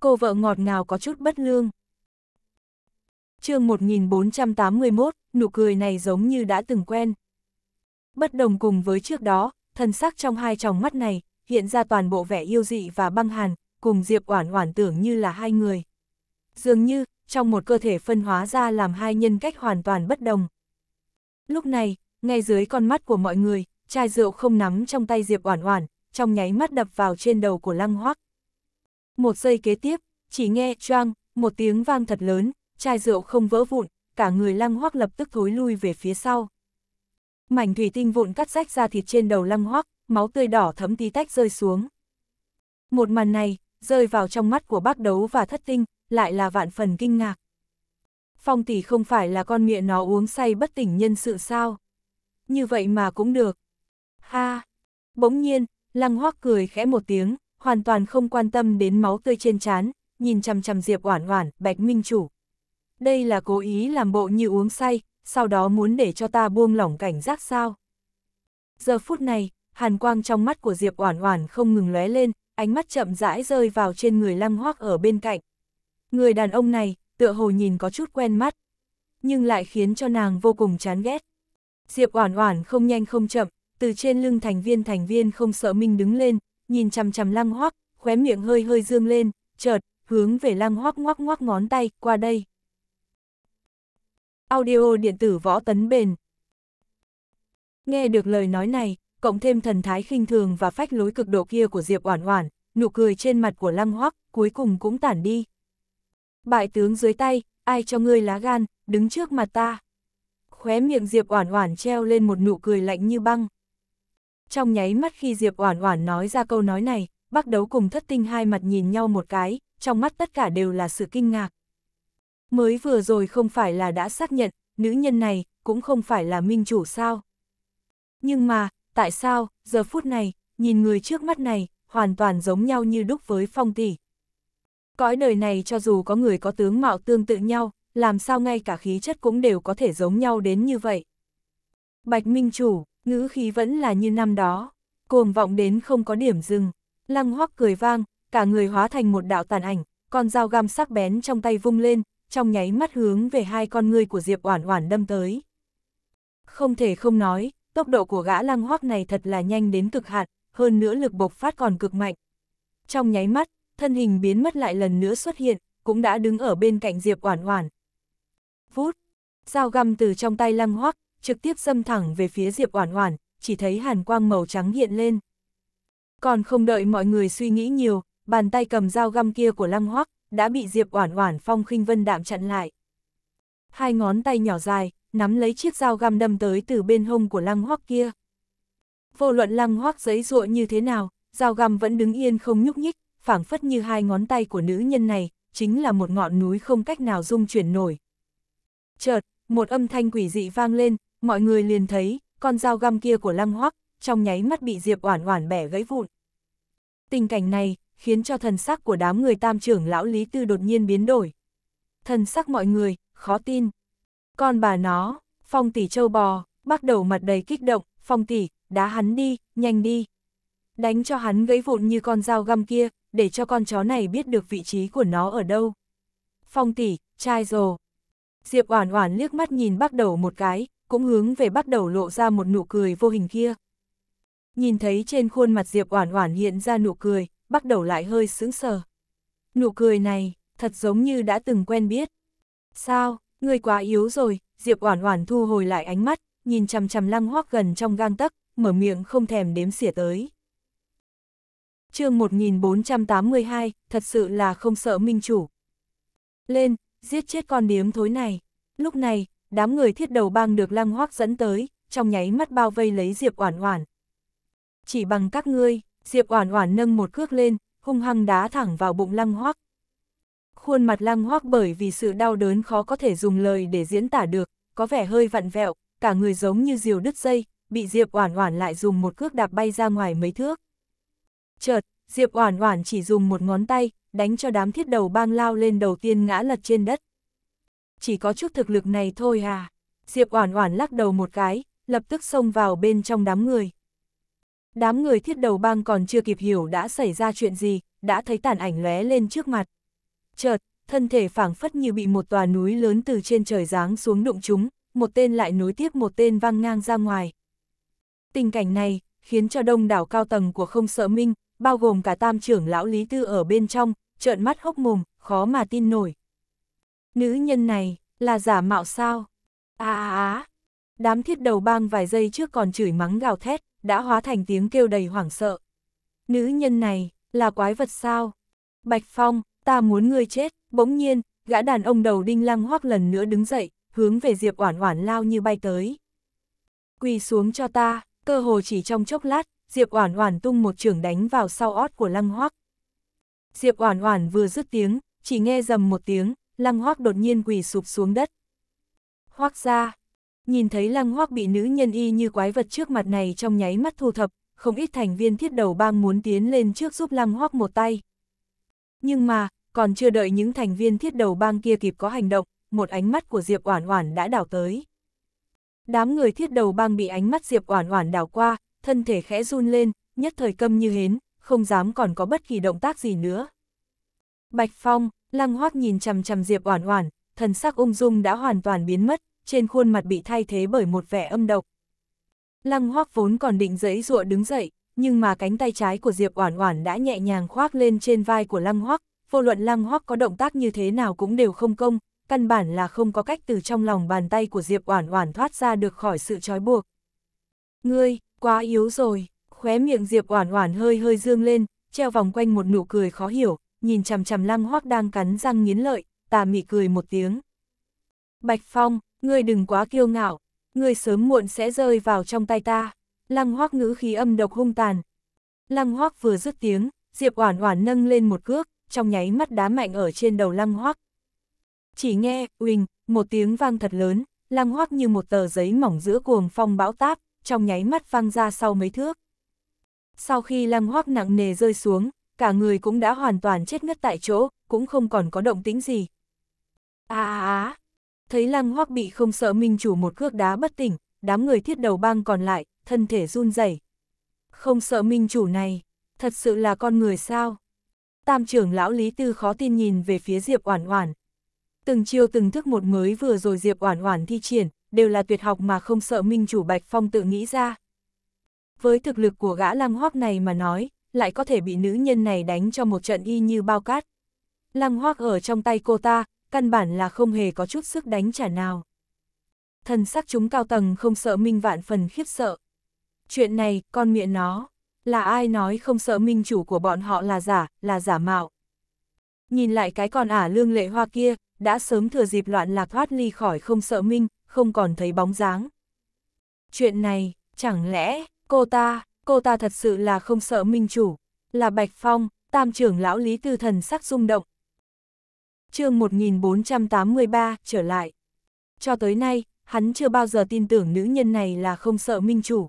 Cô vợ ngọt ngào có chút bất lương. chương 1481, nụ cười này giống như đã từng quen. Bất đồng cùng với trước đó, thân sắc trong hai tròng mắt này, hiện ra toàn bộ vẻ yêu dị và băng hàn, cùng Diệp Oản Oản tưởng như là hai người. Dường như, trong một cơ thể phân hóa ra làm hai nhân cách hoàn toàn bất đồng. Lúc này, ngay dưới con mắt của mọi người, chai rượu không nắm trong tay Diệp Oản Oản, trong nháy mắt đập vào trên đầu của Lăng Hoắc. Một giây kế tiếp, chỉ nghe choang, một tiếng vang thật lớn, chai rượu không vỡ vụn, cả người lăng hoắc lập tức thối lui về phía sau. Mảnh thủy tinh vụn cắt rách ra thịt trên đầu lăng hoắc, máu tươi đỏ thấm tí tách rơi xuống. Một màn này, rơi vào trong mắt của bác đấu và thất tinh, lại là vạn phần kinh ngạc. Phong tỷ không phải là con miệng nó uống say bất tỉnh nhân sự sao? Như vậy mà cũng được. Ha! Bỗng nhiên, lăng hoắc cười khẽ một tiếng, hoàn toàn không quan tâm đến máu tươi trên trán, nhìn chằm chằm Diệp Oản Oản, Bạch Minh Chủ. Đây là cố ý làm bộ như uống say, sau đó muốn để cho ta buông lỏng cảnh giác sao? Giờ phút này, hàn quang trong mắt của Diệp Oản Oản không ngừng lóe lên, ánh mắt chậm rãi rơi vào trên người Lăng Hoắc ở bên cạnh. Người đàn ông này, tựa hồ nhìn có chút quen mắt, nhưng lại khiến cho nàng vô cùng chán ghét. Diệp Oản Oản không nhanh không chậm, từ trên lưng thành viên thành viên không sợ minh đứng lên, nhìn chằm chằm lăng hoác, khóe miệng hơi hơi dương lên, chợt, hướng về lăng hoác ngoắc ngoắc ngón tay, qua đây. Audio điện tử võ tấn bền. Nghe được lời nói này, cộng thêm thần thái khinh thường và phách lối cực độ kia của Diệp Oản Oản, nụ cười trên mặt của Lăng Hoắc cuối cùng cũng tản đi. Bại tướng dưới tay, ai cho ngươi lá gan, đứng trước mặt ta. Khóe miệng Diệp Oản Oản treo lên một nụ cười lạnh như băng. Trong nháy mắt khi Diệp Oản Oản nói ra câu nói này, bắc đấu cùng thất tinh hai mặt nhìn nhau một cái, trong mắt tất cả đều là sự kinh ngạc. Mới vừa rồi không phải là đã xác nhận, nữ nhân này cũng không phải là minh chủ sao. Nhưng mà, tại sao, giờ phút này, nhìn người trước mắt này, hoàn toàn giống nhau như đúc với phong tỷ. Cõi đời này cho dù có người có tướng mạo tương tự nhau, làm sao ngay cả khí chất cũng đều có thể giống nhau đến như vậy. Bạch Minh Chủ ngữ khí vẫn là như năm đó, cuồng vọng đến không có điểm dừng. Lăng hoắc cười vang, cả người hóa thành một đạo tàn ảnh, con dao găm sắc bén trong tay vung lên, trong nháy mắt hướng về hai con ngươi của Diệp Oản Oản đâm tới. Không thể không nói, tốc độ của gã lăng hoắc này thật là nhanh đến cực hạn, hơn nữa lực bộc phát còn cực mạnh. Trong nháy mắt, thân hình biến mất lại lần nữa xuất hiện, cũng đã đứng ở bên cạnh Diệp Oản Oản. phút dao găm từ trong tay lăng hoắc trực tiếp xâm thẳng về phía Diệp Oản Oản, chỉ thấy hàn quang màu trắng hiện lên. Còn không đợi mọi người suy nghĩ nhiều, bàn tay cầm dao găm kia của Lăng Hoắc đã bị Diệp Oản Oản phong khinh vân đạm chặn lại. Hai ngón tay nhỏ dài, nắm lấy chiếc dao găm đâm tới từ bên hông của Lăng Hoắc kia. Vô luận Lăng Hoắc giãy giụa như thế nào, dao găm vẫn đứng yên không nhúc nhích, phảng phất như hai ngón tay của nữ nhân này chính là một ngọn núi không cách nào dung chuyển nổi. Chợt, một âm thanh quỷ dị vang lên, mọi người liền thấy, con dao găm kia của Lăng Hoắc, trong nháy mắt bị Diệp Oản Oản bẻ gãy vụn. Tình cảnh này, khiến cho thần sắc của đám người tam trưởng lão Lý Tư đột nhiên biến đổi. Thần sắc mọi người, khó tin. Con bà nó, phong tỷ châu bò, bắt đầu mặt đầy kích động, phong tỷ, đá hắn đi, nhanh đi. Đánh cho hắn gãy vụn như con dao găm kia, để cho con chó này biết được vị trí của nó ở đâu. Phong tỷ, trai rồ. Diệp Oản Oản liếc mắt nhìn bắt đầu một cái, cũng hướng về bắt đầu lộ ra một nụ cười vô hình kia. Nhìn thấy trên khuôn mặt Diệp Oản Oản hiện ra nụ cười, bắt đầu lại hơi sững sờ. Nụ cười này, thật giống như đã từng quen biết. Sao, người quá yếu rồi, Diệp Oản Oản thu hồi lại ánh mắt, nhìn chằm chằm Lăng Hoắc gần trong gang tấc, mở miệng không thèm đếm xỉa tới. Chương 1482, thật sự là không sợ minh chủ. Lên, giết chết con điếm thối này. Lúc này, đám người thiết đầu bang được Lăng Hoác dẫn tới, trong nháy mắt bao vây lấy Diệp Oản Oản. Chỉ bằng các ngươi, Diệp Oản Oản nâng một cước lên, hung hăng đá thẳng vào bụng Lăng Hoác. Khuôn mặt Lăng Hoác bởi vì sự đau đớn khó có thể dùng lời để diễn tả được, có vẻ hơi vặn vẹo, cả người giống như diều đứt dây, bị Diệp Oản Oản lại dùng một cước đạp bay ra ngoài mấy thước. Chợt, Diệp Oản Oản chỉ dùng một ngón tay, đánh cho đám thiết đầu bang lao lên đầu tiên ngã lật trên đất chỉ có chút thực lực này thôi à. Diệp Oản Oản lắc đầu một cái, lập tức xông vào bên trong đám người. Đám người thiết đầu bang còn chưa kịp hiểu đã xảy ra chuyện gì, đã thấy tàn ảnh lóe lên trước mặt. Chợt, thân thể phảng phất như bị một tòa núi lớn từ trên trời giáng xuống đụng chúng, một tên lại nối tiếp một tên văng ngang ra ngoài. Tình cảnh này, khiến cho đông đảo cao tầng của không sợ minh, bao gồm cả tam trưởng lão Lý Tư ở bên trong, trợn mắt hốc mồm, khó mà tin nổi. Nữ nhân này, là giả mạo sao? À à à! Đám thiết đầu bang vài giây trước còn chửi mắng gào thét, đã hóa thành tiếng kêu đầy hoảng sợ. Nữ nhân này, là quái vật sao? Bạch Phong, ta muốn ngươi chết, bỗng nhiên, gã đàn ông đầu đinh lăng hoác lần nữa đứng dậy, hướng về Diệp Oản Oản lao như bay tới. Quỳ xuống cho ta, cơ hồ chỉ trong chốc lát, Diệp Oản Oản tung một chưởng đánh vào sau ót của Lăng Hoắc. Diệp Oản Oản vừa dứt tiếng, chỉ nghe rầm một tiếng, lăng hoác đột nhiên quỳ sụp xuống đất. Hoác ra, nhìn thấy lăng hoác bị nữ nhân y như quái vật trước mặt này trong nháy mắt thu thập, không ít thành viên thiết đầu bang muốn tiến lên trước giúp lăng hoác một tay. Nhưng mà, còn chưa đợi những thành viên thiết đầu bang kia kịp có hành động, một ánh mắt của Diệp Oản Oản đã đảo tới. Đám người thiết đầu bang bị ánh mắt Diệp Oản Oản đảo qua, thân thể khẽ run lên, nhất thời câm như hến, không dám còn có bất kỳ động tác gì nữa. Bạch Phong, Lăng Hoắc nhìn chằm chằm Diệp Oản Oản, thần sắc ung dung đã hoàn toàn biến mất, trên khuôn mặt bị thay thế bởi một vẻ âm độc. Lăng Hoắc vốn còn định giãy giụa đứng dậy, nhưng mà cánh tay trái của Diệp Oản Oản đã nhẹ nhàng khoác lên trên vai của Lăng Hoắc, vô luận Lăng Hoắc có động tác như thế nào cũng đều không công, căn bản là không có cách từ trong lòng bàn tay của Diệp Oản Oản thoát ra được khỏi sự trói buộc. "Ngươi, quá yếu rồi." Khóe miệng Diệp Oản Oản hơi hơi dương lên, treo vòng quanh một nụ cười khó hiểu, nhìn chằm chằm lăng hoác đang cắn răng nghiến lợi, tà mị cười một tiếng. Bạch Phong, ngươi đừng quá kiêu ngạo, ngươi sớm muộn sẽ rơi vào trong tay ta. Lăng hoác ngữ khí âm độc hung tàn. Lăng hoác vừa dứt tiếng, Diệp Oản Oản nâng lên một cước, trong nháy mắt đá mạnh ở trên đầu Lăng Hoắc. Chỉ nghe uỳnh, một tiếng vang thật lớn, Lăng Hoắc như một tờ giấy mỏng giữa cuồng phong bão táp, trong nháy mắt vang ra sau mấy thước. Sau khi Lăng Hoắc nặng nề rơi xuống, cả người cũng đã hoàn toàn chết ngất tại chỗ, cũng không còn có động tính gì. À á à, à, thấy lăng hoác bị không sợ minh chủ một cước đá bất tỉnh, đám người thiết đầu bang còn lại, thân thể run rẩy. Không sợ minh chủ này, thật sự là con người sao? Tam trưởng lão Lý Tư khó tin nhìn về phía Diệp Oản Oản. Từng chiêu từng thức một mới vừa rồi Diệp Oản Oản thi triển, đều là tuyệt học mà không sợ minh chủ Bạch Phong tự nghĩ ra. Với thực lực của gã lăng hoác này mà nói, lại có thể bị nữ nhân này đánh cho một trận y như bao cát. Lăng hoác ở trong tay cô ta, căn bản là không hề có chút sức đánh trả nào. Thần sắc chúng cao tầng không sợ Minh vạn phần khiếp sợ. Chuyện này, con miệng nó, là ai nói không sợ Minh chủ của bọn họ là giả, là giả mạo. Nhìn lại cái con ả lương lệ hoa kia, đã sớm thừa dịp loạn lạc thoát ly khỏi không sợ Minh, không còn thấy bóng dáng. Chuyện này, chẳng lẽ, cô ta, cô ta thật sự là không sợ minh chủ, là Bạch Phong, tam trưởng lão Lý Tư Thần sắc rung động. chương 1483, trở lại. Cho tới nay, hắn chưa bao giờ tin tưởng nữ nhân này là không sợ minh chủ.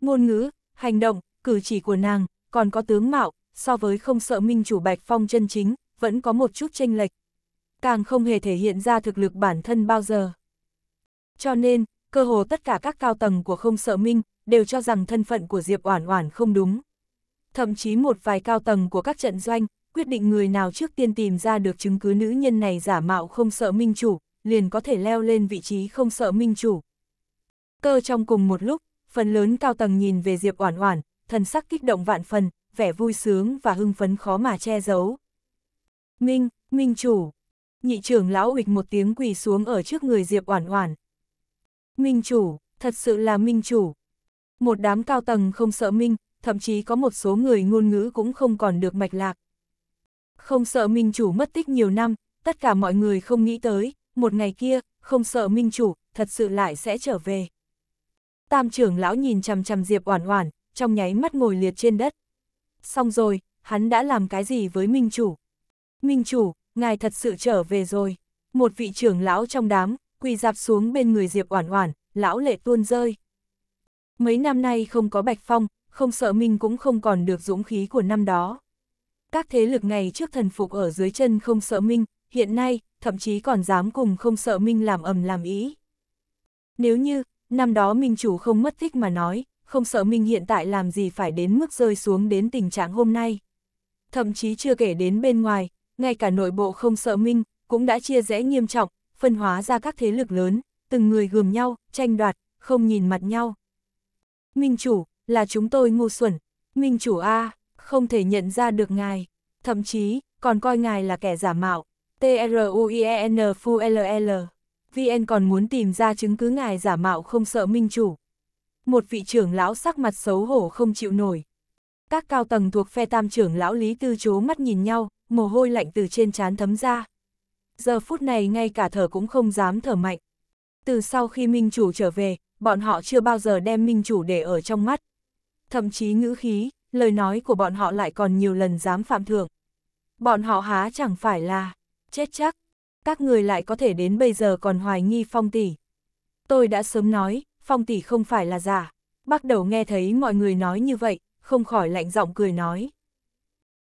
Ngôn ngữ, hành động, cử chỉ của nàng, còn có tướng mạo, so với không sợ minh chủ Bạch Phong chân chính, vẫn có một chút chênh lệch. Càng không hề thể hiện ra thực lực bản thân bao giờ. Cho nên, cơ hồ tất cả các cao tầng của không sợ minh đều cho rằng thân phận của Diệp Oản Oản không đúng. Thậm chí một vài cao tầng của các trận doanh quyết định người nào trước tiên tìm ra được chứng cứ nữ nhân này giả mạo không sợ minh chủ, liền có thể leo lên vị trí không sợ minh chủ. Cơ trong cùng một lúc, phần lớn cao tầng nhìn về Diệp Oản Oản, thần sắc kích động vạn phần, vẻ vui sướng và hưng phấn khó mà che giấu. Minh, minh chủ. Nhị trưởng lão ịch một tiếng quỳ xuống ở trước người Diệp Oản Oản, Minh chủ, thật sự là minh chủ. Một đám cao tầng không sợ minh, thậm chí có một số người ngôn ngữ cũng không còn được mạch lạc. Không sợ minh chủ mất tích nhiều năm, tất cả mọi người không nghĩ tới, một ngày kia, không sợ minh chủ, thật sự lại sẽ trở về. Tam trưởng lão nhìn chằm chằm Diệp Oản Oản, trong nháy mắt ngồi liệt trên đất. Xong rồi, hắn đã làm cái gì với minh chủ? Minh chủ, ngài thật sự trở về rồi. Một vị trưởng lão trong đám, quỳ dạp xuống bên người Diệp Oản Oản, lão lệ tuôn rơi. Mấy năm nay không có Bạch Phong, không sợ mình cũng không còn được dũng khí của năm đó. Các thế lực ngày trước thần phục ở dưới chân không sợ Minh, hiện nay, thậm chí còn dám cùng không sợ Minh làm ầm làm ý. Nếu như, năm đó Minh chủ không mất thích mà nói, không sợ Minh hiện tại làm gì phải đến mức rơi xuống đến tình trạng hôm nay. Thậm chí chưa kể đến bên ngoài, ngay cả nội bộ không sợ Minh, cũng đã chia rẽ nghiêm trọng, phân hóa ra các thế lực lớn, từng người gườm nhau, tranh đoạt, không nhìn mặt nhau. Minh chủ, là chúng tôi ngu xuẩn, Minh chủ A, không thể nhận ra được ngài, thậm chí, còn coi ngài là kẻ giả mạo, T-R-U-I-E-N phu L-L. VN còn muốn tìm ra chứng cứ ngài giả mạo không sợ Minh chủ. Một vị trưởng lão sắc mặt xấu hổ không chịu nổi. Các cao tầng thuộc phe tam trưởng lão Lý Tư chố mắt nhìn nhau, mồ hôi lạnh từ trên trán thấm ra giờ phút này ngay cả thở cũng không dám thở mạnh. Từ sau khi Minh Chủ trở về, bọn họ chưa bao giờ đem Minh Chủ để ở trong mắt. Thậm chí ngữ khí, lời nói của bọn họ lại còn nhiều lần dám phạm thượng. Bọn họ há chẳng phải là, chết chắc, các người lại có thể đến bây giờ còn hoài nghi phong tỷ. Tôi đã sớm nói, phong tỷ không phải là giả. Bắt đầu nghe thấy mọi người nói như vậy, không khỏi lạnh giọng cười nói.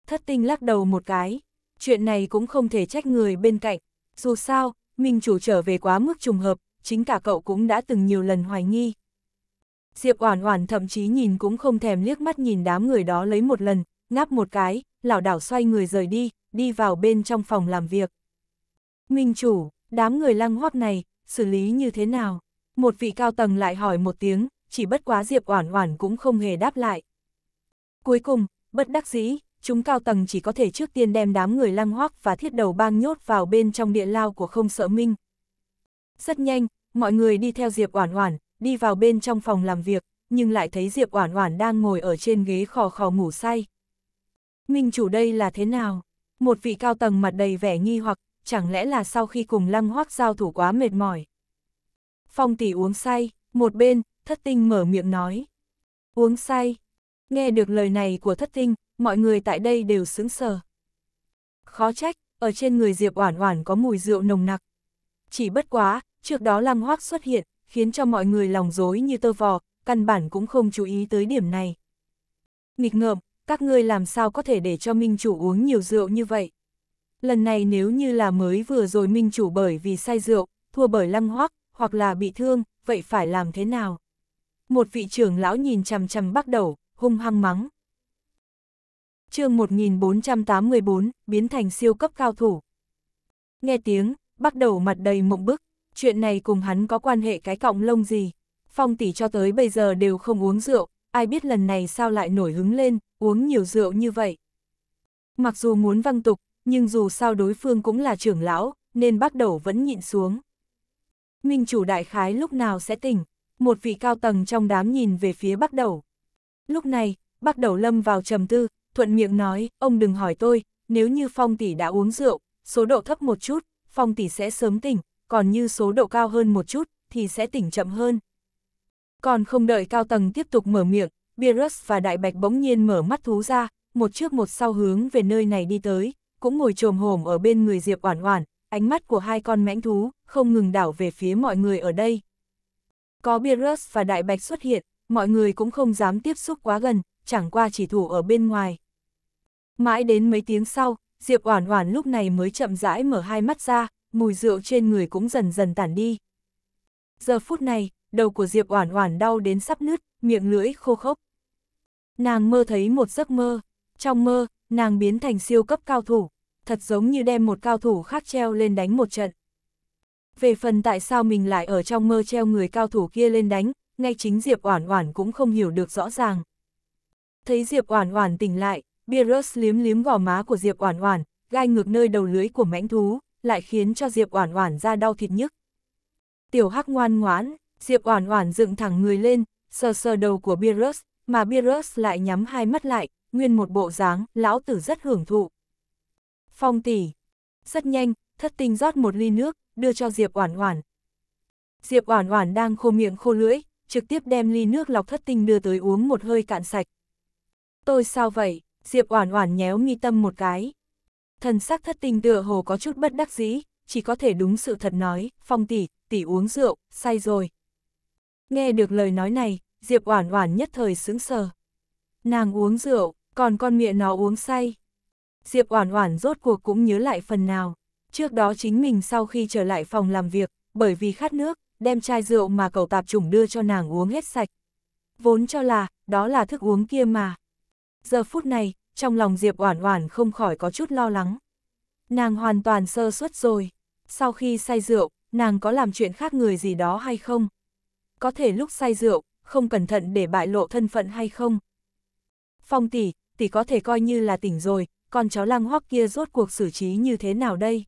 Thất tinh lắc đầu một cái, chuyện này cũng không thể trách người bên cạnh. Dù sao, mình chủ trở về quá mức trùng hợp, chính cả cậu cũng đã từng nhiều lần hoài nghi. Diệp Oản Oản thậm chí nhìn cũng không thèm liếc mắt nhìn đám người đó lấy một lần, ngáp một cái, lảo đảo xoay người rời đi, đi vào bên trong phòng làm việc. Minh chủ, đám người lăng hoắc này, xử lý như thế nào? Một vị cao tầng lại hỏi một tiếng, chỉ bất quá Diệp Oản Oản cũng không hề đáp lại. Cuối cùng, bất đắc dĩ, chúng cao tầng chỉ có thể trước tiên đem đám người lăng hoác và thiết đầu bang nhốt vào bên trong địa lao của không sợ minh. Rất nhanh, mọi người đi theo Diệp Oản Oản, đi vào bên trong phòng làm việc, nhưng lại thấy Diệp Oản Oản đang ngồi ở trên ghế khò khò ngủ say. Minh chủ đây là thế nào? Một vị cao tầng mặt đầy vẻ nghi hoặc, chẳng lẽ là sau khi cùng Lăng hoác giao thủ quá mệt mỏi. Phong tỷ uống say, một bên, Thất Tinh mở miệng nói. Uống say. Nghe được lời này của Thất Tinh, mọi người tại đây đều sững sờ. Khó trách, ở trên người Diệp Oản Oản có mùi rượu nồng nặc. Chỉ bất quá, trước đó Lăng Hoắc xuất hiện, khiến cho mọi người lòng rối như tơ vò, căn bản cũng không chú ý tới điểm này. Nghịch ngợm, các ngươi làm sao có thể để cho minh chủ uống nhiều rượu như vậy? Lần này nếu như là mới vừa rồi minh chủ bởi vì say rượu, thua bởi Lăng Hoắc, hoặc là bị thương, vậy phải làm thế nào? Một vị trưởng lão nhìn chằm chằm bắc đầu, hung hăng mắng chương 1484, biến thành siêu cấp cao thủ. Nghe tiếng, bắt đầu mặt đầy mộng bức, chuyện này cùng hắn có quan hệ cái cọng lông gì. Phong tỷ cho tới bây giờ đều không uống rượu, ai biết lần này sao lại nổi hứng lên, uống nhiều rượu như vậy. Mặc dù muốn văng tục, nhưng dù sao đối phương cũng là trưởng lão, nên bắt đầu vẫn nhịn xuống. Minh chủ đại khái lúc nào sẽ tỉnh, một vị cao tầng trong đám nhìn về phía bắt đầu. Lúc này, bắt đầu lâm vào trầm tư, thuận miệng nói, ông đừng hỏi tôi, nếu như Phong tỷ đã uống rượu, số độ thấp một chút, Phong tỷ sẽ sớm tỉnh, còn như số độ cao hơn một chút, thì sẽ tỉnh chậm hơn. Còn không đợi cao tầng tiếp tục mở miệng, Beerus và Đại Bạch bỗng nhiên mở mắt thú ra, một trước một sau hướng về nơi này đi tới, cũng ngồi trồm hổm ở bên người Diệp Oản Oản, ánh mắt của hai con mãnh thú không ngừng đảo về phía mọi người ở đây. Có Beerus và Đại Bạch xuất hiện, mọi người cũng không dám tiếp xúc quá gần, chẳng qua chỉ thủ ở bên ngoài, Mãi đến mấy tiếng sau, Diệp Oản Oản lúc này mới chậm rãi mở hai mắt ra, mùi rượu trên người cũng dần dần tản đi. Giờ phút này, đầu của Diệp Oản Oản đau đến sắp nứt, miệng lưỡi khô khốc. Nàng mơ thấy một giấc mơ, trong mơ, nàng biến thành siêu cấp cao thủ, thật giống như đem một cao thủ khác treo lên đánh một trận. Về phần tại sao mình lại ở trong mơ treo người cao thủ kia lên đánh, ngay chính Diệp Oản Oản cũng không hiểu được rõ ràng. Thấy Diệp Oản Oản tỉnh lại, Beerus liếm liếm gò má của Diệp Oản Oản, gai ngược nơi đầu lưới của mãnh thú, lại khiến cho Diệp Oản Oản ra đau thịt nhức. Tiểu Hắc ngoan ngoãn, Diệp Oản Oản dựng thẳng người lên, sờ sờ đầu của Beerus, mà Beerus lại nhắm hai mắt lại, nguyên một bộ dáng lão tử rất hưởng thụ. Phong tỷ, rất nhanh, Thất Tinh rót một ly nước, đưa cho Diệp Oản Oản. Diệp Oản Oản đang khô miệng khô lưỡi, trực tiếp đem ly nước lọc Thất Tinh đưa tới uống một hơi cạn sạch. Tôi sao vậy? Diệp Oản Oản nhéo mi tâm một cái. Thần sắc thất tình tựa hồ có chút bất đắc dĩ, chỉ có thể đúng sự thật nói, "Phong tỷ, tỷ uống rượu, say rồi." Nghe được lời nói này, Diệp Oản Oản nhất thời sững sờ. Nàng uống rượu, còn con mẹ nó uống say. Diệp Oản Oản rốt cuộc cũng nhớ lại phần nào, trước đó chính mình sau khi trở lại phòng làm việc, bởi vì khát nước, đem chai rượu mà cậu tạp chủng đưa cho nàng uống hết sạch. Vốn cho là, đó là thức uống kia mà, Giờ phút này, trong lòng Diệp Oản Oản không khỏi có chút lo lắng. Nàng hoàn toàn sơ suất rồi, sau khi say rượu, nàng có làm chuyện khác người gì đó hay không? Có thể lúc say rượu, không cẩn thận để bại lộ thân phận hay không? Phong tỷ, tỷ có thể coi như là tỉnh rồi, con cháu lang hoắc kia rốt cuộc xử trí như thế nào đây?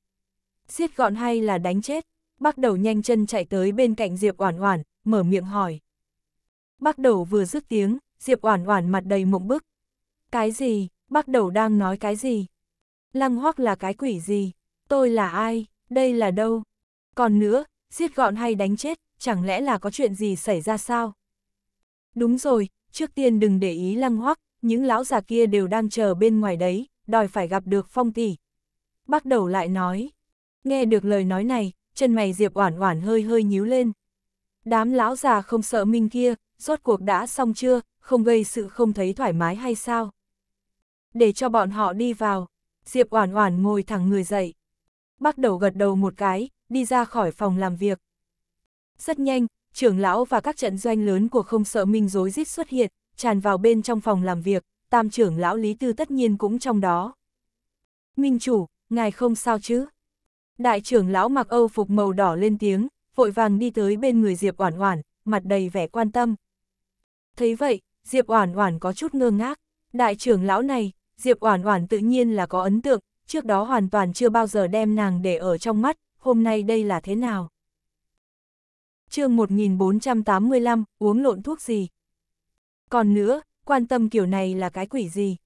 siết gọn hay là đánh chết? Bác đầu nhanh chân chạy tới bên cạnh Diệp Oản Oản, mở miệng hỏi. Bác đầu vừa dứt tiếng, Diệp Oản Oản mặt đầy mộng bức, cái gì, bác đầu đang nói cái gì? Lăng hoắc là cái quỷ gì? Tôi là ai? Đây là đâu? Còn nữa, giết gọn hay đánh chết, chẳng lẽ là có chuyện gì xảy ra sao? Đúng rồi, trước tiên đừng để ý lăng hoắc, những lão già kia đều đang chờ bên ngoài đấy, đòi phải gặp được phong tỷ. Bác đầu lại nói, nghe được lời nói này, chân mày Diệp Oản Oản hơi hơi nhíu lên. Đám lão già không sợ Minh kia, rốt cuộc đã xong chưa, không gây sự không thấy thoải mái hay sao? để cho bọn họ đi vào. Diệp Oản Oản ngồi thẳng người dậy. Bắt đầu gật đầu một cái, đi ra khỏi phòng làm việc. Rất nhanh, trưởng lão và các trận doanh lớn của không sợ minh Dối rít xuất hiện, tràn vào bên trong phòng làm việc, tam trưởng lão Lý Tư tất nhiên cũng trong đó. Minh chủ, ngài không sao chứ? Đại trưởng lão mặc Âu phục màu đỏ lên tiếng, vội vàng đi tới bên người Diệp Oản Oản, mặt đầy vẻ quan tâm. Thấy vậy, Diệp Oản Oản có chút ngơ ngác, đại trưởng lão này, Diệp Oản Oản tự nhiên là có ấn tượng, trước đó hoàn toàn chưa bao giờ đem nàng để ở trong mắt, hôm nay đây là thế nào? chương 1485, uống lộn thuốc gì? Còn nữa, quan tâm kiểu này là cái quỷ gì?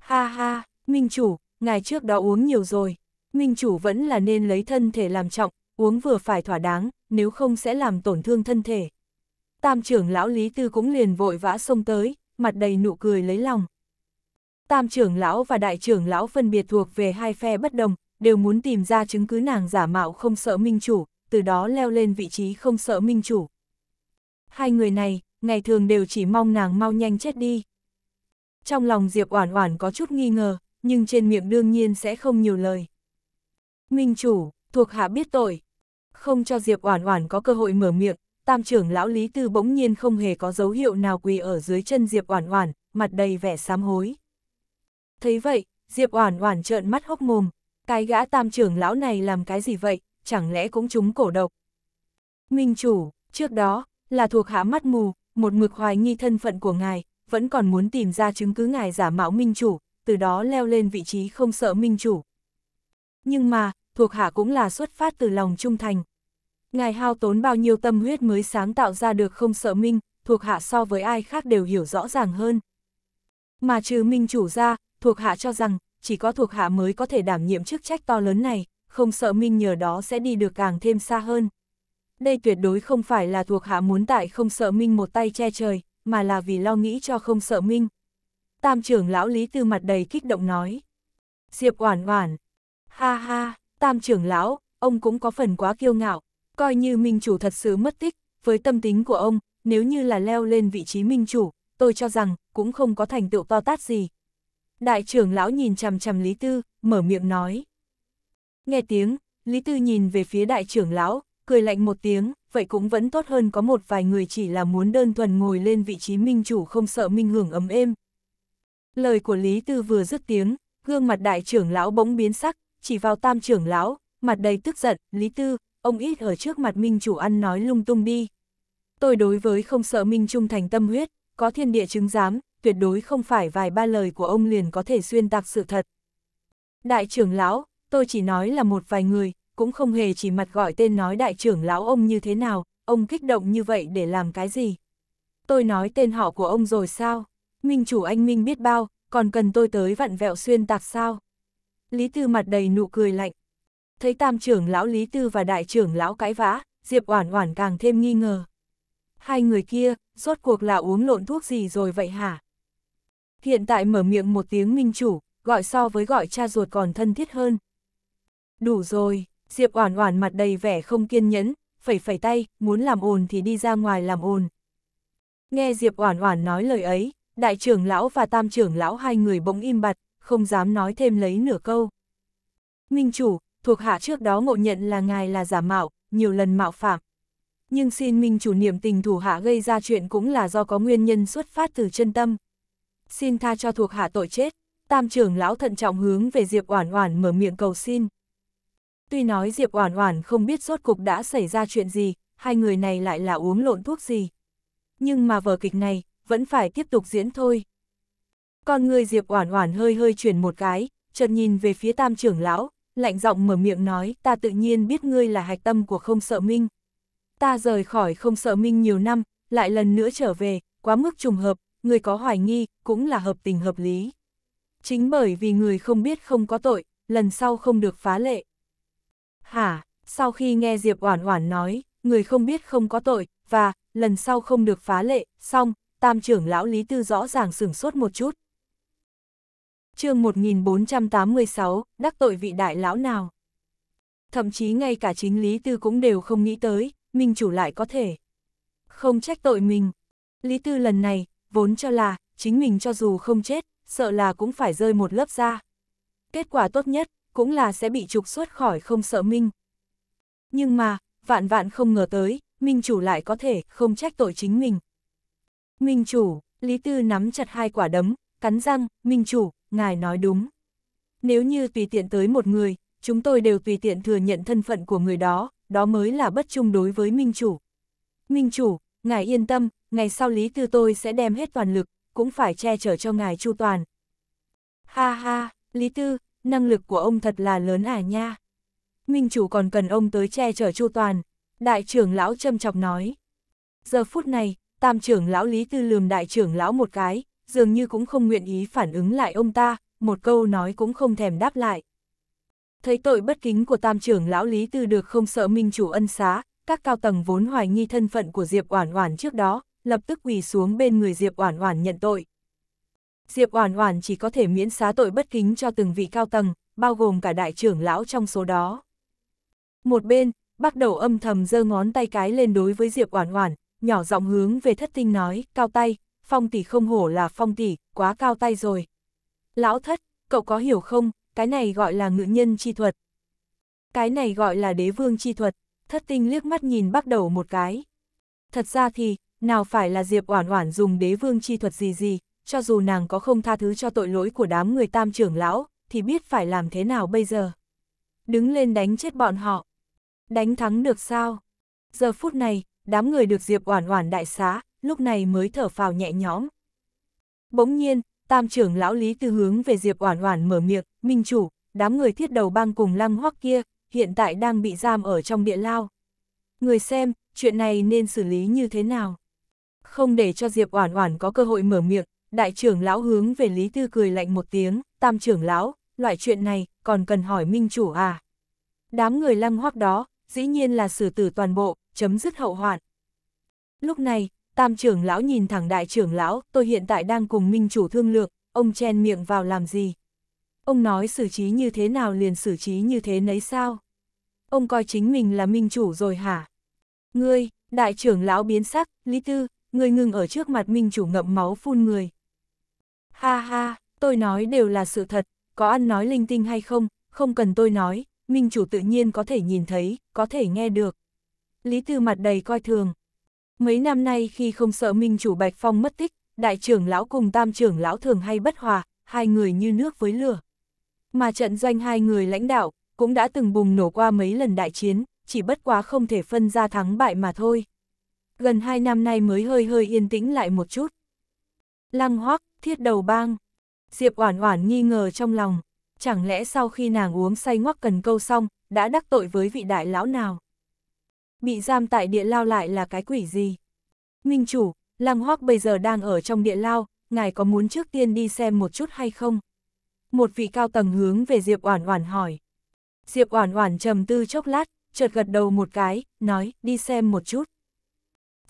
Ha ha, Minh Chủ, ngài trước đó uống nhiều rồi. Minh Chủ vẫn là nên lấy thân thể làm trọng, uống vừa phải thỏa đáng, nếu không sẽ làm tổn thương thân thể. Tam trưởng lão Lý Tư cũng liền vội vã xông tới, mặt đầy nụ cười lấy lòng tam trưởng lão và đại trưởng lão phân biệt thuộc về hai phe bất đồng, đều muốn tìm ra chứng cứ nàng giả mạo không sợ minh chủ, từ đó leo lên vị trí không sợ minh chủ. Hai người này, ngày thường đều chỉ mong nàng mau nhanh chết đi. Trong lòng Diệp Oản Oản có chút nghi ngờ, nhưng trên miệng đương nhiên sẽ không nhiều lời. Minh chủ, thuộc hạ biết tội. Không cho Diệp Oản Oản có cơ hội mở miệng, Tam trưởng lão Lý Tư bỗng nhiên không hề có dấu hiệu nào quỳ ở dưới chân Diệp Oản Oản, mặt đầy vẻ sám hối. Thấy vậy, Diệp Oản Oản trợn mắt hốc mồm, cái gã tam trưởng lão này làm cái gì vậy, chẳng lẽ cũng trúng cổ độc? Minh chủ, trước đó, là thuộc hạ mắt mù, một mực hoài nghi thân phận của ngài, vẫn còn muốn tìm ra chứng cứ ngài giả mạo minh chủ, từ đó leo lên vị trí không sợ minh chủ. Nhưng mà, thuộc hạ cũng là xuất phát từ lòng trung thành. Ngài hao tốn bao nhiêu tâm huyết mới sáng tạo ra được không sợ minh, thuộc hạ so với ai khác đều hiểu rõ ràng hơn. Mà trừ minh chủ ra, thuộc hạ cho rằng, chỉ có thuộc hạ mới có thể đảm nhiệm chức trách to lớn này, không sợ Minh nhờ đó sẽ đi được càng thêm xa hơn. Đây tuyệt đối không phải là thuộc hạ muốn tại không sợ Minh một tay che trời, mà là vì lo nghĩ cho không sợ Minh. Tam trưởng lão Lý Tư mặt đầy kích động nói. Diệp oản oản. Ha ha, tam trưởng lão, ông cũng có phần quá kiêu ngạo, coi như Minh chủ thật sự mất tích, với tâm tính của ông, nếu như là leo lên vị trí Minh chủ, tôi cho rằng cũng không có thành tựu to tát gì, đại trưởng lão nhìn chằm chằm Lý Tư, mở miệng nói. Nghe tiếng, Lý Tư nhìn về phía đại trưởng lão, cười lạnh một tiếng, vậy cũng vẫn tốt hơn có một vài người chỉ là muốn đơn thuần ngồi lên vị trí minh chủ không sợ minh hưởng ấm êm. Lời của Lý Tư vừa dứt tiếng, gương mặt đại trưởng lão bỗng biến sắc, chỉ vào tam trưởng lão, mặt đầy tức giận, Lý Tư, ông ít ở trước mặt minh chủ ăn nói lung tung đi. Tôi đối với không sợ minh trung thành tâm huyết, có thiên địa chứng giám, tuyệt đối không phải vài ba lời của ông liền có thể xuyên tạc sự thật. Đại trưởng lão, tôi chỉ nói là một vài người, cũng không hề chỉ mặt gọi tên nói đại trưởng lão ông như thế nào, ông kích động như vậy để làm cái gì. Tôi nói tên họ của ông rồi sao? Minh chủ anh Minh biết bao, còn cần tôi tới vặn vẹo xuyên tạc sao? Lý Tư mặt đầy nụ cười lạnh. Thấy tam trưởng lão Lý Tư và đại trưởng lão cãi vã, Diệp Oản Oản càng thêm nghi ngờ. Hai người kia, rốt cuộc là uống lộn thuốc gì rồi vậy hả? Hiện tại mở miệng một tiếng minh chủ, gọi so với gọi cha ruột còn thân thiết hơn. Đủ rồi, Diệp Oản Oản mặt đầy vẻ không kiên nhẫn, phẩy phẩy tay, muốn làm ồn thì đi ra ngoài làm ồn. Nghe Diệp Oản Oản nói lời ấy, đại trưởng lão và tam trưởng lão hai người bỗng im bặt, không dám nói thêm lấy nửa câu. Minh chủ, thuộc hạ trước đó ngộ nhận là ngài là giả mạo, nhiều lần mạo phạm. Nhưng xin minh chủ niệm tình thủ hạ gây ra chuyện cũng là do có nguyên nhân xuất phát từ chân tâm, xin tha cho thuộc hạ tội chết. Tam trưởng lão thận trọng hướng về Diệp Oản Oản mở miệng cầu xin. Tuy nói Diệp Oản Oản không biết rốt cục đã xảy ra chuyện gì, hai người này lại là uống lộn thuốc gì. Nhưng mà vở kịch này, vẫn phải tiếp tục diễn thôi. Con người Diệp Oản Oản hơi hơi chuyển một cái, chợt nhìn về phía Tam trưởng lão, lạnh giọng mở miệng nói, ta tự nhiên biết ngươi là hạch tâm của không sợ minh. Ta rời khỏi không sợ minh nhiều năm, lại lần nữa trở về, quá mức trùng hợp, người có hoài nghi, cũng là hợp tình hợp lý. Chính bởi vì người không biết không có tội, lần sau không được phá lệ. Hả, sau khi nghe Diệp Oản Oản nói, người không biết không có tội, và, lần sau không được phá lệ, xong, tam trưởng lão Lý Tư rõ ràng sửng sốt một chút. chương 1486, đắc tội vị đại lão nào? Thậm chí ngay cả chính Lý Tư cũng đều không nghĩ tới, mình chủ lại có thể. Không trách tội mình. Lý Tư lần này, vốn cho là, chính mình cho dù không chết, sợ là cũng phải rơi một lớp ra. Kết quả tốt nhất, cũng là sẽ bị trục xuất khỏi không sợ Minh. Nhưng mà, vạn vạn không ngờ tới, Minh chủ lại có thể không trách tội chính mình. Minh chủ, Lý Tư nắm chặt hai quả đấm, cắn răng, Minh chủ, ngài nói đúng. Nếu như tùy tiện tới một người, chúng tôi đều tùy tiện thừa nhận thân phận của người đó, đó mới là bất trung đối với Minh chủ. Minh chủ, ngài yên tâm, ngày sau Lý Tư tôi sẽ đem hết toàn lực, cũng phải che chở cho ngài chu toàn. Ha ha, Lý Tư, năng lực của ông thật là lớn à nha. Minh chủ còn cần ông tới che chở chu toàn, đại trưởng lão châm chọc nói. Giờ phút này, tam trưởng lão Lý Tư lườm đại trưởng lão một cái, dường như cũng không nguyện ý phản ứng lại ông ta, một câu nói cũng không thèm đáp lại. Thấy tội bất kính của tam trưởng lão Lý Tư được không sợ minh chủ ân xá, các cao tầng vốn hoài nghi thân phận của Diệp Oản Oản trước đó, lập tức quỳ xuống bên người Diệp Oản Oản nhận tội. Diệp Oản Oản chỉ có thể miễn xá tội bất kính cho từng vị cao tầng, bao gồm cả đại trưởng lão trong số đó. Một bên, bắt đầu âm thầm giơ ngón tay cái lên đối với Diệp Oản Oản, nhỏ giọng hướng về Thất Tinh nói, "Cao tay, Phong tỷ không hổ là Phong tỷ, quá cao tay rồi." "Lão Thất, cậu có hiểu không, cái này gọi là ngự nhân chi thuật." "Cái này gọi là đế vương chi thuật." Thất Tinh liếc mắt nhìn bắt đầu một cái. Thật ra thì, nào phải là Diệp Oản Oản dùng đế vương chi thuật gì gì, cho dù nàng có không tha thứ cho tội lỗi của đám người tam trưởng lão, thì biết phải làm thế nào bây giờ. Đứng lên đánh chết bọn họ. Đánh thắng được sao? Giờ phút này, đám người được Diệp Oản Oản đại xá, lúc này mới thở phào nhẹ nhõm. Bỗng nhiên, tam trưởng lão Lý Tư hướng về Diệp Oản Oản mở miệng, "Minh chủ, đám người thiết đầu bang cùng Lăng Hoắc kia, hiện tại đang bị giam ở trong địa lao. Người xem, chuyện này nên xử lý như thế nào?" không để cho Diệp Oản Oản có cơ hội mở miệng, đại trưởng lão hướng về Lý Tư cười lạnh một tiếng, tam trưởng lão, loại chuyện này còn cần hỏi minh chủ à? Đám người lăng hoắc đó, dĩ nhiên là xử tử toàn bộ, chấm dứt hậu hoạn. Lúc này, tam trưởng lão nhìn thẳng đại trưởng lão, tôi hiện tại đang cùng minh chủ thương lượng, ông chen miệng vào làm gì? Ông nói xử trí như thế nào liền xử trí như thế nấy sao? Ông coi chính mình là minh chủ rồi hả? Ngươi, đại trưởng lão biến sắc, Lý Tư, người ngừng ở trước mặt minh chủ ngậm máu phun người. Ha ha, tôi nói đều là sự thật, có ăn nói linh tinh hay không, không cần tôi nói, minh chủ tự nhiên có thể nhìn thấy, có thể nghe được. Lý Tư mặt đầy coi thường. Mấy năm nay khi không sợ minh chủ Bạch Phong mất tích, đại trưởng lão cùng tam trưởng lão thường hay bất hòa, hai người như nước với lửa. Mà trận doanh hai người lãnh đạo, cũng đã từng bùng nổ qua mấy lần đại chiến, chỉ bất quá không thể phân ra thắng bại mà thôi gần hai năm nay mới hơi hơi yên tĩnh lại một chút. Lăng hoắc, thiết đầu bang. Diệp Oản Oản nghi ngờ trong lòng, chẳng lẽ sau khi nàng uống say ngoắc cần câu xong, đã đắc tội với vị đại lão nào? Bị giam tại địa lao lại là cái quỷ gì? Minh chủ, Lăng Hoắc bây giờ đang ở trong địa lao, ngài có muốn trước tiên đi xem một chút hay không? Một vị cao tầng hướng về Diệp Oản Oản hỏi. Diệp Oản Oản trầm tư chốc lát, chợt gật đầu một cái, nói, đi xem một chút.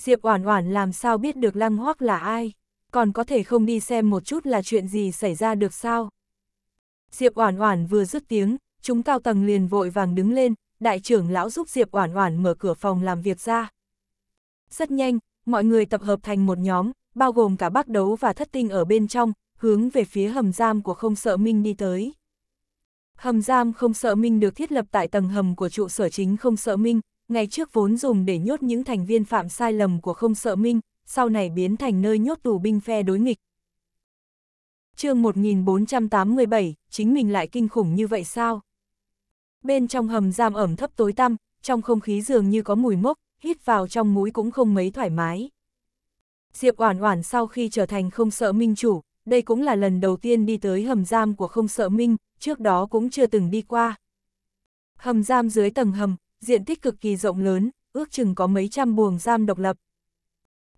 Diệp Oản Oản làm sao biết được Lăng Hoắc là ai, còn có thể không đi xem một chút là chuyện gì xảy ra được sao? Diệp Oản Oản vừa dứt tiếng, chúng cao tầng liền vội vàng đứng lên, đại trưởng lão giúp Diệp Oản Oản mở cửa phòng làm việc ra. Rất nhanh, mọi người tập hợp thành một nhóm, bao gồm cả Bắc Đấu và Thất Tinh ở bên trong, hướng về phía hầm giam của Không Sợ Minh đi tới. Hầm giam Không Sợ Minh được thiết lập tại tầng hầm của trụ sở chính Không Sợ Minh, ngày trước vốn dùng để nhốt những thành viên phạm sai lầm của không sợ minh, sau này biến thành nơi nhốt tù binh phe đối nghịch. chương 1487, chính mình lại kinh khủng như vậy sao? Bên trong hầm giam ẩm thấp tối tăm, trong không khí dường như có mùi mốc, hít vào trong mũi cũng không mấy thoải mái. Diệp Oản Oản sau khi trở thành không sợ minh chủ, đây cũng là lần đầu tiên đi tới hầm giam của không sợ minh, trước đó cũng chưa từng đi qua. Hầm giam dưới tầng hầm, diện tích cực kỳ rộng lớn, ước chừng có mấy trăm buồng giam độc lập.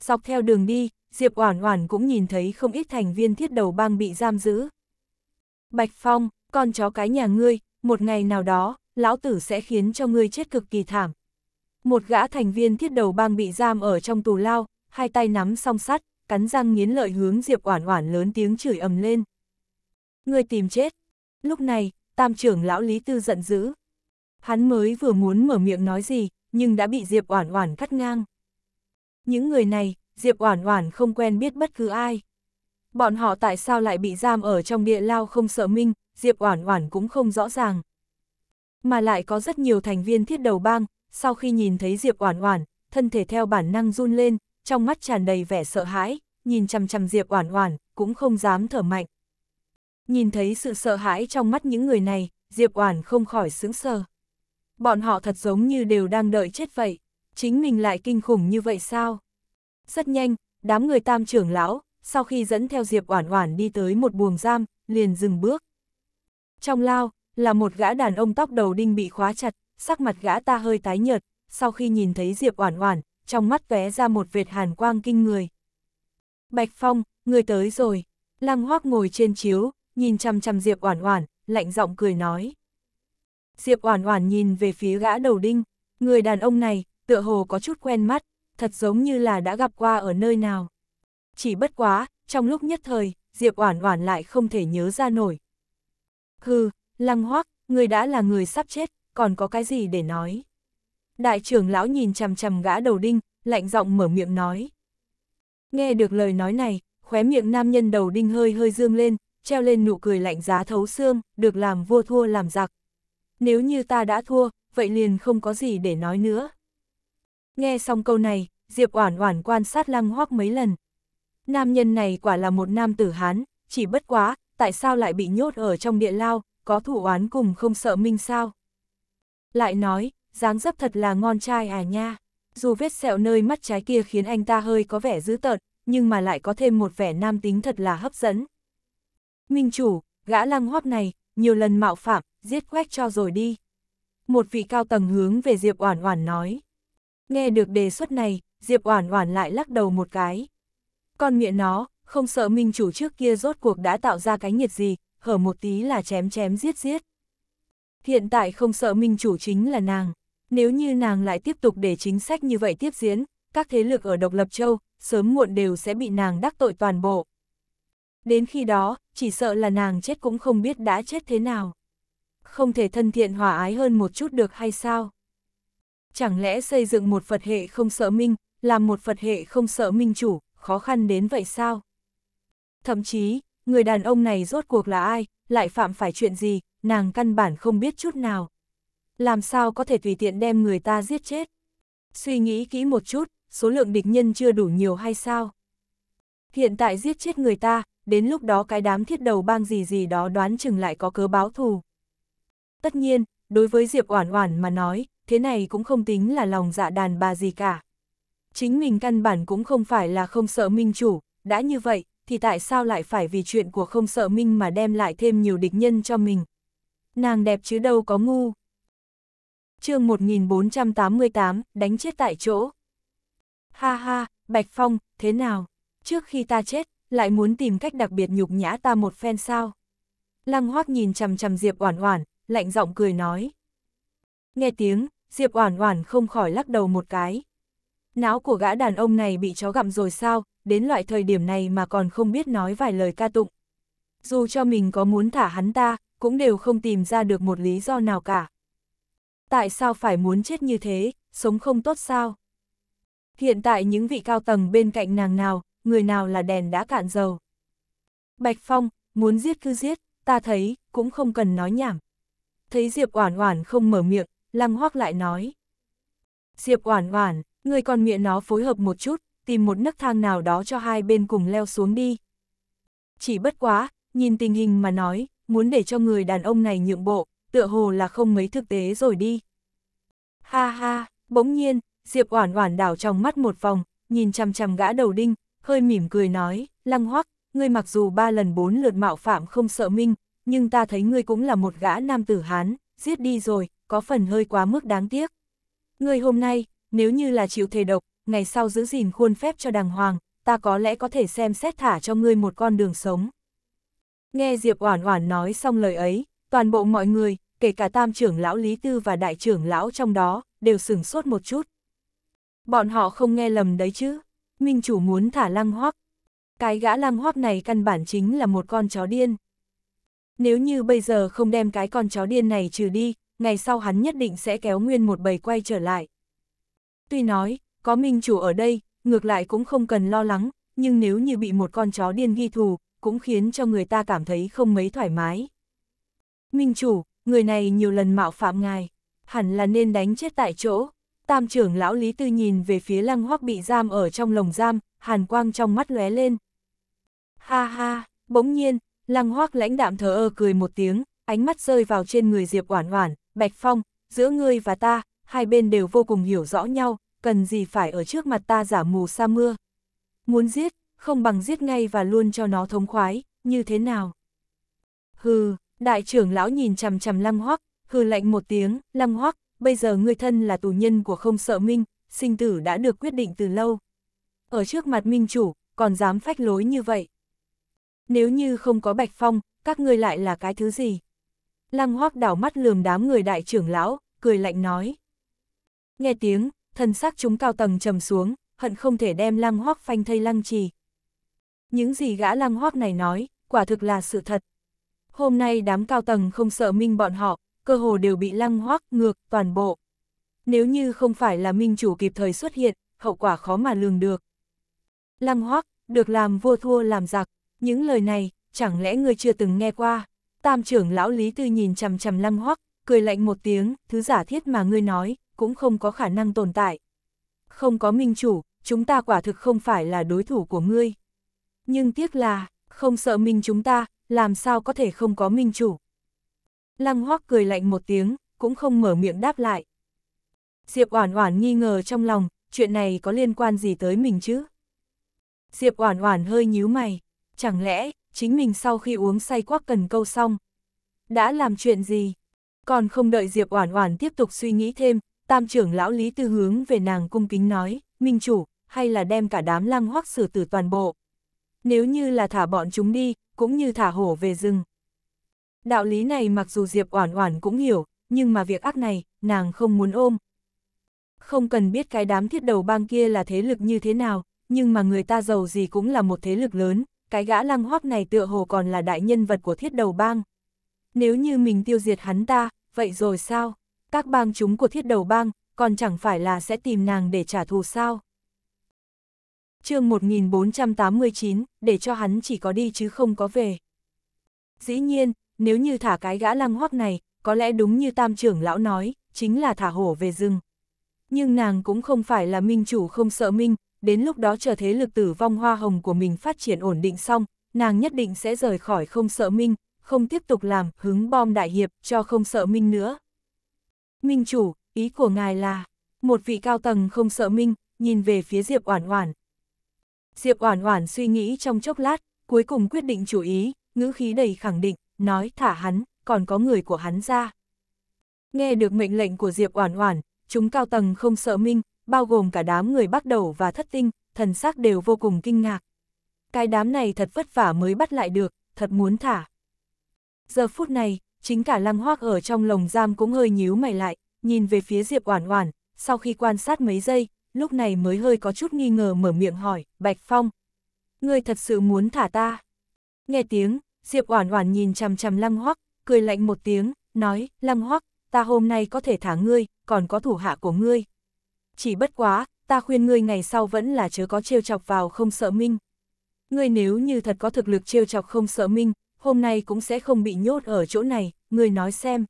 Dọc theo đường đi, Diệp Oản Oản cũng nhìn thấy không ít thành viên thiết đầu bang bị giam giữ. Bạch Phong, con chó cái nhà ngươi, một ngày nào đó, lão tử sẽ khiến cho ngươi chết cực kỳ thảm. Một gã thành viên thiết đầu bang bị giam ở trong tù lao, hai tay nắm song sắt, cắn răng nghiến lợi hướng Diệp Oản Oản lớn tiếng chửi ầm lên. Ngươi tìm chết. Lúc này, Tam trưởng lão Lý Tư giận dữ, Hắn mới vừa muốn mở miệng nói gì, nhưng đã bị Diệp Oản Oản cắt ngang. Những người này, Diệp Oản Oản không quen biết bất cứ ai. Bọn họ tại sao lại bị giam ở trong địa lao không sợ minh, Diệp Oản Oản cũng không rõ ràng. Mà lại có rất nhiều thành viên thiết đầu bang, sau khi nhìn thấy Diệp Oản Oản, thân thể theo bản năng run lên, trong mắt tràn đầy vẻ sợ hãi, nhìn chằm chằm Diệp Oản Oản, cũng không dám thở mạnh. Nhìn thấy sự sợ hãi trong mắt những người này, Diệp Oản không khỏi sững sờ bọn họ thật giống như đều đang đợi chết vậy, chính mình lại kinh khủng như vậy sao? Rất nhanh, đám người tam trưởng lão, sau khi dẫn theo Diệp Oản Oản đi tới một buồng giam, liền dừng bước. Trong lao, là một gã đàn ông tóc đầu đinh bị khóa chặt, sắc mặt gã ta hơi tái nhợt, sau khi nhìn thấy Diệp Oản Oản, trong mắt tóe ra một vệt hàn quang kinh người. "Bạch Phong, người tới rồi." Lăng Hoắc ngồi trên chiếu, nhìn chăm chăm Diệp Oản Oản, lạnh giọng cười nói. Diệp Oản Oản nhìn về phía gã đầu đinh, người đàn ông này, tựa hồ có chút quen mắt, thật giống như là đã gặp qua ở nơi nào. Chỉ bất quá, trong lúc nhất thời, Diệp Oản Oản lại không thể nhớ ra nổi. Hừ, Lăng Hoắc, người đã là người sắp chết, còn có cái gì để nói? Đại trưởng lão nhìn chằm chằm gã đầu đinh, lạnh giọng mở miệng nói. Nghe được lời nói này, khóe miệng nam nhân đầu đinh hơi hơi dương lên, treo lên nụ cười lạnh giá thấu xương, được làm vua thua làm giặc nếu như ta đã thua, vậy liền không có gì để nói nữa. Nghe xong câu này, Diệp Oản Oản quan sát Lăng Hoắc mấy lần. Nam nhân này quả là một nam tử hán, chỉ bất quá, tại sao lại bị nhốt ở trong địa lao, có thủ oán cùng không sợ minh sao? Lại nói, dáng dấp thật là ngon trai à nha. Dù vết sẹo nơi mắt trái kia khiến anh ta hơi có vẻ dữ tợn, nhưng mà lại có thêm một vẻ nam tính thật là hấp dẫn. Minh chủ, gã Lăng Hoắc này, nhiều lần mạo phạm, giết quách cho rồi đi. Một vị cao tầng hướng về Diệp Oản Oản nói. Nghe được đề xuất này, Diệp Oản Oản lại lắc đầu một cái. Con miệng nó, không sợ minh chủ trước kia rốt cuộc đã tạo ra cái nhiệt gì, hở một tí là chém chém giết giết. Hiện tại không sợ minh chủ chính là nàng. Nếu như nàng lại tiếp tục để chính sách như vậy tiếp diễn, các thế lực ở Độc Lập Châu, sớm muộn đều sẽ bị nàng đắc tội toàn bộ. Đến khi đó, chỉ sợ là nàng chết cũng không biết đã chết thế nào không thể thân thiện hòa ái hơn một chút được hay sao? Chẳng lẽ xây dựng một Phật hệ không sợ minh, làm một Phật hệ không sợ minh chủ, khó khăn đến vậy sao? Thậm chí, người đàn ông này rốt cuộc là ai, lại phạm phải chuyện gì, nàng căn bản không biết chút nào. Làm sao có thể tùy tiện đem người ta giết chết? Suy nghĩ kỹ một chút, số lượng địch nhân chưa đủ nhiều hay sao? Hiện tại giết chết người ta, đến lúc đó cái đám thiết đầu bang gì gì đó đoán chừng lại có cớ báo thù. Tất nhiên, đối với Diệp Oản Oản mà nói, thế này cũng không tính là lòng dạ đàn bà gì cả. Chính mình căn bản cũng không phải là không sợ minh chủ, đã như vậy, thì tại sao lại phải vì chuyện của không sợ minh mà đem lại thêm nhiều địch nhân cho mình. Nàng đẹp chứ đâu có ngu. chương 1488, đánh chết tại chỗ. Ha ha, Bạch Phong, thế nào? Trước khi ta chết, lại muốn tìm cách đặc biệt nhục nhã ta một phen sao? Lăng hoác nhìn chằm chằm Diệp Oản Oản, lạnh giọng cười nói. Nghe tiếng, Diệp Oản Oản không khỏi lắc đầu một cái. Não của gã đàn ông này bị chó gặm rồi sao, đến loại thời điểm này mà còn không biết nói vài lời ca tụng. Dù cho mình có muốn thả hắn ta, cũng đều không tìm ra được một lý do nào cả. Tại sao phải muốn chết như thế, sống không tốt sao? Hiện tại những vị cao tầng bên cạnh nàng nào, người nào là đèn đã cạn dầu. Bạch Phong, muốn giết cứ giết, ta thấy, cũng không cần nói nhảm thấy Diệp Oản Oản không mở miệng, Lăng Hoắc lại nói: "Diệp Oản Oản, ngươi còn miệng nó phối hợp một chút, tìm một nấc thang nào đó cho hai bên cùng leo xuống đi." Chỉ bất quá, nhìn tình hình mà nói, muốn để cho người đàn ông này nhượng bộ, tựa hồ là không mấy thực tế rồi đi. Ha ha, bỗng nhiên, Diệp Oản Oản đảo trong mắt một vòng, nhìn chằm chằm gã đầu đinh, hơi mỉm cười nói, "Lăng Hoắc, ngươi mặc dù ba lần bốn lượt mạo phạm không sợ minh, nhưng ta thấy ngươi cũng là một gã nam tử Hán, giết đi rồi, có phần hơi quá mức đáng tiếc. Ngươi hôm nay, nếu như là chịu thề độc, ngày sau giữ gìn khuôn phép cho đàng hoàng, ta có lẽ có thể xem xét thả cho ngươi một con đường sống. Nghe Diệp Oản Oản nói xong lời ấy, toàn bộ mọi người, kể cả tam trưởng lão Lý Tư và đại trưởng lão trong đó, đều sửng sốt một chút. Bọn họ không nghe lầm đấy chứ, Minh chủ muốn thả Lăng hoác Cái gã Lăng hoác này căn bản chính là một con chó điên. Nếu như bây giờ không đem cái con chó điên này trừ đi, ngày sau hắn nhất định sẽ kéo nguyên một bầy quay trở lại. Tuy nói, có minh chủ ở đây, ngược lại cũng không cần lo lắng, nhưng nếu như bị một con chó điên ghi thù, cũng khiến cho người ta cảm thấy không mấy thoải mái. Minh chủ, người này nhiều lần mạo phạm ngài, hẳn là nên đánh chết tại chỗ. Tam trưởng lão Lý Tư nhìn về phía lăng hoác bị giam ở trong lồng giam, hàn quang trong mắt lóe lên. Ha ha, bỗng nhiên, Lăng hoác lãnh đạm thờ ơ cười một tiếng, ánh mắt rơi vào trên người Diệp Oản Oản, Bạch Phong, giữa ngươi và ta, hai bên đều vô cùng hiểu rõ nhau, cần gì phải ở trước mặt ta giả mù sa mưa. Muốn giết, không bằng giết ngay và luôn cho nó thống khoái, như thế nào? Hừ, đại trưởng lão nhìn chằm chằm Lăng Hoắc, hừ lạnh một tiếng, Lăng Hoắc, bây giờ ngươi thân là tù nhân của không sợ Minh, sinh tử đã được quyết định từ lâu. Ở trước mặt Minh chủ, còn dám phách lối như vậy nếu như không có Bạch Phong, các ngươi lại là cái thứ gì? Lăng hoác đảo mắt lườm đám người đại trưởng lão, cười lạnh nói. Nghe tiếng, thần sắc chúng cao tầng trầm xuống, hận không thể đem lăng hoác phanh thây lăng trì. Những gì gã lăng hoác này nói, quả thực là sự thật. Hôm nay đám cao tầng không sợ minh bọn họ, cơ hồ đều bị lăng hoác ngược toàn bộ. Nếu như không phải là minh chủ kịp thời xuất hiện, hậu quả khó mà lường được. Lăng hoác, được làm vua thua làm giặc những lời này, chẳng lẽ ngươi chưa từng nghe qua? Tam trưởng lão Lý Tư nhìn chằm chằm lăng hoắc, cười lạnh một tiếng, thứ giả thiết mà ngươi nói, cũng không có khả năng tồn tại. Không có minh chủ, chúng ta quả thực không phải là đối thủ của ngươi. Nhưng tiếc là, không sợ minh chúng ta, làm sao có thể không có minh chủ. Lăng hoắc cười lạnh một tiếng, cũng không mở miệng đáp lại. Diệp Oản Oản nghi ngờ trong lòng, chuyện này có liên quan gì tới mình chứ? Diệp Oản Oản hơi nhíu mày, chẳng lẽ, chính mình sau khi uống say quắc cần câu xong, đã làm chuyện gì? Còn không đợi Diệp Oản Oản tiếp tục suy nghĩ thêm, tam trưởng lão Lý Tư hướng về nàng cung kính nói, "Minh chủ, hay là đem cả đám lăng hoắc xử tử toàn bộ. Nếu như là thả bọn chúng đi, cũng như thả hổ về rừng." Đạo lý này mặc dù Diệp Oản Oản cũng hiểu, nhưng mà việc ác này, nàng không muốn ôm. Không cần biết cái đám thiết đầu bang kia là thế lực như thế nào, nhưng mà người ta giàu gì cũng là một thế lực lớn, cái gã lăng hoác này tựa hồ còn là đại nhân vật của thiết đầu bang. Nếu như mình tiêu diệt hắn ta, vậy rồi sao? Các bang chúng của thiết đầu bang, còn chẳng phải là sẽ tìm nàng để trả thù sao? chương 1489, để cho hắn chỉ có đi chứ không có về. Dĩ nhiên, nếu như thả cái gã lăng hoác này, có lẽ đúng như tam trưởng lão nói, chính là thả hổ về rừng. Nhưng nàng cũng không phải là minh chủ không sợ minh, đến lúc đó chờ thế lực tử vong hoa hồng của mình phát triển ổn định xong, nàng nhất định sẽ rời khỏi không sợ Minh, không tiếp tục làm hứng bom đại hiệp cho không sợ Minh nữa. Minh chủ, ý của ngài là, một vị cao tầng không sợ Minh, nhìn về phía Diệp Oản Oản. Diệp Oản Oản suy nghĩ trong chốc lát, cuối cùng quyết định chủ ý, ngữ khí đầy khẳng định, nói thả hắn, còn có người của hắn ra. Nghe được mệnh lệnh của Diệp Oản Oản, chúng cao tầng không sợ Minh, bao gồm cả đám người bắt đầu và thất tinh, thần sắc đều vô cùng kinh ngạc. Cái đám này thật vất vả mới bắt lại được, thật muốn thả. Giờ phút này, chính cả lăng hoác ở trong lồng giam cũng hơi nhíu mày lại, nhìn về phía Diệp Oản Oản, sau khi quan sát mấy giây, lúc này mới hơi có chút nghi ngờ mở miệng hỏi, Bạch Phong. người thật sự muốn thả ta? Nghe tiếng, Diệp Oản Oản nhìn chằm chằm lăng hoác, cười lạnh một tiếng, nói, lăng hoác, ta hôm nay có thể thả ngươi, còn có thủ hạ của ngươi, chỉ bất quá, ta khuyên ngươi ngày sau vẫn là chớ có trêu chọc vào không sợ minh. Ngươi nếu như thật có thực lực trêu chọc không sợ minh, hôm nay cũng sẽ không bị nhốt ở chỗ này, ngươi nói xem.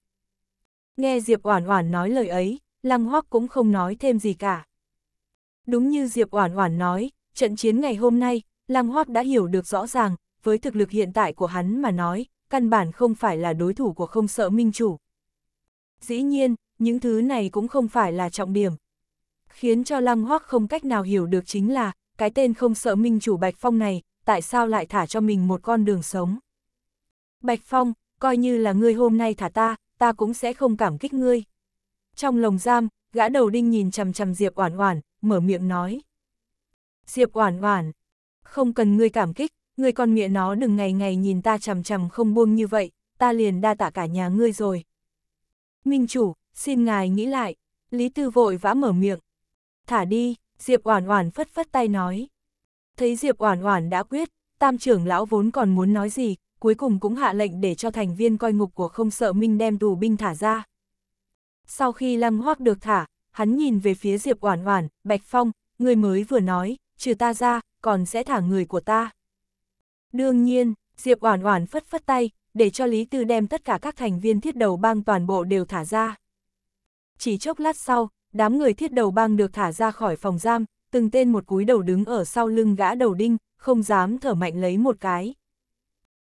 Nghe Diệp Oản Oản nói lời ấy, Lăng Hoắc cũng không nói thêm gì cả. Đúng như Diệp Oản Oản nói, trận chiến ngày hôm nay, Lăng Hoắc đã hiểu được rõ ràng, với thực lực hiện tại của hắn mà nói, căn bản không phải là đối thủ của không sợ minh chủ. Dĩ nhiên, những thứ này cũng không phải là trọng điểm, khiến cho Lăng Hoắc không cách nào hiểu được chính là, cái tên không sợ minh chủ Bạch Phong này, tại sao lại thả cho mình một con đường sống. Bạch Phong, coi như là ngươi hôm nay thả ta, ta cũng sẽ không cảm kích ngươi. Trong lồng giam, gã đầu đinh nhìn chằm chằm Diệp Oản Oản, mở miệng nói. Diệp Oản Oản, không cần ngươi cảm kích, ngươi con mẹ nó đừng ngày ngày nhìn ta chằm chằm không buông như vậy, ta liền đa tạ cả nhà ngươi rồi. Minh chủ, xin ngài nghĩ lại, Lý Tư vội vã mở miệng. Thả đi, Diệp Oản Oản phất phất tay nói. Thấy Diệp Oản Oản đã quyết, Tam trưởng lão vốn còn muốn nói gì, cuối cùng cũng hạ lệnh để cho thành viên coi ngục của không sợ Minh đem tù binh thả ra. Sau khi Lăng Hoắc được thả, hắn nhìn về phía Diệp Oản Oản, Bạch Phong, người mới vừa nói, trừ ta ra, còn sẽ thả người của ta. Đương nhiên, Diệp Oản Oản phất phất tay, để cho Lý Tư đem tất cả các thành viên thiết đầu bang toàn bộ đều thả ra. Chỉ chốc lát sau, đám người thiết đầu bang được thả ra khỏi phòng giam, từng tên một cúi đầu đứng ở sau lưng gã đầu đinh, không dám thở mạnh lấy một cái.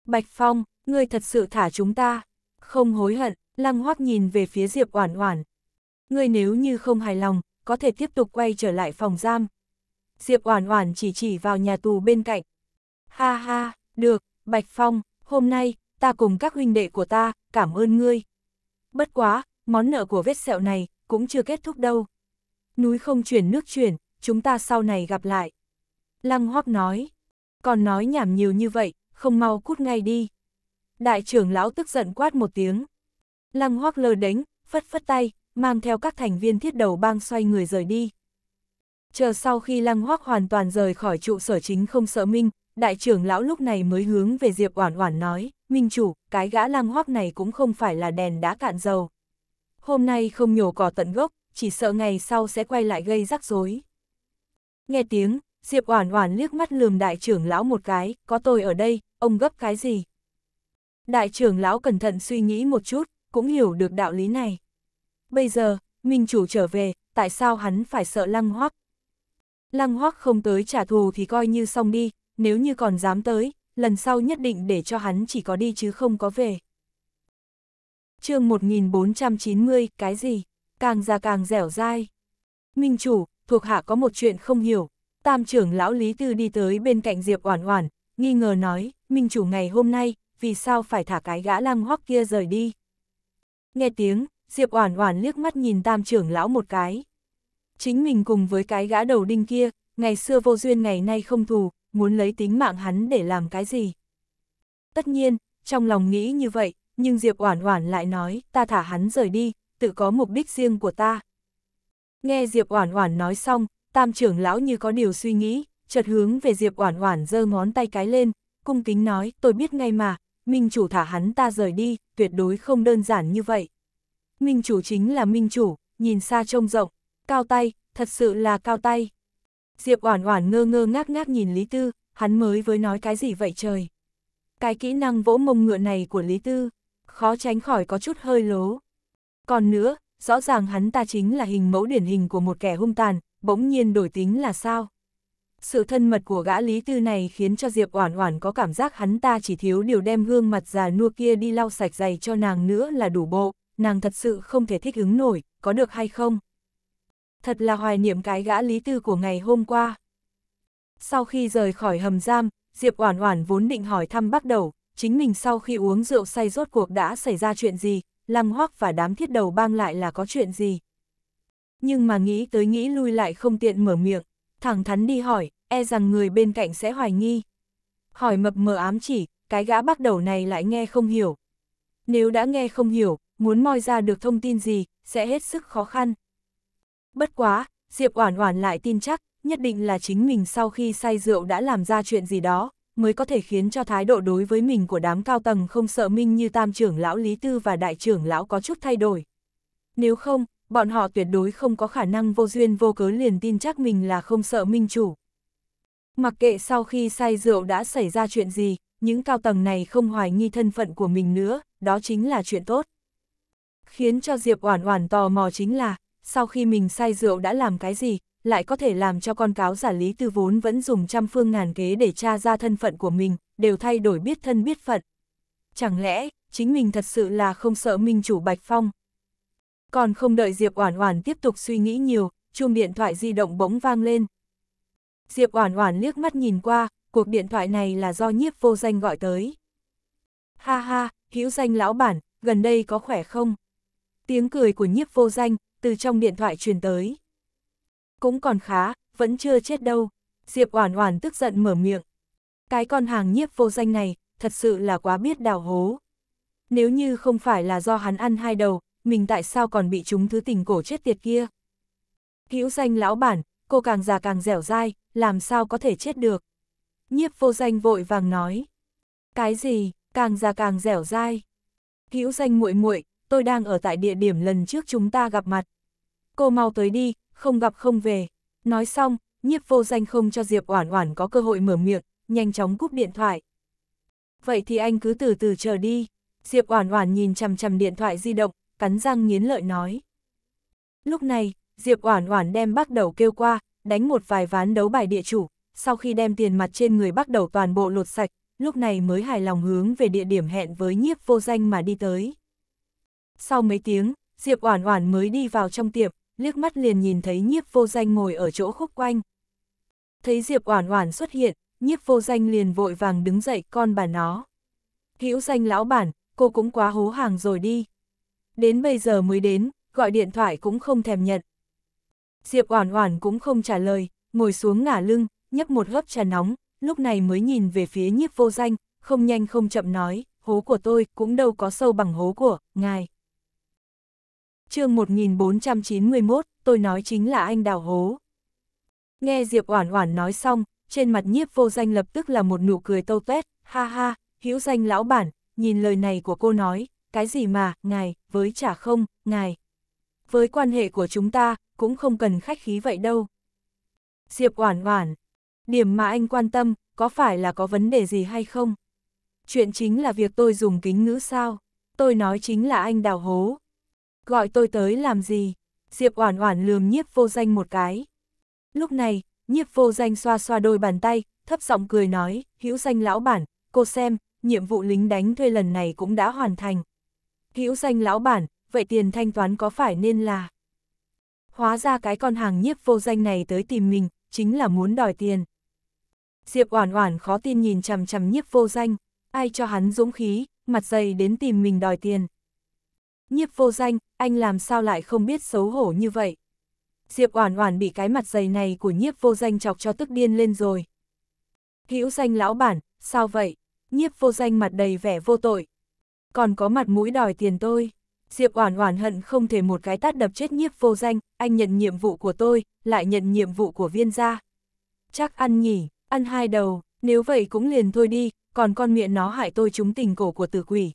Bạch Phong, ngươi thật sự thả chúng ta, không hối hận, lăng hoác nhìn về phía Diệp Oản Oản. Ngươi nếu như không hài lòng, có thể tiếp tục quay trở lại phòng giam. Diệp Oản Oản chỉ chỉ vào nhà tù bên cạnh. Ha ha, được, Bạch Phong, hôm nay, ta cùng các huynh đệ của ta, cảm ơn ngươi. Bất quá, món nợ của vết sẹo này, cũng chưa kết thúc đâu. Núi không chuyển nước chuyển, chúng ta sau này gặp lại. Lăng hoác nói, còn nói nhảm nhiều như vậy, không mau cút ngay đi. Đại trưởng lão tức giận quát một tiếng. Lăng hoác lơ đánh, phất phất tay, mang theo các thành viên thiết đầu bang xoay người rời đi. Chờ sau khi lăng hoác hoàn toàn rời khỏi trụ sở chính không sợ Minh, đại trưởng lão lúc này mới hướng về Diệp Oản Oản nói, Minh chủ, cái gã lăng hoác này cũng không phải là đèn đã cạn dầu hôm nay không nhổ cỏ tận gốc, chỉ sợ ngày sau sẽ quay lại gây rắc rối. Nghe tiếng, Diệp Oản Oản liếc mắt lườm đại trưởng lão một cái, có tôi ở đây, ông gấp cái gì? Đại trưởng lão cẩn thận suy nghĩ một chút, cũng hiểu được đạo lý này. Bây giờ, minh chủ trở về, tại sao hắn phải sợ Lăng Hoắc? Lăng Hoắc không tới trả thù thì coi như xong đi, nếu như còn dám tới, lần sau nhất định để cho hắn chỉ có đi chứ không có về chương 1490, cái gì? Càng già càng dẻo dai. Minh chủ, thuộc hạ có một chuyện không hiểu. Tam trưởng lão Lý Tư đi tới bên cạnh Diệp Oản Oản, nghi ngờ nói, Minh chủ ngày hôm nay, vì sao phải thả cái gã lang hoắc kia rời đi? Nghe tiếng, Diệp Oản Oản liếc mắt nhìn Tam trưởng lão một cái. Chính mình cùng với cái gã đầu đinh kia, ngày xưa vô duyên ngày nay không thù, muốn lấy tính mạng hắn để làm cái gì? Tất nhiên, trong lòng nghĩ như vậy, nhưng Diệp Oản Oản lại nói, ta thả hắn rời đi, tự có mục đích riêng của ta. Nghe Diệp Oản Oản nói xong, Tam trưởng lão như có điều suy nghĩ, chợt hướng về Diệp Oản Oản giơ ngón tay cái lên, cung kính nói, tôi biết ngay mà, minh chủ thả hắn ta rời đi, tuyệt đối không đơn giản như vậy. Minh chủ chính là minh chủ, nhìn xa trông rộng, cao tay, thật sự là cao tay. Diệp Oản Oản ngơ ngơ ngác ngác nhìn Lý Tư, hắn mới với nói cái gì vậy trời. Cái kỹ năng vỗ mông ngựa này của Lý Tư khó tránh khỏi có chút hơi lố. Còn nữa, rõ ràng hắn ta chính là hình mẫu điển hình của một kẻ hung tàn, bỗng nhiên đổi tính là sao? Sự thân mật của gã Lý Tư này khiến cho Diệp Oản Oản có cảm giác hắn ta chỉ thiếu điều đem gương mặt già nua kia đi lau sạch giày cho nàng nữa là đủ bộ, nàng thật sự không thể thích ứng nổi, có được hay không? Thật là hoài niệm cái gã Lý Tư của ngày hôm qua. Sau khi rời khỏi hầm giam, Diệp Oản Oản vốn định hỏi thăm bắt đầu, chính mình sau khi uống rượu say rốt cuộc đã xảy ra chuyện gì, lăng hoắc và đám thiết đầu bang lại là có chuyện gì. Nhưng mà nghĩ tới nghĩ lui lại không tiện mở miệng, thẳng thắn đi hỏi, e rằng người bên cạnh sẽ hoài nghi. Hỏi mập mờ ám chỉ, cái gã bắt đầu này lại nghe không hiểu. Nếu đã nghe không hiểu, muốn moi ra được thông tin gì, sẽ hết sức khó khăn. Bất quá, Diệp Oản Oản lại tin chắc, nhất định là chính mình sau khi say rượu đã làm ra chuyện gì đó, mới có thể khiến cho thái độ đối với mình của đám cao tầng không sợ minh như tam trưởng lão Lý Tư và đại trưởng lão có chút thay đổi. Nếu không, bọn họ tuyệt đối không có khả năng vô duyên vô cớ liền tin chắc mình là không sợ minh chủ. Mặc kệ sau khi say rượu đã xảy ra chuyện gì, những cao tầng này không hoài nghi thân phận của mình nữa, đó chính là chuyện tốt. Khiến cho Diệp Oản Oản tò mò chính là, sau khi mình say rượu đã làm cái gì, lại có thể làm cho con cáo giả lý tư vốn vẫn dùng trăm phương ngàn kế để tra ra thân phận của mình, đều thay đổi biết thân biết phận. Chẳng lẽ, chính mình thật sự là không sợ minh chủ Bạch Phong? Còn không đợi Diệp Oản Oản tiếp tục suy nghĩ nhiều, chuông điện thoại di động bỗng vang lên. Diệp Oản Oản liếc mắt nhìn qua, cuộc điện thoại này là do nhiếp vô danh gọi tới. Ha ha, hữu danh lão bản, gần đây có khỏe không? Tiếng cười của nhiếp vô danh, từ trong điện thoại truyền tới cũng còn khá, vẫn chưa chết đâu. Diệp Oản Oản tức giận mở miệng. Cái con hàng nhiếp vô danh này, thật sự là quá biết đào hố. Nếu như không phải là do hắn ăn hai đầu, mình tại sao còn bị chúng thứ tình cổ chết tiệt kia? Hữu danh lão bản, cô càng già càng dẻo dai, làm sao có thể chết được? Nhiếp vô danh vội vàng nói. Cái gì, càng già càng dẻo dai? Hữu danh muội muội, tôi đang ở tại địa điểm lần trước chúng ta gặp mặt. Cô mau tới đi, không gặp không về. Nói xong, nhiếp vô danh không cho Diệp Oản Oản có cơ hội mở miệng, nhanh chóng cúp điện thoại. Vậy thì anh cứ từ từ chờ đi. Diệp Oản Oản nhìn chằm chằm điện thoại di động, cắn răng nghiến lợi nói. Lúc này, Diệp Oản Oản đem bắt đầu kêu qua, đánh một vài ván đấu bài địa chủ, sau khi đem tiền mặt trên người bắt đầu toàn bộ lột sạch, lúc này mới hài lòng hướng về địa điểm hẹn với nhiếp vô danh mà đi tới. Sau mấy tiếng, Diệp Oản Oản mới đi vào trong tiệm, liếc mắt liền nhìn thấy nhiếp vô danh ngồi ở chỗ khúc quanh. Thấy Diệp Oản Oản xuất hiện, nhiếp vô danh liền vội vàng đứng dậy con bà nó. Hữu danh lão bản, cô cũng quá hố hàng rồi đi. Đến bây giờ mới đến, gọi điện thoại cũng không thèm nhận. Diệp Oản Oản cũng không trả lời, ngồi xuống ngả lưng, nhấp một hớp trà nóng, lúc này mới nhìn về phía nhiếp vô danh, không nhanh không chậm nói, hố của tôi cũng đâu có sâu bằng hố của, ngài chương 1491, tôi nói chính là anh đào hố. Nghe Diệp Oản Oản nói xong, trên mặt nhiếp vô danh lập tức là một nụ cười tâu tét, ha ha, hữu danh lão bản, nhìn lời này của cô nói, cái gì mà, ngài, với trả không, ngài. Với quan hệ của chúng ta, cũng không cần khách khí vậy đâu. Diệp Oản Oản, điểm mà anh quan tâm, có phải là có vấn đề gì hay không? Chuyện chính là việc tôi dùng kính ngữ sao? Tôi nói chính là anh đào hố. Gọi tôi tới làm gì? Diệp Oản Oản lườm nhiếp vô danh một cái. Lúc này, nhiếp vô danh xoa xoa đôi bàn tay, thấp giọng cười nói, hữu danh lão bản, cô xem, nhiệm vụ lính đánh thuê lần này cũng đã hoàn thành. Hữu danh lão bản, vậy tiền thanh toán có phải nên là... Hóa ra cái con hàng nhiếp vô danh này tới tìm mình, chính là muốn đòi tiền. Diệp Oản Oản khó tin nhìn chằm chằm nhiếp vô danh, ai cho hắn dũng khí, mặt dày đến tìm mình đòi tiền nhiếp vô danh, anh làm sao lại không biết xấu hổ như vậy. Diệp Oản Oản bị cái mặt dày này của nhiếp vô danh chọc cho tức điên lên rồi. Hữu danh lão bản, sao vậy? Nhiếp vô danh mặt đầy vẻ vô tội. Còn có mặt mũi đòi tiền tôi. Diệp Oản Oản hận không thể một cái tát đập chết nhiếp vô danh, anh nhận nhiệm vụ của tôi, lại nhận nhiệm vụ của viên gia. Chắc ăn nhỉ, ăn hai đầu, nếu vậy cũng liền thôi đi, còn con miệng nó hại tôi chúng tình cổ của tử quỷ,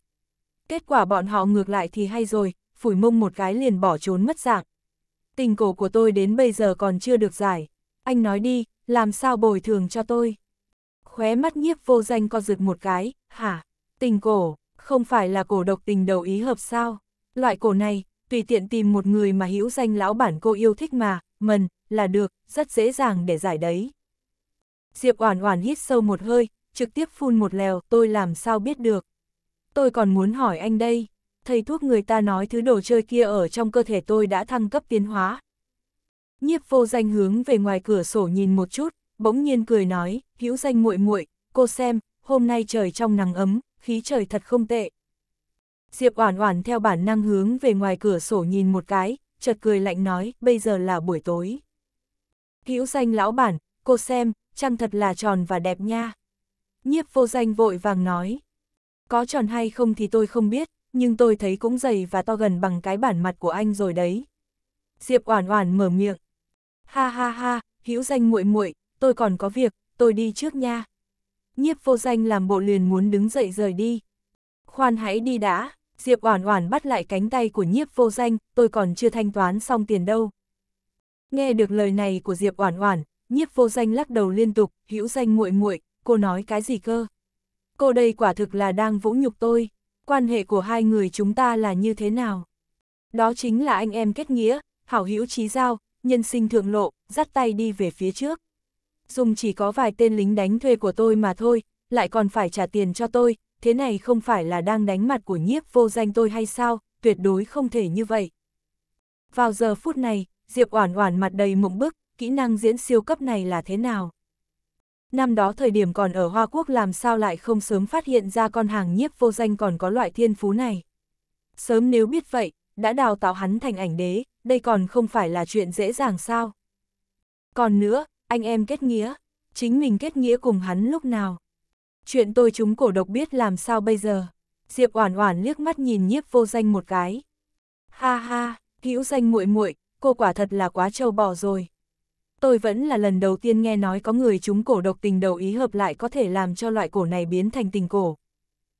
Kết quả bọn họ ngược lại thì hay rồi, phủi mông một cái liền bỏ trốn mất dạng. Tình cổ của tôi đến bây giờ còn chưa được giải. Anh nói đi, làm sao bồi thường cho tôi? Khóe mắt nhiếp vô danh co giật một cái, hả? Tình cổ, không phải là cổ độc tình đầu ý hợp sao? Loại cổ này, tùy tiện tìm một người mà hữu danh lão bản cô yêu thích mà, mần, là được, rất dễ dàng để giải đấy. Diệp Oản Oản hít sâu một hơi, trực tiếp phun một lèo, tôi làm sao biết được tôi còn muốn hỏi anh đây, thầy thuốc người ta nói thứ đồ chơi kia ở trong cơ thể tôi đã thăng cấp tiến hóa. Nhiếp vô danh hướng về ngoài cửa sổ nhìn một chút, bỗng nhiên cười nói, hữu danh muội muội, cô xem, hôm nay trời trong nắng ấm, khí trời thật không tệ. Diệp Oản Oản theo bản năng hướng về ngoài cửa sổ nhìn một cái, chợt cười lạnh nói, bây giờ là buổi tối. Hữu Danh lão bản, cô xem, trăng thật là tròn và đẹp nha. Nhiếp Vô Danh vội vàng nói. Có tròn hay không thì tôi không biết, nhưng tôi thấy cũng dày và to gần bằng cái bản mặt của anh rồi đấy. Diệp Oản Oản mở miệng. Ha ha ha, hữu danh muội muội, tôi còn có việc, tôi đi trước nha. Nhiếp Vô Danh làm bộ liền muốn đứng dậy rời đi. Khoan hãy đi đã, Diệp Oản Oản bắt lại cánh tay của Nhiếp Vô Danh, tôi còn chưa thanh toán xong tiền đâu. Nghe được lời này của Diệp Oản Oản, Nhiếp Vô Danh lắc đầu liên tục, hữu danh muội muội, cô nói cái gì cơ? cô đây quả thực là đang vũ nhục tôi, quan hệ của hai người chúng ta là như thế nào? Đó chính là anh em kết nghĩa, hảo hữu trí giao, nhân sinh thượng lộ, dắt tay đi về phía trước. Dùng chỉ có vài tên lính đánh thuê của tôi mà thôi, lại còn phải trả tiền cho tôi, thế này không phải là đang đánh mặt của nhiếp vô danh tôi hay sao, tuyệt đối không thể như vậy. Vào giờ phút này, Diệp Oản Oản mặt đầy mộng bức, kỹ năng diễn siêu cấp này là thế nào? năm đó thời điểm còn ở Hoa Quốc làm sao lại không sớm phát hiện ra con hàng nhiếp vô danh còn có loại thiên phú này. Sớm nếu biết vậy, đã đào tạo hắn thành ảnh đế, đây còn không phải là chuyện dễ dàng sao. Còn nữa, anh em kết nghĩa, chính mình kết nghĩa cùng hắn lúc nào. Chuyện tôi chúng cổ độc biết làm sao bây giờ. Diệp Oản Oản liếc mắt nhìn Nhiếp Vô Danh một cái. Ha ha, hữu danh muội muội, cô quả thật là quá trâu bò rồi tôi vẫn là lần đầu tiên nghe nói có người chúng cổ độc tình đầu ý hợp lại có thể làm cho loại cổ này biến thành tình cổ.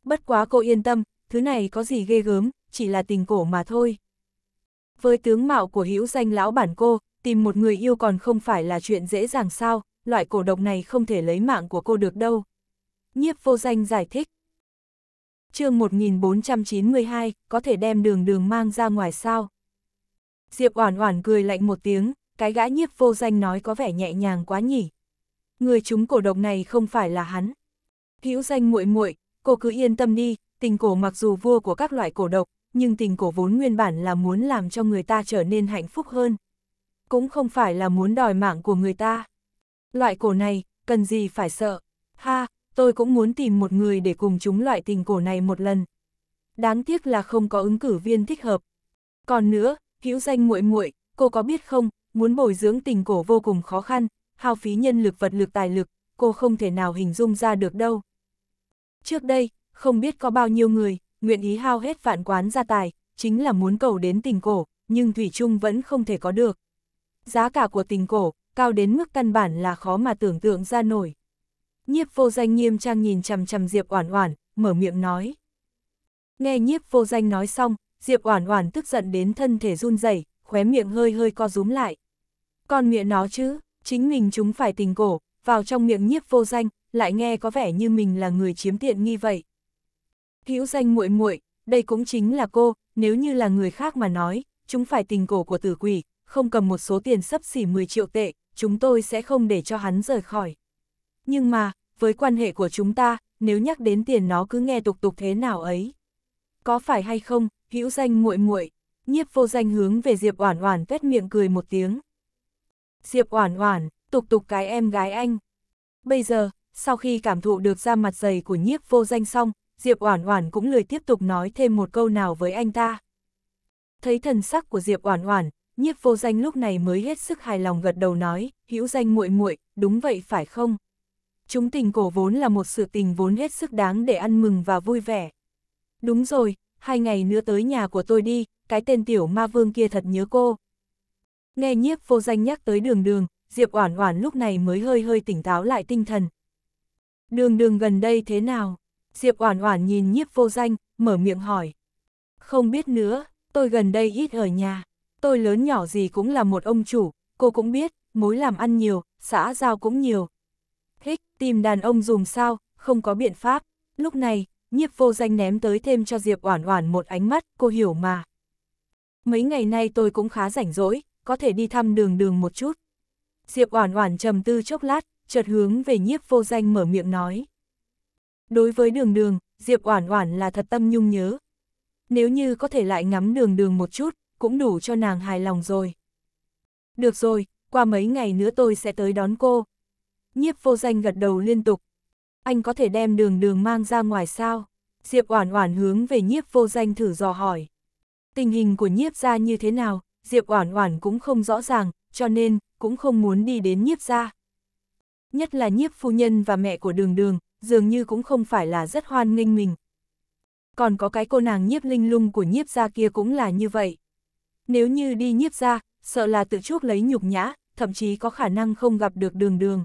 Bất quá cô yên tâm, thứ này có gì ghê gớm, chỉ là tình cổ mà thôi. Với tướng mạo của hữu danh lão bản cô, tìm một người yêu còn không phải là chuyện dễ dàng sao, loại cổ độc này không thể lấy mạng của cô được đâu. Nhiếp vô danh giải thích. chương 1492, có thể đem đường đường mang ra ngoài sao? Diệp Oản Oản cười lạnh một tiếng, cái gã nhiếp vô danh nói có vẻ nhẹ nhàng quá nhỉ. Người chúng cổ độc này không phải là hắn. Hữu danh muội muội, cô cứ yên tâm đi, tình cổ mặc dù vua của các loại cổ độc, nhưng tình cổ vốn nguyên bản là muốn làm cho người ta trở nên hạnh phúc hơn. Cũng không phải là muốn đòi mạng của người ta. Loại cổ này, cần gì phải sợ. Ha, tôi cũng muốn tìm một người để cùng chúng loại tình cổ này một lần. Đáng tiếc là không có ứng cử viên thích hợp. Còn nữa, hữu danh muội muội, cô có biết không, Muốn bồi dưỡng tình cổ vô cùng khó khăn, hao phí nhân lực vật lực tài lực, cô không thể nào hình dung ra được đâu. Trước đây, không biết có bao nhiêu người, nguyện ý hao hết vạn quán gia tài, chính là muốn cầu đến tình cổ, nhưng Thủy Trung vẫn không thể có được. Giá cả của tình cổ, cao đến mức căn bản là khó mà tưởng tượng ra nổi. Nhiếp vô danh nghiêm trang nhìn chằm chằm Diệp Oản Oản, mở miệng nói. Nghe nhiếp vô danh nói xong, Diệp Oản Oản tức giận đến thân thể run rẩy, khóe miệng hơi hơi co rúm lại. Con miệng nó chứ, chính mình chúng phải tình cổ, vào trong miệng nhiếp vô danh, lại nghe có vẻ như mình là người chiếm tiện nghi vậy. Hữu danh muội muội, đây cũng chính là cô, nếu như là người khác mà nói, chúng phải tình cổ của tử quỷ, không cầm một số tiền sấp xỉ 10 triệu tệ, chúng tôi sẽ không để cho hắn rời khỏi. Nhưng mà, với quan hệ của chúng ta, nếu nhắc đến tiền nó cứ nghe tục tục thế nào ấy. Có phải hay không, hữu danh muội muội? Nhiếp vô danh hướng về Diệp Oản Oản tuét miệng cười một tiếng. Diệp Oản Oản, tục tục cái em gái anh. Bây giờ, sau khi cảm thụ được ra mặt dày của nhiếp vô danh xong, Diệp Oản Oản cũng lười tiếp tục nói thêm một câu nào với anh ta. Thấy thần sắc của Diệp Oản Oản, nhiếp vô danh lúc này mới hết sức hài lòng gật đầu nói, hữu danh muội muội, đúng vậy phải không? Chúng tình cổ vốn là một sự tình vốn hết sức đáng để ăn mừng và vui vẻ. Đúng rồi, hai ngày nữa tới nhà của tôi đi, cái tên tiểu ma vương kia thật nhớ cô. Nghe nhiếp vô danh nhắc tới đường đường, Diệp Oản Oản lúc này mới hơi hơi tỉnh táo lại tinh thần. Đường đường gần đây thế nào? Diệp Oản Oản nhìn nhiếp vô danh, mở miệng hỏi. Không biết nữa, tôi gần đây ít ở nhà. Tôi lớn nhỏ gì cũng là một ông chủ, cô cũng biết, mối làm ăn nhiều, xã giao cũng nhiều. Hích, tìm đàn ông dùng sao, không có biện pháp. Lúc này, nhiếp vô danh ném tới thêm cho Diệp Oản Oản một ánh mắt, cô hiểu mà. Mấy ngày nay tôi cũng khá rảnh rỗi, có thể đi thăm đường đường một chút. Diệp Oản Oản trầm tư chốc lát, chợt hướng về nhiếp vô danh mở miệng nói. Đối với đường đường, Diệp Oản Oản là thật tâm nhung nhớ. Nếu như có thể lại ngắm đường đường một chút, cũng đủ cho nàng hài lòng rồi. Được rồi, qua mấy ngày nữa tôi sẽ tới đón cô. Nhiếp vô danh gật đầu liên tục. Anh có thể đem đường đường mang ra ngoài sao? Diệp Oản Oản hướng về nhiếp vô danh thử dò hỏi. Tình hình của nhiếp gia như thế nào, Diệp Oản Oản cũng không rõ ràng, cho nên cũng không muốn đi đến nhiếp gia. Nhất là nhiếp phu nhân và mẹ của Đường Đường, dường như cũng không phải là rất hoan nghênh mình. Còn có cái cô nàng nhiếp linh lung của nhiếp gia kia cũng là như vậy. Nếu như đi nhiếp gia, sợ là tự chuốc lấy nhục nhã, thậm chí có khả năng không gặp được Đường Đường.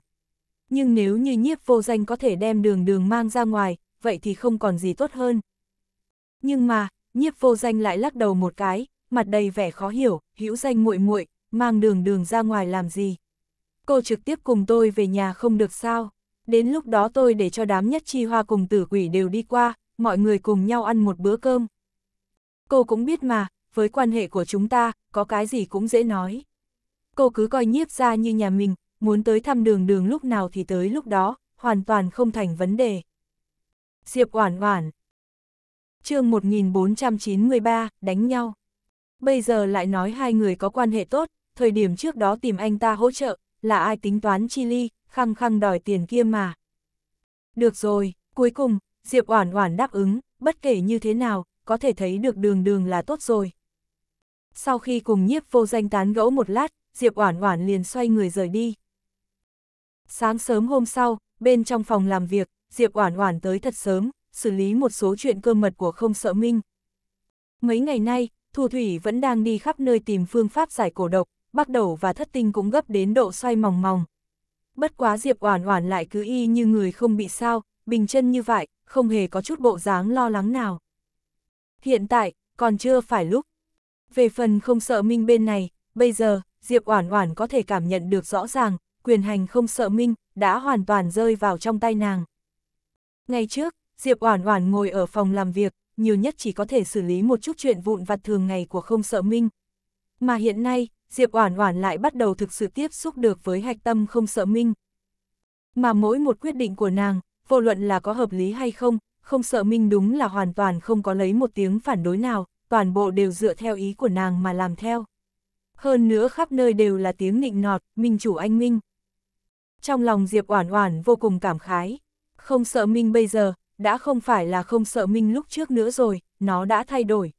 Nhưng nếu như nhiếp vô danh có thể đem Đường Đường mang ra ngoài, vậy thì không còn gì tốt hơn. Nhưng mà, nhiếp vô danh lại lắc đầu một cái, mặt đầy vẻ khó hiểu, hữu danh muội muội, mang đường đường ra ngoài làm gì? Cô trực tiếp cùng tôi về nhà không được sao? Đến lúc đó tôi để cho đám nhất chi hoa cùng tử quỷ đều đi qua, mọi người cùng nhau ăn một bữa cơm. Cô cũng biết mà, với quan hệ của chúng ta, có cái gì cũng dễ nói. Cô cứ coi nhiếp ra như nhà mình, muốn tới thăm đường đường lúc nào thì tới lúc đó, hoàn toàn không thành vấn đề. Diệp Oản Oản Chương 1493, đánh nhau bây giờ lại nói hai người có quan hệ tốt, thời điểm trước đó tìm anh ta hỗ trợ, là ai tính toán chi ly, khăng khăng đòi tiền kia mà. Được rồi, cuối cùng, Diệp Oản Oản đáp ứng, bất kể như thế nào, có thể thấy được đường đường là tốt rồi. Sau khi cùng nhiếp vô danh tán gẫu một lát, Diệp Oản Oản liền xoay người rời đi. Sáng sớm hôm sau, bên trong phòng làm việc, Diệp Oản Oản tới thật sớm, xử lý một số chuyện cơ mật của không sợ minh. Mấy ngày nay, Thủ thủy vẫn đang đi khắp nơi tìm phương pháp giải cổ độc, bắt đầu và thất tinh cũng gấp đến độ xoay mòng mòng. Bất quá Diệp Oản Oản lại cứ y như người không bị sao, bình chân như vậy, không hề có chút bộ dáng lo lắng nào. Hiện tại, còn chưa phải lúc. Về phần không sợ Minh bên này, bây giờ, Diệp Oản Oản có thể cảm nhận được rõ ràng, quyền hành không sợ Minh đã hoàn toàn rơi vào trong tay nàng. Ngày trước, Diệp Oản Oản ngồi ở phòng làm việc, nhiều nhất chỉ có thể xử lý một chút chuyện vụn vặt thường ngày của không sợ minh. Mà hiện nay, Diệp Oản Oản lại bắt đầu thực sự tiếp xúc được với hạch tâm không sợ minh. Mà mỗi một quyết định của nàng, vô luận là có hợp lý hay không, không sợ minh đúng là hoàn toàn không có lấy một tiếng phản đối nào, toàn bộ đều dựa theo ý của nàng mà làm theo. Hơn nữa khắp nơi đều là tiếng nịnh nọt, minh chủ anh minh. Trong lòng Diệp Oản Oản vô cùng cảm khái, không sợ minh bây giờ, đã không phải là không sợ Minh lúc trước nữa rồi, nó đã thay đổi.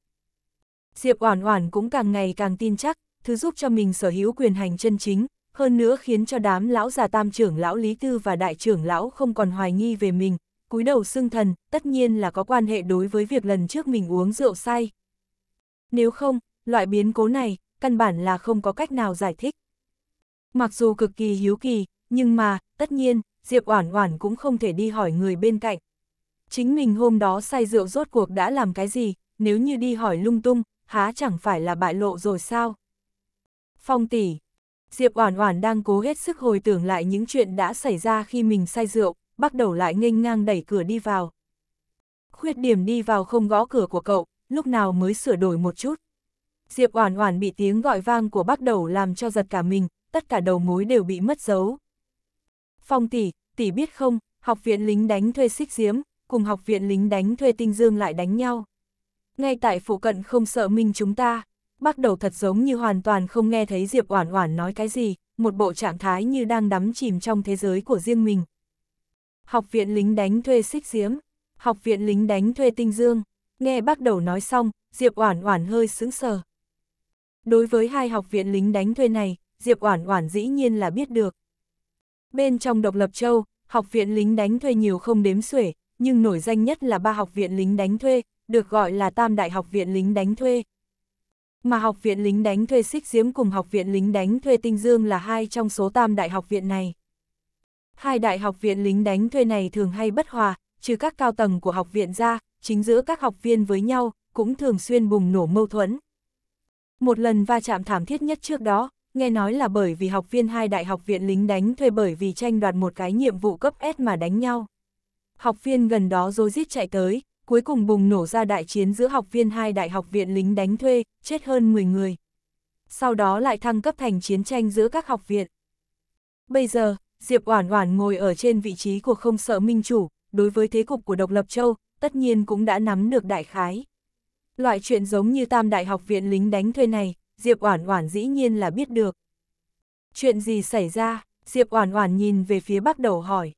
Diệp Oản Oản cũng càng ngày càng tin chắc, thứ giúp cho mình sở hữu quyền hành chân chính, hơn nữa khiến cho đám lão già tam trưởng lão Lý Tư và đại trưởng lão không còn hoài nghi về mình, cúi đầu xưng thần, tất nhiên là có quan hệ đối với việc lần trước mình uống rượu say. Nếu không, loại biến cố này, căn bản là không có cách nào giải thích. Mặc dù cực kỳ hiếu kỳ, nhưng mà, tất nhiên, Diệp Oản Oản cũng không thể đi hỏi người bên cạnh, chính mình hôm đó say rượu rốt cuộc đã làm cái gì, nếu như đi hỏi lung tung, há chẳng phải là bại lộ rồi sao? Phong tỷ Diệp Oản Oản đang cố hết sức hồi tưởng lại những chuyện đã xảy ra khi mình say rượu, bắt đầu lại nghênh ngang đẩy cửa đi vào. Khuyết điểm đi vào không gõ cửa của cậu, lúc nào mới sửa đổi một chút. Diệp Oản Oản bị tiếng gọi vang của bắt đầu làm cho giật cả mình, tất cả đầu mối đều bị mất dấu. Phong tỷ, tỷ biết không, học viện lính đánh thuê xích diếm cùng học viện lính đánh thuê tinh dương lại đánh nhau. Ngay tại phụ cận không sợ minh chúng ta, bắt đầu thật giống như hoàn toàn không nghe thấy Diệp Oản Oản nói cái gì, một bộ trạng thái như đang đắm chìm trong thế giới của riêng mình. Học viện lính đánh thuê xích diếm, học viện lính đánh thuê tinh dương, nghe bắt đầu nói xong, Diệp Oản Oản hơi sững sờ. Đối với hai học viện lính đánh thuê này, Diệp Oản Oản dĩ nhiên là biết được. Bên trong Độc Lập Châu, học viện lính đánh thuê nhiều không đếm xuể, nhưng nổi danh nhất là ba học viện lính đánh thuê, được gọi là Tam Đại Học viện lính đánh thuê. Mà học viện lính đánh thuê Xích diếm cùng học viện lính đánh thuê Tinh Dương là hai trong số Tam Đại học viện này. Hai đại học viện lính đánh thuê này thường hay bất hòa, trừ các cao tầng của học viện ra, chính giữa các học viên với nhau, cũng thường xuyên bùng nổ mâu thuẫn. Một lần va chạm thảm thiết nhất trước đó, nghe nói là bởi vì học viên hai đại học viện lính đánh thuê bởi vì tranh đoạt một cái nhiệm vụ cấp S mà đánh nhau. Học viên gần đó rồi rít chạy tới, cuối cùng bùng nổ ra đại chiến giữa học viên hai đại học viện lính đánh thuê, chết hơn 10 người. Sau đó lại thăng cấp thành chiến tranh giữa các học viện. Bây giờ, Diệp Oản Oản ngồi ở trên vị trí của không sợ minh chủ, đối với thế cục của độc lập châu, tất nhiên cũng đã nắm được đại khái. Loại chuyện giống như tam đại học viện lính đánh thuê này, Diệp Oản Oản dĩ nhiên là biết được. Chuyện gì xảy ra? Diệp Oản Oản nhìn về phía Bắc Đầu hỏi.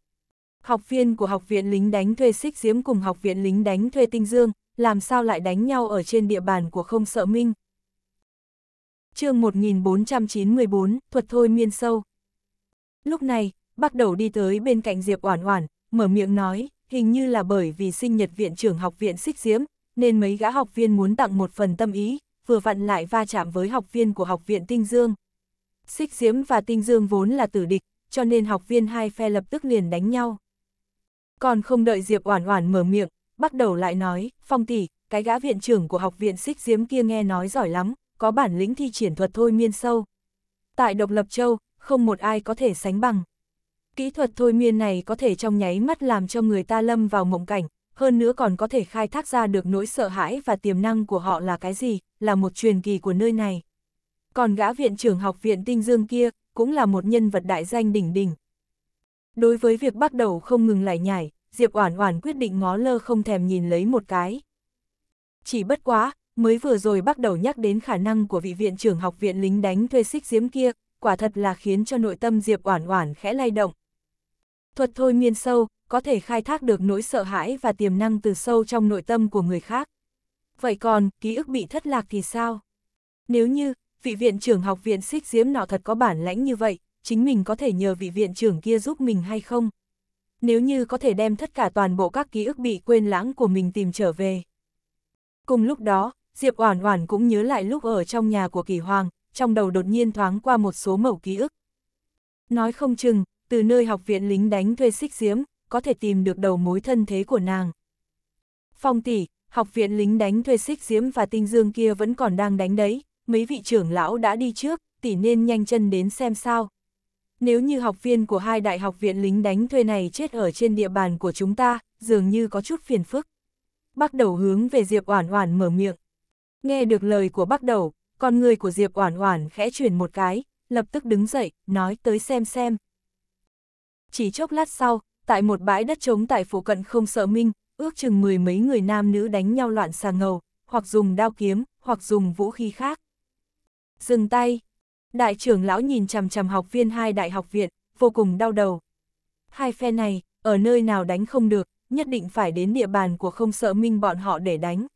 Học viên của học viện lính đánh thuê xích diếm cùng học viện lính đánh thuê tinh dương, làm sao lại đánh nhau ở trên địa bàn của không sợ minh. chương 1494, thuật thôi miên sâu. Lúc này, bắt đầu đi tới bên cạnh Diệp Oản Oản, mở miệng nói, hình như là bởi vì sinh nhật viện trưởng học viện xích diếm nên mấy gã học viên muốn tặng một phần tâm ý, vừa vặn lại va chạm với học viên của học viện Tinh Dương. Xích diếm và Tinh Dương vốn là tử địch, cho nên học viên hai phe lập tức liền đánh nhau. Còn không đợi Diệp Oản Oản mở miệng, bắt đầu lại nói, "Phong tỷ, cái gã viện trưởng của học viện Xích Diếm kia nghe nói giỏi lắm, có bản lĩnh thi triển thuật thôi miên sâu. Tại Độc Lập Châu, không một ai có thể sánh bằng." Kỹ thuật thôi miên này có thể trong nháy mắt làm cho người ta lâm vào mộng cảnh, hơn nữa còn có thể khai thác ra được nỗi sợ hãi và tiềm năng của họ là cái gì, là một truyền kỳ của nơi này. Còn gã viện trưởng học viện Tinh Dương kia, cũng là một nhân vật đại danh đỉnh đỉnh, Đối với việc bắt đầu không ngừng lại nhảy, Diệp Oản Oản quyết định ngó lơ không thèm nhìn lấy một cái. Chỉ bất quá, mới vừa rồi bắt đầu nhắc đến khả năng của vị viện trưởng học viện lính đánh thuê xích diếm kia, quả thật là khiến cho nội tâm Diệp Oản Oản khẽ lay động. Thuật thôi miên sâu, có thể khai thác được nỗi sợ hãi và tiềm năng từ sâu trong nội tâm của người khác. Vậy còn, ký ức bị thất lạc thì sao? Nếu như, vị viện trưởng học viện xích diếm nọ thật có bản lãnh như vậy, chính mình có thể nhờ vị viện trưởng kia giúp mình hay không. Nếu như có thể đem tất cả toàn bộ các ký ức bị quên lãng của mình tìm trở về. Cùng lúc đó, Diệp Oản Oản cũng nhớ lại lúc ở trong nhà của Kỳ Hoàng, trong đầu đột nhiên thoáng qua một số mẩu ký ức. Nói không chừng, từ nơi học viện lính đánh thuê xích diếm có thể tìm được đầu mối thân thế của nàng. Phong tỷ, học viện lính đánh thuê xích diếm và tinh dương kia vẫn còn đang đánh đấy, mấy vị trưởng lão đã đi trước, tỷ nên nhanh chân đến xem sao. Nếu như học viên của hai đại học viện lính đánh thuê này chết ở trên địa bàn của chúng ta, dường như có chút phiền phức. Bác đầu hướng về Diệp Oản Oản mở miệng. Nghe được lời của bác đầu, con người của Diệp Oản Oản khẽ chuyển một cái, lập tức đứng dậy, nói tới xem xem. Chỉ chốc lát sau, tại một bãi đất trống tại phủ cận không sợ minh, ước chừng mười mấy người nam nữ đánh nhau loạn xà ngầu, hoặc dùng đao kiếm, hoặc dùng vũ khí khác. Dừng tay, Đại trưởng lão nhìn chằm chằm học viên hai đại học viện, vô cùng đau đầu. Hai phe này, ở nơi nào đánh không được, nhất định phải đến địa bàn của không sợ minh bọn họ để đánh.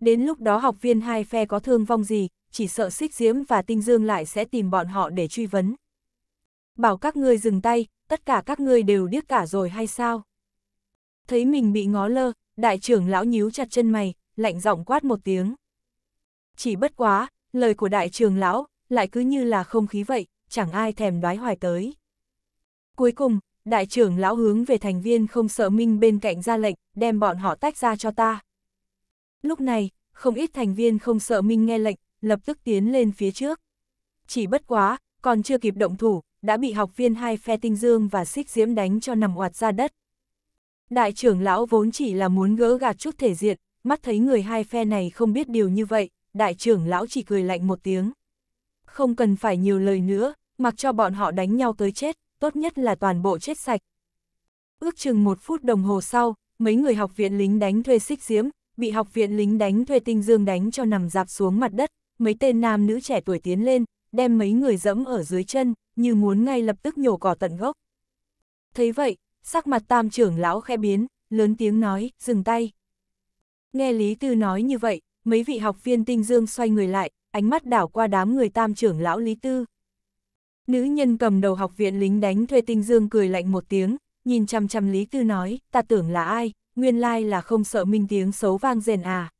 Đến lúc đó học viên hai phe có thương vong gì, chỉ sợ xích diễm và tinh dương lại sẽ tìm bọn họ để truy vấn. Bảo các ngươi dừng tay, tất cả các ngươi đều điếc cả rồi hay sao? Thấy mình bị ngó lơ, đại trưởng lão nhíu chặt chân mày, lạnh giọng quát một tiếng. Chỉ bất quá, lời của đại trưởng lão, lại cứ như là không khí vậy, chẳng ai thèm đoái hoài tới. Cuối cùng, đại trưởng lão hướng về thành viên không sợ minh bên cạnh ra lệnh, đem bọn họ tách ra cho ta. Lúc này, không ít thành viên không sợ minh nghe lệnh, lập tức tiến lên phía trước. Chỉ bất quá, còn chưa kịp động thủ, đã bị học viên hai phe tinh dương và xích diễm đánh cho nằm oạt ra đất. Đại trưởng lão vốn chỉ là muốn gỡ gạt chút thể diện, mắt thấy người hai phe này không biết điều như vậy, đại trưởng lão chỉ cười lạnh một tiếng không cần phải nhiều lời nữa, mặc cho bọn họ đánh nhau tới chết, tốt nhất là toàn bộ chết sạch. Ước chừng một phút đồng hồ sau, mấy người học viện lính đánh thuê xích diếm bị học viện lính đánh thuê tinh dương đánh cho nằm dạp xuống mặt đất, mấy tên nam nữ trẻ tuổi tiến lên, đem mấy người dẫm ở dưới chân, như muốn ngay lập tức nhổ cỏ tận gốc. Thấy vậy, sắc mặt tam trưởng lão khe biến, lớn tiếng nói, dừng tay. Nghe Lý Tư nói như vậy, mấy vị học viên tinh dương xoay người lại, ánh mắt đảo qua đám người tam trưởng lão Lý Tư. Nữ nhân cầm đầu học viện lính đánh thuê tinh dương cười lạnh một tiếng, nhìn chăm chăm Lý Tư nói, ta tưởng là ai, nguyên lai là không sợ minh tiếng xấu vang rền à.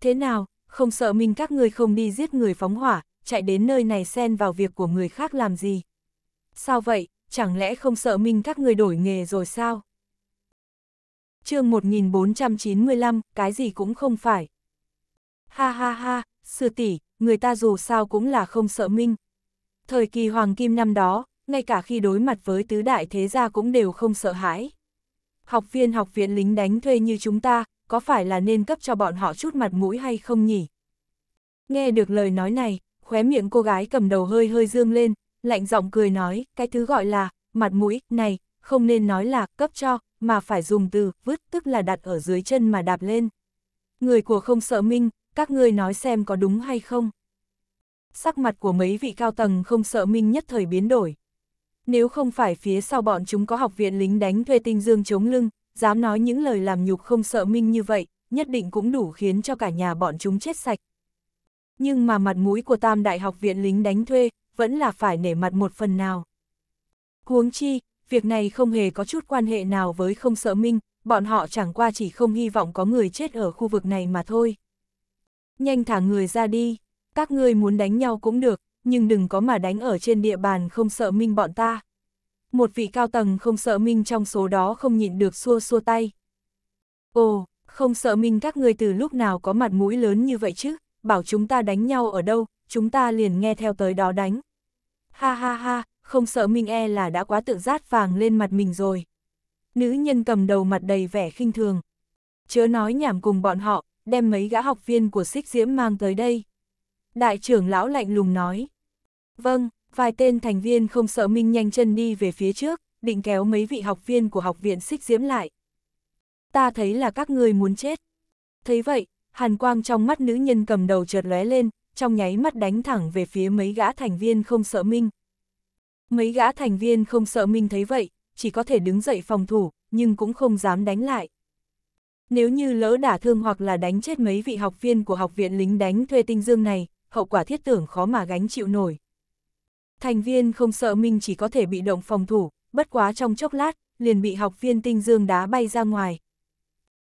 Thế nào, không sợ minh các người không đi giết người phóng hỏa, chạy đến nơi này xen vào việc của người khác làm gì. Sao vậy, chẳng lẽ không sợ minh các người đổi nghề rồi sao? chương 1495, cái gì cũng không phải. Ha ha ha, sư tỷ người ta dù sao cũng là không sợ minh. Thời kỳ Hoàng Kim năm đó, ngay cả khi đối mặt với tứ đại thế gia cũng đều không sợ hãi. Học viên học viện lính đánh thuê như chúng ta, có phải là nên cấp cho bọn họ chút mặt mũi hay không nhỉ? Nghe được lời nói này, khóe miệng cô gái cầm đầu hơi hơi dương lên, lạnh giọng cười nói, cái thứ gọi là, mặt mũi, này, không nên nói là cấp cho, mà phải dùng từ vứt tức là đặt ở dưới chân mà đạp lên. Người của không sợ minh, các ngươi nói xem có đúng hay không. Sắc mặt của mấy vị cao tầng không sợ minh nhất thời biến đổi. Nếu không phải phía sau bọn chúng có học viện lính đánh thuê tinh dương chống lưng, dám nói những lời làm nhục không sợ minh như vậy, nhất định cũng đủ khiến cho cả nhà bọn chúng chết sạch. Nhưng mà mặt mũi của tam đại học viện lính đánh thuê, vẫn là phải nể mặt một phần nào. Huống chi, việc này không hề có chút quan hệ nào với không sợ minh, bọn họ chẳng qua chỉ không hy vọng có người chết ở khu vực này mà thôi. Nhanh thả người ra đi, các ngươi muốn đánh nhau cũng được, nhưng đừng có mà đánh ở trên địa bàn không sợ minh bọn ta. Một vị cao tầng không sợ minh trong số đó không nhịn được xua xua tay. Ồ, không sợ minh các ngươi từ lúc nào có mặt mũi lớn như vậy chứ, bảo chúng ta đánh nhau ở đâu, chúng ta liền nghe theo tới đó đánh. Ha ha ha, không sợ minh e là đã quá tự rát vàng lên mặt mình rồi. Nữ nhân cầm đầu mặt đầy vẻ khinh thường. Chớ nói nhảm cùng bọn họ, đem mấy gã học viên của xích diễm mang tới đây. Đại trưởng lão lạnh lùng nói. Vâng, vài tên thành viên không sợ Minh nhanh chân đi về phía trước, định kéo mấy vị học viên của học viện xích diễm lại. Ta thấy là các ngươi muốn chết. Thấy vậy, hàn quang trong mắt nữ nhân cầm đầu chợt lóe lên, trong nháy mắt đánh thẳng về phía mấy gã thành viên không sợ Minh. Mấy gã thành viên không sợ Minh thấy vậy, chỉ có thể đứng dậy phòng thủ, nhưng cũng không dám đánh lại. Nếu như lỡ đả thương hoặc là đánh chết mấy vị học viên của học viện lính đánh thuê tinh dương này, hậu quả thiết tưởng khó mà gánh chịu nổi. Thành viên không sợ mình chỉ có thể bị động phòng thủ, bất quá trong chốc lát, liền bị học viên tinh dương đá bay ra ngoài.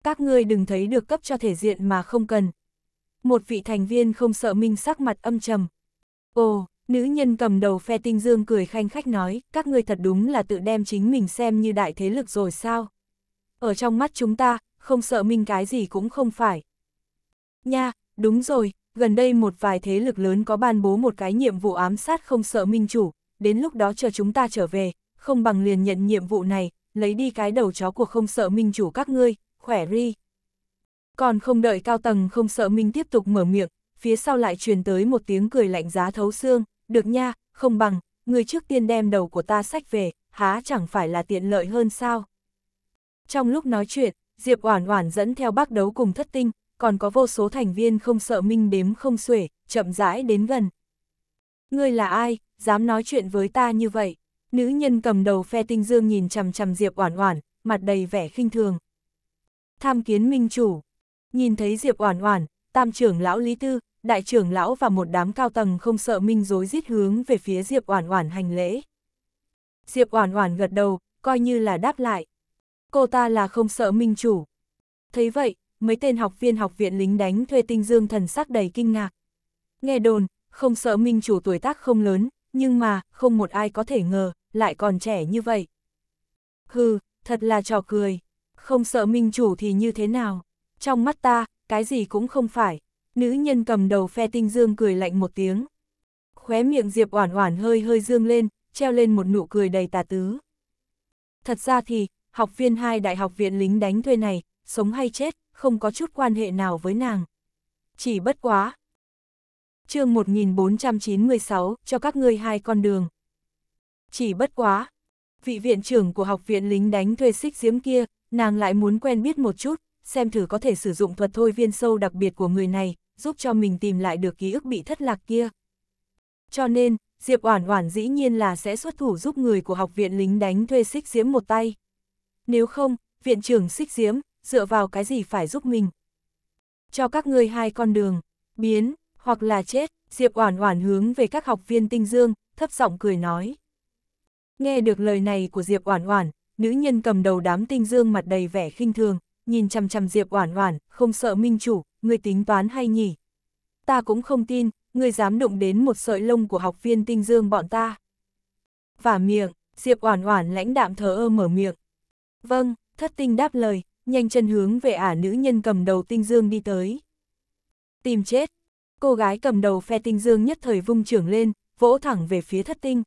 Các ngươi đừng thấy được cấp cho thể diện mà không cần. Một vị thành viên không sợ minh sắc mặt âm trầm. Ồ, nữ nhân cầm đầu phe tinh dương cười khanh khách nói, các ngươi thật đúng là tự đem chính mình xem như đại thế lực rồi sao? Ở trong mắt chúng ta, không sợ minh cái gì cũng không phải. Nha, đúng rồi, gần đây một vài thế lực lớn có ban bố một cái nhiệm vụ ám sát không sợ minh chủ, đến lúc đó chờ chúng ta trở về, không bằng liền nhận nhiệm vụ này, lấy đi cái đầu chó của không sợ minh chủ các ngươi, khỏe ri. Còn không đợi cao tầng không sợ minh tiếp tục mở miệng, phía sau lại truyền tới một tiếng cười lạnh giá thấu xương, được nha, không bằng, người trước tiên đem đầu của ta sách về, há chẳng phải là tiện lợi hơn sao. Trong lúc nói chuyện, Diệp Oản Oản dẫn theo bác đấu cùng thất tinh, còn có vô số thành viên không sợ minh đếm không xuể, chậm rãi đến gần. Ngươi là ai, dám nói chuyện với ta như vậy? Nữ nhân cầm đầu phe tinh dương nhìn chằm chằm Diệp Oản Oản, mặt đầy vẻ khinh thường. Tham kiến minh chủ. Nhìn thấy Diệp Oản Oản, Tam trưởng lão Lý Tư, đại trưởng lão và một đám cao tầng không sợ minh rối rít hướng về phía Diệp Oản Oản hành lễ. Diệp Oản Oản gật đầu, coi như là đáp lại, Cô ta là không sợ minh chủ. Thấy vậy, mấy tên học viên học viện lính đánh thuê tinh dương thần sắc đầy kinh ngạc. Nghe đồn, không sợ minh chủ tuổi tác không lớn, nhưng mà, không một ai có thể ngờ, lại còn trẻ như vậy. Hừ, thật là trò cười. Không sợ minh chủ thì như thế nào? Trong mắt ta, cái gì cũng không phải. Nữ nhân cầm đầu phe tinh dương cười lạnh một tiếng. Khóe miệng Diệp Oản Oản hơi hơi dương lên, treo lên một nụ cười đầy tà tứ. Thật ra thì, học viên hai đại học viện lính đánh thuê này, sống hay chết, không có chút quan hệ nào với nàng. Chỉ bất quá. chương 1496, cho các ngươi hai con đường. Chỉ bất quá. Vị viện trưởng của học viện lính đánh thuê xích diễm kia, nàng lại muốn quen biết một chút, xem thử có thể sử dụng thuật thôi viên sâu đặc biệt của người này, giúp cho mình tìm lại được ký ức bị thất lạc kia. Cho nên, Diệp Oản Oản dĩ nhiên là sẽ xuất thủ giúp người của học viện lính đánh thuê xích diễm một tay nếu không, viện trưởng xích diễm, dựa vào cái gì phải giúp mình. Cho các ngươi hai con đường, biến, hoặc là chết, Diệp Oản Oản hướng về các học viên tinh dương, thấp giọng cười nói. Nghe được lời này của Diệp Oản Oản, nữ nhân cầm đầu đám tinh dương mặt đầy vẻ khinh thường, nhìn chằm chằm Diệp Oản Oản, không sợ minh chủ, ngươi tính toán hay nhỉ? Ta cũng không tin, ngươi dám động đến một sợi lông của học viên tinh dương bọn ta. vả miệng, Diệp Oản Oản lãnh đạm thờ ơ mở miệng, Vâng, thất tinh đáp lời, nhanh chân hướng về ả nữ nhân cầm đầu tinh dương đi tới. Tìm chết, cô gái cầm đầu phe tinh dương nhất thời vung trưởng lên, vỗ thẳng về phía thất tinh.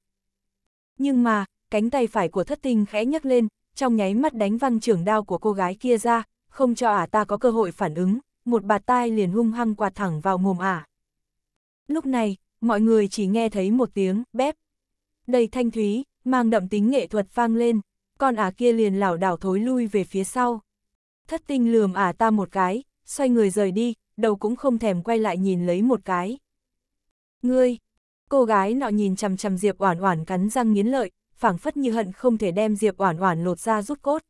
Nhưng mà, cánh tay phải của thất tinh khẽ nhấc lên, trong nháy mắt đánh văng trưởng đao của cô gái kia ra, không cho ả ta có cơ hội phản ứng, một bạt tai liền hung hăng quạt thẳng vào mồm ả. Lúc này, mọi người chỉ nghe thấy một tiếng bép. Đầy thanh thúy, mang đậm tính nghệ thuật vang lên con ả kia liền lảo đảo thối lui về phía sau. Thất tinh lườm ả ta một cái, xoay người rời đi, đầu cũng không thèm quay lại nhìn lấy một cái. Ngươi, cô gái nọ nhìn chằm chằm Diệp Oản Oản cắn răng nghiến lợi, phảng phất như hận không thể đem Diệp Oản Oản lột ra rút cốt.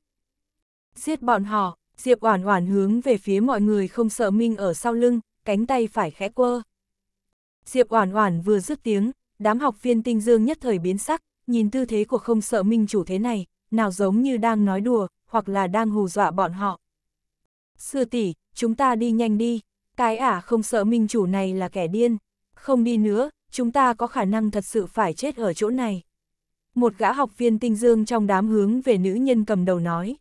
Giết bọn họ, Diệp Oản Oản hướng về phía mọi người không sợ Minh ở sau lưng, cánh tay phải khẽ quơ. Diệp Oản Oản vừa dứt tiếng, đám học viên Tinh Dương nhất thời biến sắc, nhìn tư thế của không sợ Minh chủ thế này, nào giống như đang nói đùa, hoặc là đang hù dọa bọn họ. Sư tỷ, chúng ta đi nhanh đi, cái ả không sợ minh chủ này là kẻ điên, không đi nữa, chúng ta có khả năng thật sự phải chết ở chỗ này. Một gã học viên tinh dương trong đám hướng về nữ nhân cầm đầu nói.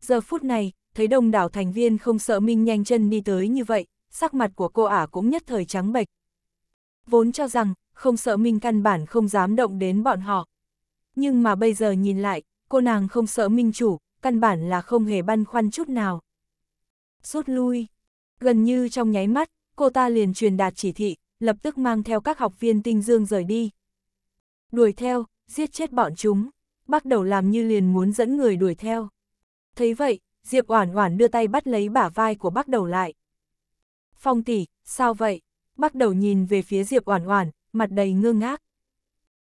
Giờ phút này, thấy đông đảo thành viên không sợ minh nhanh chân đi tới như vậy, sắc mặt của cô ả cũng nhất thời trắng bệch. Vốn cho rằng, không sợ minh căn bản không dám động đến bọn họ nhưng mà bây giờ nhìn lại, cô nàng không sợ minh chủ, căn bản là không hề băn khoăn chút nào. Rút lui, gần như trong nháy mắt, cô ta liền truyền đạt chỉ thị, lập tức mang theo các học viên tinh dương rời đi. Đuổi theo, giết chết bọn chúng, bắt đầu làm như liền muốn dẫn người đuổi theo. Thấy vậy, Diệp Oản Oản đưa tay bắt lấy bả vai của Bắc Đầu lại. "Phong tỷ, sao vậy?" Bắc Đầu nhìn về phía Diệp Oản Oản, mặt đầy ngơ ngác.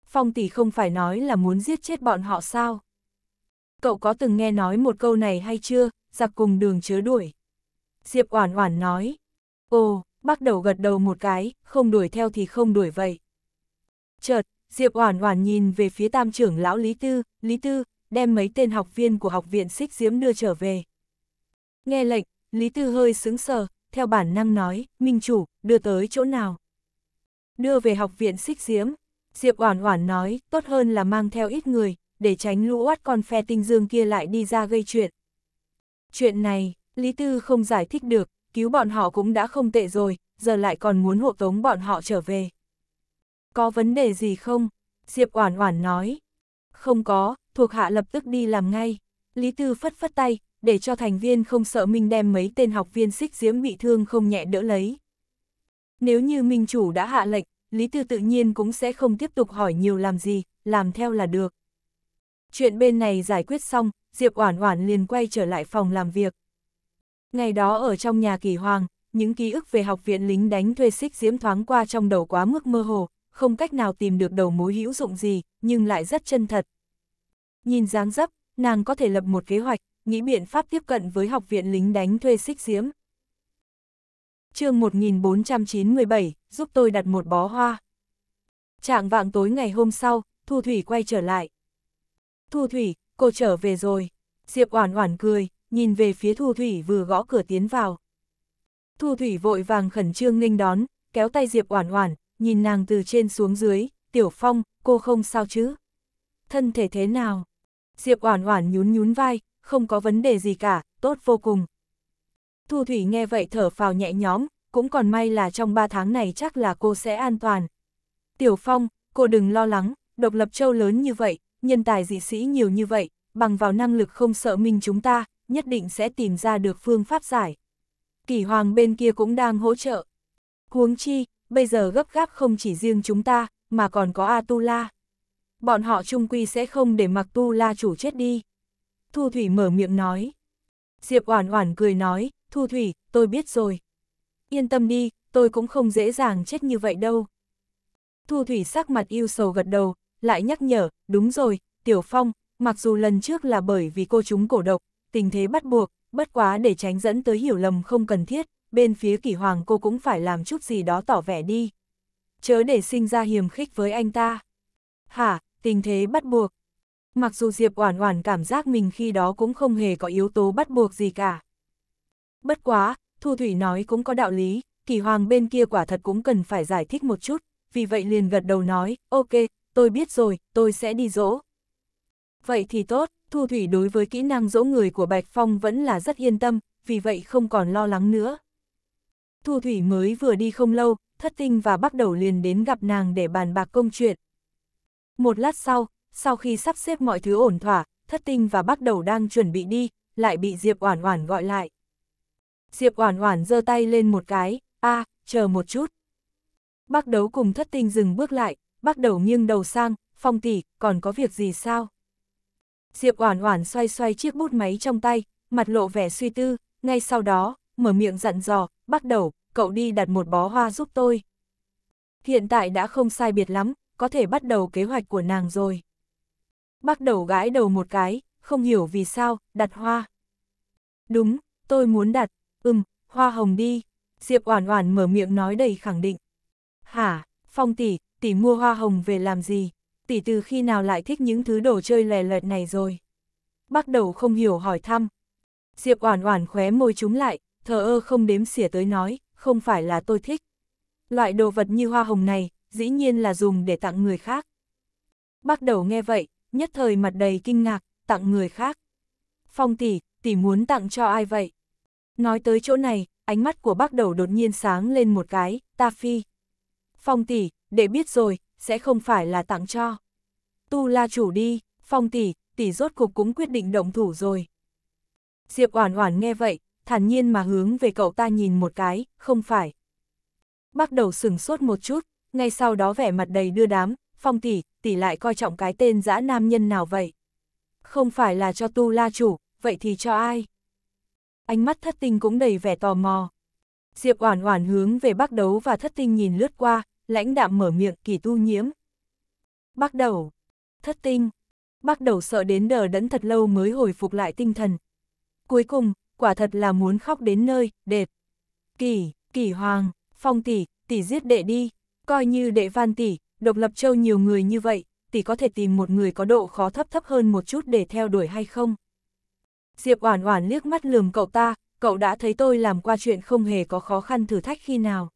Phong tỷ không phải nói là muốn giết chết bọn họ sao? Cậu có từng nghe nói một câu này hay chưa, giặc cùng đường chớ đuổi. Diệp Oản Oản nói, ồ, bắt đầu gật đầu một cái, không đuổi theo thì không đuổi vậy. Chợt, Diệp Oản Oản nhìn về phía tam trưởng lão Lý Tư, Lý Tư, đem mấy tên học viên của học viện xích diễm đưa trở về. Nghe lệnh, Lý Tư hơi sững sờ, theo bản năng nói, Minh Chủ, đưa tới chỗ nào? Đưa về học viện xích diễm, Diệp Oản Oản nói, tốt hơn là mang theo ít người, để tránh lũ oát con phe tinh dương kia lại đi ra gây chuyện. Chuyện này, Lý Tư không giải thích được, cứu bọn họ cũng đã không tệ rồi, giờ lại còn muốn hộ tống bọn họ trở về. Có vấn đề gì không? Diệp Oản Oản nói. Không có, thuộc hạ lập tức đi làm ngay. Lý Tư phất phất tay, để cho thành viên không sợ mình đem mấy tên học viên xích diễm bị thương không nhẹ đỡ lấy. Nếu như Minh chủ đã hạ lệnh, Lý Tư tự nhiên cũng sẽ không tiếp tục hỏi nhiều làm gì, làm theo là được. Chuyện bên này giải quyết xong, Diệp Oản Oản liền quay trở lại phòng làm việc. Ngày đó ở trong nhà Kỳ Hoàng, những ký ức về học viện lính đánh thuê xích diễm thoáng qua trong đầu quá mức mơ hồ, không cách nào tìm được đầu mối hữu dụng gì, nhưng lại rất chân thật. Nhìn dáng dấp, nàng có thể lập một kế hoạch, nghĩ biện pháp tiếp cận với học viện lính đánh thuê xích diễm chương 1497, giúp tôi đặt một bó hoa. Trạng vạng tối ngày hôm sau, Thu Thủy quay trở lại. Thu Thủy, cô trở về rồi. Diệp Oản Oản cười, nhìn về phía Thu Thủy vừa gõ cửa tiến vào. Thu Thủy vội vàng khẩn trương nghênh đón, kéo tay Diệp Oản Oản, nhìn nàng từ trên xuống dưới, "Tiểu Phong, cô không sao chứ? Thân thể thế nào?" Diệp Oản Oản nhún nhún vai, "Không có vấn đề gì cả, tốt vô cùng." Thu Thủy nghe vậy thở phào nhẹ nhõm, cũng còn may là trong 3 tháng này chắc là cô sẽ an toàn. Tiểu Phong, cô đừng lo lắng, độc lập châu lớn như vậy, nhân tài dị sĩ nhiều như vậy, bằng vào năng lực không sợ mình chúng ta, nhất định sẽ tìm ra được phương pháp giải. Kỳ Hoàng bên kia cũng đang hỗ trợ. Huống chi, bây giờ gấp gáp không chỉ riêng chúng ta, mà còn có Atula. Bọn họ trung quy sẽ không để mặc Tu La chủ chết đi. Thu Thủy mở miệng nói. Diệp Oản Oản cười nói, Thu Thủy, tôi biết rồi. Yên tâm đi, tôi cũng không dễ dàng chết như vậy đâu. Thu Thủy sắc mặt yêu sầu gật đầu, lại nhắc nhở, đúng rồi, Tiểu Phong, mặc dù lần trước là bởi vì cô chúng cổ độc, tình thế bắt buộc, bất quá để tránh dẫn tới hiểu lầm không cần thiết, bên phía kỷ hoàng cô cũng phải làm chút gì đó tỏ vẻ đi. Chớ để sinh ra hiềm khích với anh ta. Hả, tình thế bắt buộc. Mặc dù Diệp Oản Oản cảm giác mình khi đó cũng không hề có yếu tố bắt buộc gì cả. Bất quá, Thu Thủy nói cũng có đạo lý, kỳ hoàng bên kia quả thật cũng cần phải giải thích một chút, vì vậy liền gật đầu nói, ok, tôi biết rồi, tôi sẽ đi dỗ. Vậy thì tốt, Thu Thủy đối với kỹ năng dỗ người của Bạch Phong vẫn là rất yên tâm, vì vậy không còn lo lắng nữa. Thu Thủy mới vừa đi không lâu, thất tinh và bắt đầu liền đến gặp nàng để bàn bạc công chuyện. Một lát sau, sau khi sắp xếp mọi thứ ổn thỏa, thất tinh và bắt đầu đang chuẩn bị đi, lại bị Diệp Oản Oản gọi lại. Diệp Oản Oản giơ tay lên một cái, a, chờ một chút. Bác đấu cùng thất tinh dừng bước lại, bác đầu nghiêng đầu sang, phong tỷ, còn có việc gì sao? Diệp Oản Oản xoay xoay chiếc bút máy trong tay, mặt lộ vẻ suy tư, ngay sau đó, mở miệng dặn dò, bắt đầu, cậu đi đặt một bó hoa giúp tôi. Hiện tại đã không sai biệt lắm, có thể bắt đầu kế hoạch của nàng rồi. Bắt đầu gãi đầu một cái, không hiểu vì sao, đặt hoa. Đúng, tôi muốn đặt, Ừm, hoa hồng đi. Diệp Oản Oản mở miệng nói đầy khẳng định. Hả, Phong tỷ, tỷ mua hoa hồng về làm gì? Tỷ từ khi nào lại thích những thứ đồ chơi lè lẹt này rồi? Bắt đầu không hiểu hỏi thăm. Diệp Oản Oản khóe môi trúng lại, thờ ơ không đếm xỉa tới nói, không phải là tôi thích. Loại đồ vật như hoa hồng này, dĩ nhiên là dùng để tặng người khác. Bắt đầu nghe vậy, nhất thời mặt đầy kinh ngạc, tặng người khác. Phong tỷ, tỷ muốn tặng cho ai vậy? Nói tới chỗ này, ánh mắt của bác đầu đột nhiên sáng lên một cái, ta phi. Phong tỷ, để biết rồi, sẽ không phải là tặng cho. Tu la chủ đi, phong tỷ, tỷ rốt cục cũng quyết định động thủ rồi. Diệp Oản Oản nghe vậy, thản nhiên mà hướng về cậu ta nhìn một cái, không phải. Bác đầu sừng sốt một chút, ngay sau đó vẻ mặt đầy đưa đám, phong tỷ, tỷ lại coi trọng cái tên dã nam nhân nào vậy? Không phải là cho tu la chủ, vậy thì cho ai? ánh mắt thất tinh cũng đầy vẻ tò mò. Diệp Oản Oản hướng về Bắc Đấu và Thất Tinh nhìn lướt qua, lãnh đạm mở miệng kỳ tu nhiễm. Bắc Đầu, Thất Tinh. Bắc Đầu sợ đến đờ đẫn thật lâu mới hồi phục lại tinh thần. Cuối cùng, quả thật là muốn khóc đến nơi, đệt. Kỳ, Kỳ Hoàng, Phong tỷ, tỷ giết đệ đi, coi như đệ Van tỷ, độc lập châu nhiều người như vậy, tỷ có thể tìm một người có độ khó thấp thấp hơn một chút để theo đuổi hay không? Diệp Oản Oản liếc mắt lườm cậu ta, cậu đã thấy tôi làm qua chuyện không hề có khó khăn thử thách khi nào.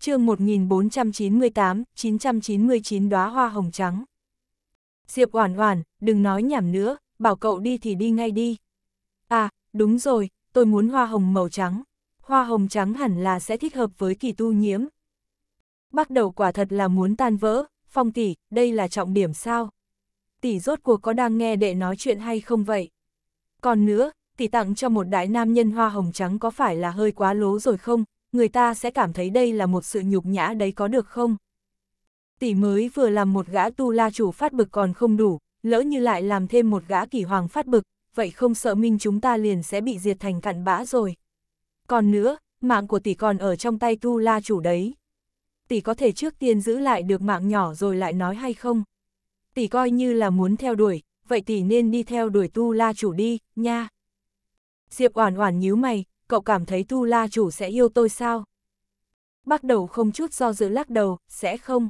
chương 1498, 999 đóa hoa hồng trắng. Diệp Oản Oản, đừng nói nhảm nữa, bảo cậu đi thì đi ngay đi. À, đúng rồi, tôi muốn hoa hồng màu trắng. Hoa hồng trắng hẳn là sẽ thích hợp với kỳ tu nhiễm. Bắt đầu quả thật là muốn tan vỡ, phong tỷ, đây là trọng điểm sao? Tỷ rốt cuộc có đang nghe đệ nói chuyện hay không vậy? Còn nữa, thì tặng cho một đại nam nhân hoa hồng trắng có phải là hơi quá lố rồi không, người ta sẽ cảm thấy đây là một sự nhục nhã đấy có được không? Tỷ mới vừa làm một gã tu la chủ phát bực còn không đủ, lỡ như lại làm thêm một gã kỳ hoàng phát bực, vậy không sợ minh chúng ta liền sẽ bị diệt thành cặn bã rồi. Còn nữa, mạng của tỷ còn ở trong tay tu la chủ đấy. Tỷ có thể trước tiên giữ lại được mạng nhỏ rồi lại nói hay không? Tỷ coi như là muốn theo đuổi, vậy tỷ nên đi theo đuổi Tu La Chủ đi, nha. Diệp Oản Oản nhíu mày, cậu cảm thấy Tu La Chủ sẽ yêu tôi sao? Bắt đầu không chút do dự lắc đầu, sẽ không.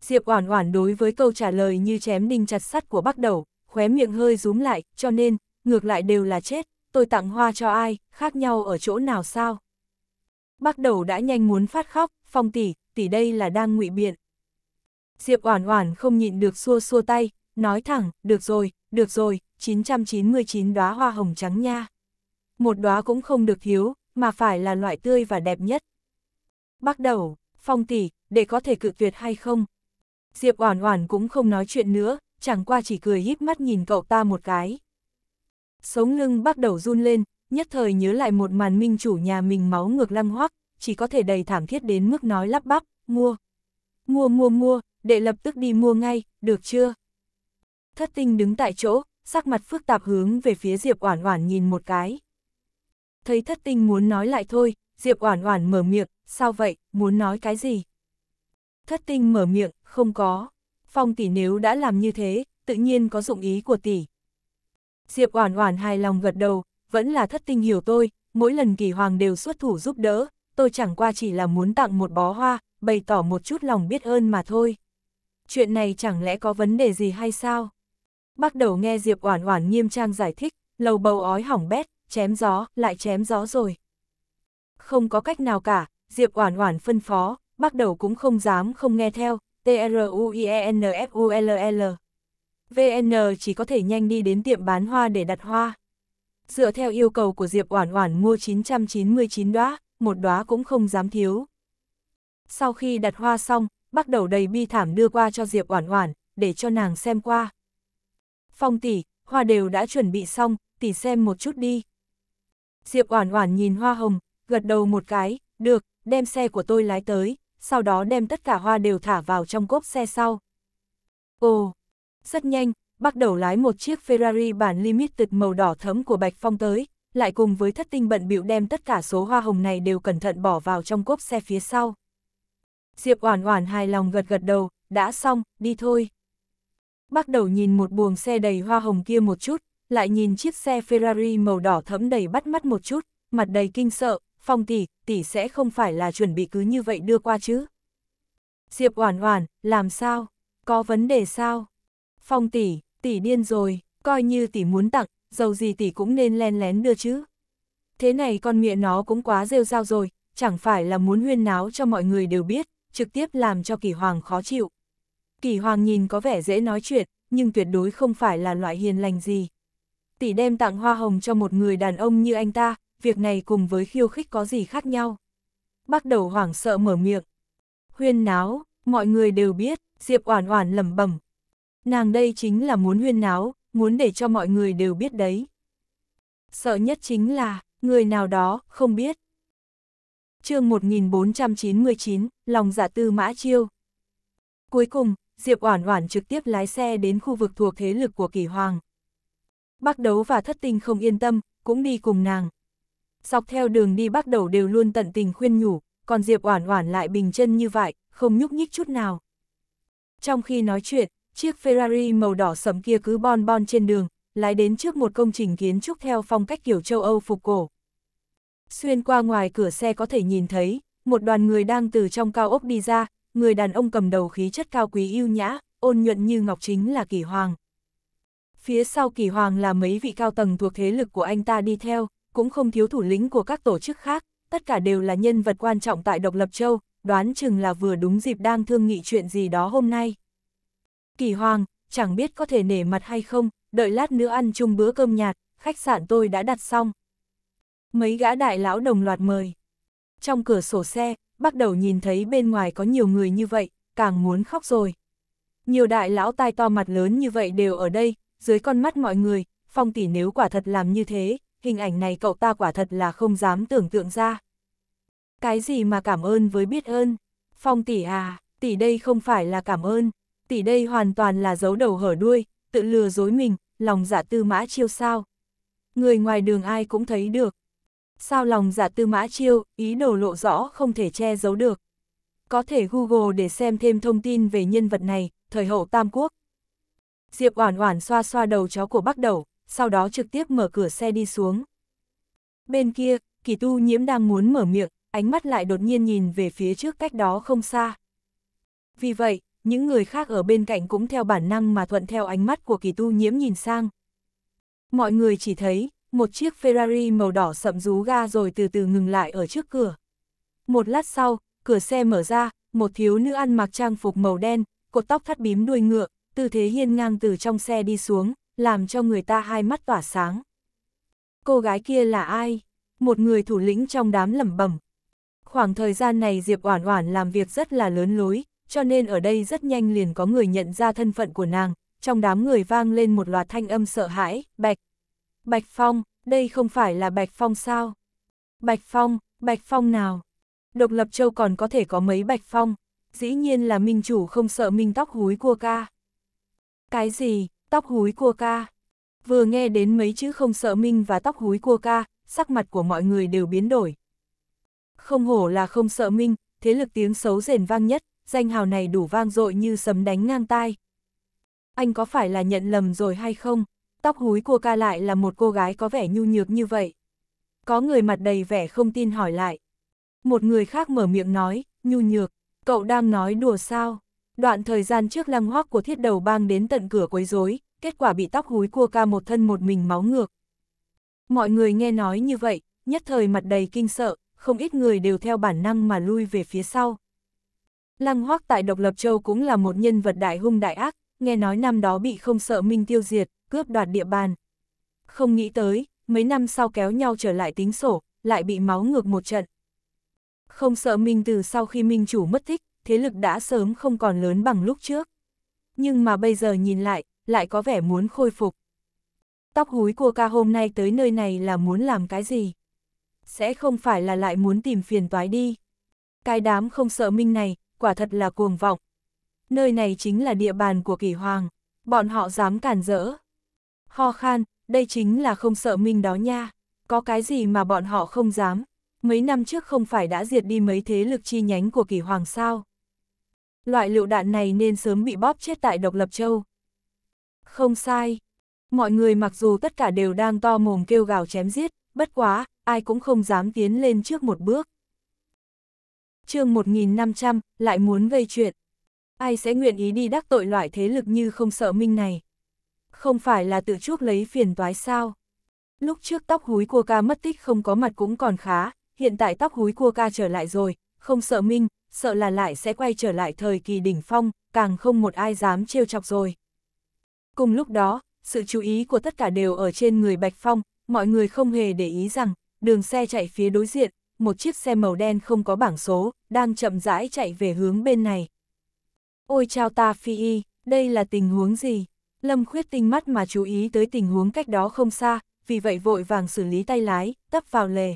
Diệp Oản Oản đối với câu trả lời như chém đinh chặt sắt của Bắc Đầu, khóe miệng hơi rúm lại, cho nên, ngược lại đều là chết, tôi tặng hoa cho ai, khác nhau ở chỗ nào sao? Bắc Đầu đã nhanh muốn phát khóc, Phong tỷ, tỷ đây là đang ngụy biện. Diệp Oản Oản không nhịn được xua xua tay, nói thẳng, được rồi, được rồi, 999 đóa hoa hồng trắng nha. Một đóa cũng không được thiếu, mà phải là loại tươi và đẹp nhất. Bắt đầu, phong tỷ, để có thể cự tuyệt hay không? Diệp Oản Oản cũng không nói chuyện nữa, chẳng qua chỉ cười híp mắt nhìn cậu ta một cái. Sống lưng bắt đầu run lên, nhất thời nhớ lại một màn minh chủ nhà mình máu ngược lăng hoắc, chỉ có thể đầy thảm thiết đến mức nói lắp bắp, mua. Mua mua mua, để lập tức đi mua ngay, được chưa? thất tinh đứng tại chỗ, sắc mặt phức tạp hướng về phía Diệp Oản Oản nhìn một cái. Thấy thất tinh muốn nói lại thôi, Diệp Oản Oản mở miệng, sao vậy, muốn nói cái gì? Thất tinh mở miệng, không có. Phong tỷ nếu đã làm như thế, tự nhiên có dụng ý của tỷ. Diệp Oản Oản hài lòng gật đầu, vẫn là thất tinh hiểu tôi, mỗi lần kỳ hoàng đều xuất thủ giúp đỡ, tôi chẳng qua chỉ là muốn tặng một bó hoa, bày tỏ một chút lòng biết ơn mà thôi. Chuyện này chẳng lẽ có vấn đề gì hay sao? Bắt đầu nghe Diệp Oản Oản nghiêm trang giải thích, lầu bầu ói hỏng bét, chém gió, lại chém gió rồi. Không có cách nào cả, Diệp Oản Oản phân phó, bắt đầu cũng không dám không nghe theo, T-R-U-I-E-N-F-U-L-L. VN chỉ có thể nhanh đi đến tiệm bán hoa để đặt hoa. Dựa theo yêu cầu của Diệp Oản Oản mua 999 đóa, một đóa cũng không dám thiếu. Sau khi đặt hoa xong, bắt đầu đầy bi thảm đưa qua cho Diệp Oản Oản, để cho nàng xem qua phong tỷ, hoa đều đã chuẩn bị xong, tỷ xem một chút đi. Diệp Oản Oản nhìn hoa hồng, gật đầu một cái, được, đem xe của tôi lái tới, sau đó đem tất cả hoa đều thả vào trong cốp xe sau. Ồ, rất nhanh, bắt đầu lái một chiếc Ferrari bản Limited màu đỏ thẫm của Bạch Phong tới, lại cùng với thất tinh bận bịu đem tất cả số hoa hồng này đều cẩn thận bỏ vào trong cốp xe phía sau. Diệp Oản Oản hài lòng gật gật đầu, đã xong, đi thôi. Bắt đầu nhìn một buồng xe đầy hoa hồng kia một chút, lại nhìn chiếc xe Ferrari màu đỏ thẫm đầy bắt mắt một chút, mặt đầy kinh sợ, phong tỷ, tỷ sẽ không phải là chuẩn bị cứ như vậy đưa qua chứ. Diệp Oản Oản, làm sao? Có vấn đề sao? Phong tỷ, tỷ điên rồi, coi như tỷ muốn tặng, dầu gì tỷ cũng nên len lén đưa chứ. Thế này con mẹ nó cũng quá rêu rao rồi, chẳng phải là muốn huyên náo cho mọi người đều biết, trực tiếp làm cho kỳ hoàng khó chịu. Kỳ hoàng nhìn có vẻ dễ nói chuyện, nhưng tuyệt đối không phải là loại hiền lành gì. Tỷ đem tặng hoa hồng cho một người đàn ông như anh ta, việc này cùng với khiêu khích có gì khác nhau. Bắt đầu hoảng sợ mở miệng. Huyên náo, mọi người đều biết, Diệp Oản Oản lẩm bẩm. Nàng đây chính là muốn huyên náo, muốn để cho mọi người đều biết đấy. Sợ nhất chính là, người nào đó, không biết. chương 1499, lòng dạ tư mã chiêu. Cuối cùng, Diệp Oản Oản trực tiếp lái xe đến khu vực thuộc thế lực của Kỳ Hoàng. Bắc Đấu và Thất Tinh không yên tâm, cũng đi cùng nàng. Dọc theo đường đi Bắc Đầu đều luôn tận tình khuyên nhủ, còn Diệp Oản Oản lại bình chân như vậy, không nhúc nhích chút nào. Trong khi nói chuyện, chiếc Ferrari màu đỏ sẫm kia cứ bon bon trên đường, lái đến trước một công trình kiến trúc theo phong cách kiểu châu Âu phục cổ. Xuyên qua ngoài cửa xe có thể nhìn thấy, một đoàn người đang từ trong cao ốc đi ra, người đàn ông cầm đầu khí chất cao quý yêu nhã, ôn nhuận như ngọc chính là Kỳ Hoàng. Phía sau Kỳ Hoàng là mấy vị cao tầng thuộc thế lực của anh ta đi theo, cũng không thiếu thủ lĩnh của các tổ chức khác, tất cả đều là nhân vật quan trọng tại Độc Lập Châu, đoán chừng là vừa đúng dịp đang thương nghị chuyện gì đó hôm nay. Kỳ Hoàng, chẳng biết có thể nể mặt hay không, đợi lát nữa ăn chung bữa cơm nhạt, khách sạn tôi đã đặt xong. Mấy gã đại lão đồng loạt mời. Trong cửa sổ xe, bắt đầu nhìn thấy bên ngoài có nhiều người như vậy, càng muốn khóc rồi. Nhiều đại lão tai to mặt lớn như vậy đều ở đây, dưới con mắt mọi người, phong tỷ nếu quả thật làm như thế, hình ảnh này cậu ta quả thật là không dám tưởng tượng ra. Cái gì mà cảm ơn với biết ơn? Phong tỷ à, tỷ đây không phải là cảm ơn, tỷ đây hoàn toàn là giấu đầu hở đuôi, tự lừa dối mình, lòng dạ tư mã chiêu sao. Người ngoài đường ai cũng thấy được, Sao lòng giả dạ tư mã chiêu, ý đồ lộ rõ không thể che giấu được. Có thể Google để xem thêm thông tin về nhân vật này, thời hậu Tam Quốc. Diệp Oản Oản xoa xoa đầu chó của Bắc Đầu, sau đó trực tiếp mở cửa xe đi xuống. Bên kia, Kỳ Tu Nhiễm đang muốn mở miệng, ánh mắt lại đột nhiên nhìn về phía trước cách đó không xa. Vì vậy, những người khác ở bên cạnh cũng theo bản năng mà thuận theo ánh mắt của Kỳ Tu Nhiễm nhìn sang. Mọi người chỉ thấy, một chiếc Ferrari màu đỏ sậm rú ga rồi từ từ ngừng lại ở trước cửa. Một lát sau, cửa xe mở ra, một thiếu nữ ăn mặc trang phục màu đen, cột tóc thắt bím đuôi ngựa, tư thế hiên ngang từ trong xe đi xuống, làm cho người ta hai mắt tỏa sáng. Cô gái kia là ai? Một người thủ lĩnh trong đám lẩm bẩm. Khoảng thời gian này Diệp Oản Oản làm việc rất là lớn lối, cho nên ở đây rất nhanh liền có người nhận ra thân phận của nàng, trong đám người vang lên một loạt thanh âm sợ hãi, bạch, Bạch Phong, đây không phải là Bạch Phong sao? Bạch Phong, Bạch Phong nào? Độc lập châu còn có thể có mấy Bạch Phong, dĩ nhiên là minh chủ không sợ minh tóc húi cua ca. Cái gì, tóc húi cua ca? Vừa nghe đến mấy chữ không sợ minh và tóc húi cua ca, sắc mặt của mọi người đều biến đổi. Không hổ là không sợ minh, thế lực tiếng xấu rền vang nhất, danh hào này đủ vang dội như sấm đánh ngang tai. Anh có phải là nhận lầm rồi hay không? tóc húi của ca lại là một cô gái có vẻ nhu nhược như vậy. Có người mặt đầy vẻ không tin hỏi lại. Một người khác mở miệng nói, nhu nhược, cậu đang nói đùa sao? Đoạn thời gian trước lăng hoác của thiết đầu bang đến tận cửa quấy rối, kết quả bị tóc húi cua ca một thân một mình máu ngược. Mọi người nghe nói như vậy, nhất thời mặt đầy kinh sợ, không ít người đều theo bản năng mà lui về phía sau. Lăng hoác tại Độc Lập Châu cũng là một nhân vật đại hung đại ác, nghe nói năm đó bị không sợ minh tiêu diệt, cướp đoạt địa bàn. Không nghĩ tới, mấy năm sau kéo nhau trở lại tính sổ, lại bị máu ngược một trận. Không sợ Minh từ sau khi Minh chủ mất thích, thế lực đã sớm không còn lớn bằng lúc trước. Nhưng mà bây giờ nhìn lại, lại có vẻ muốn khôi phục. Tóc húi của ca hôm nay tới nơi này là muốn làm cái gì? Sẽ không phải là lại muốn tìm phiền toái đi. Cái đám không sợ Minh này, quả thật là cuồng vọng. Nơi này chính là địa bàn của kỳ hoàng, bọn họ dám cản rỡ, Ho khan, đây chính là không sợ minh đó nha. Có cái gì mà bọn họ không dám. Mấy năm trước không phải đã diệt đi mấy thế lực chi nhánh của kỳ hoàng sao. Loại lựu đạn này nên sớm bị bóp chết tại độc lập châu. Không sai. Mọi người mặc dù tất cả đều đang to mồm kêu gào chém giết, bất quá, ai cũng không dám tiến lên trước một bước. chương 1500, lại muốn gây chuyện. Ai sẽ nguyện ý đi đắc tội loại thế lực như không sợ minh này? không phải là tự chuốc lấy phiền toái sao. Lúc trước tóc húi cua ca mất tích không có mặt cũng còn khá, hiện tại tóc húi cua ca trở lại rồi, không sợ minh, sợ là lại sẽ quay trở lại thời kỳ đỉnh phong, càng không một ai dám trêu chọc rồi. Cùng lúc đó, sự chú ý của tất cả đều ở trên người Bạch Phong, mọi người không hề để ý rằng, đường xe chạy phía đối diện, một chiếc xe màu đen không có bảng số, đang chậm rãi chạy về hướng bên này. Ôi chao ta phi y, đây là tình huống gì? Lâm Khuyết tinh mắt mà chú ý tới tình huống cách đó không xa, vì vậy vội vàng xử lý tay lái, tấp vào lề.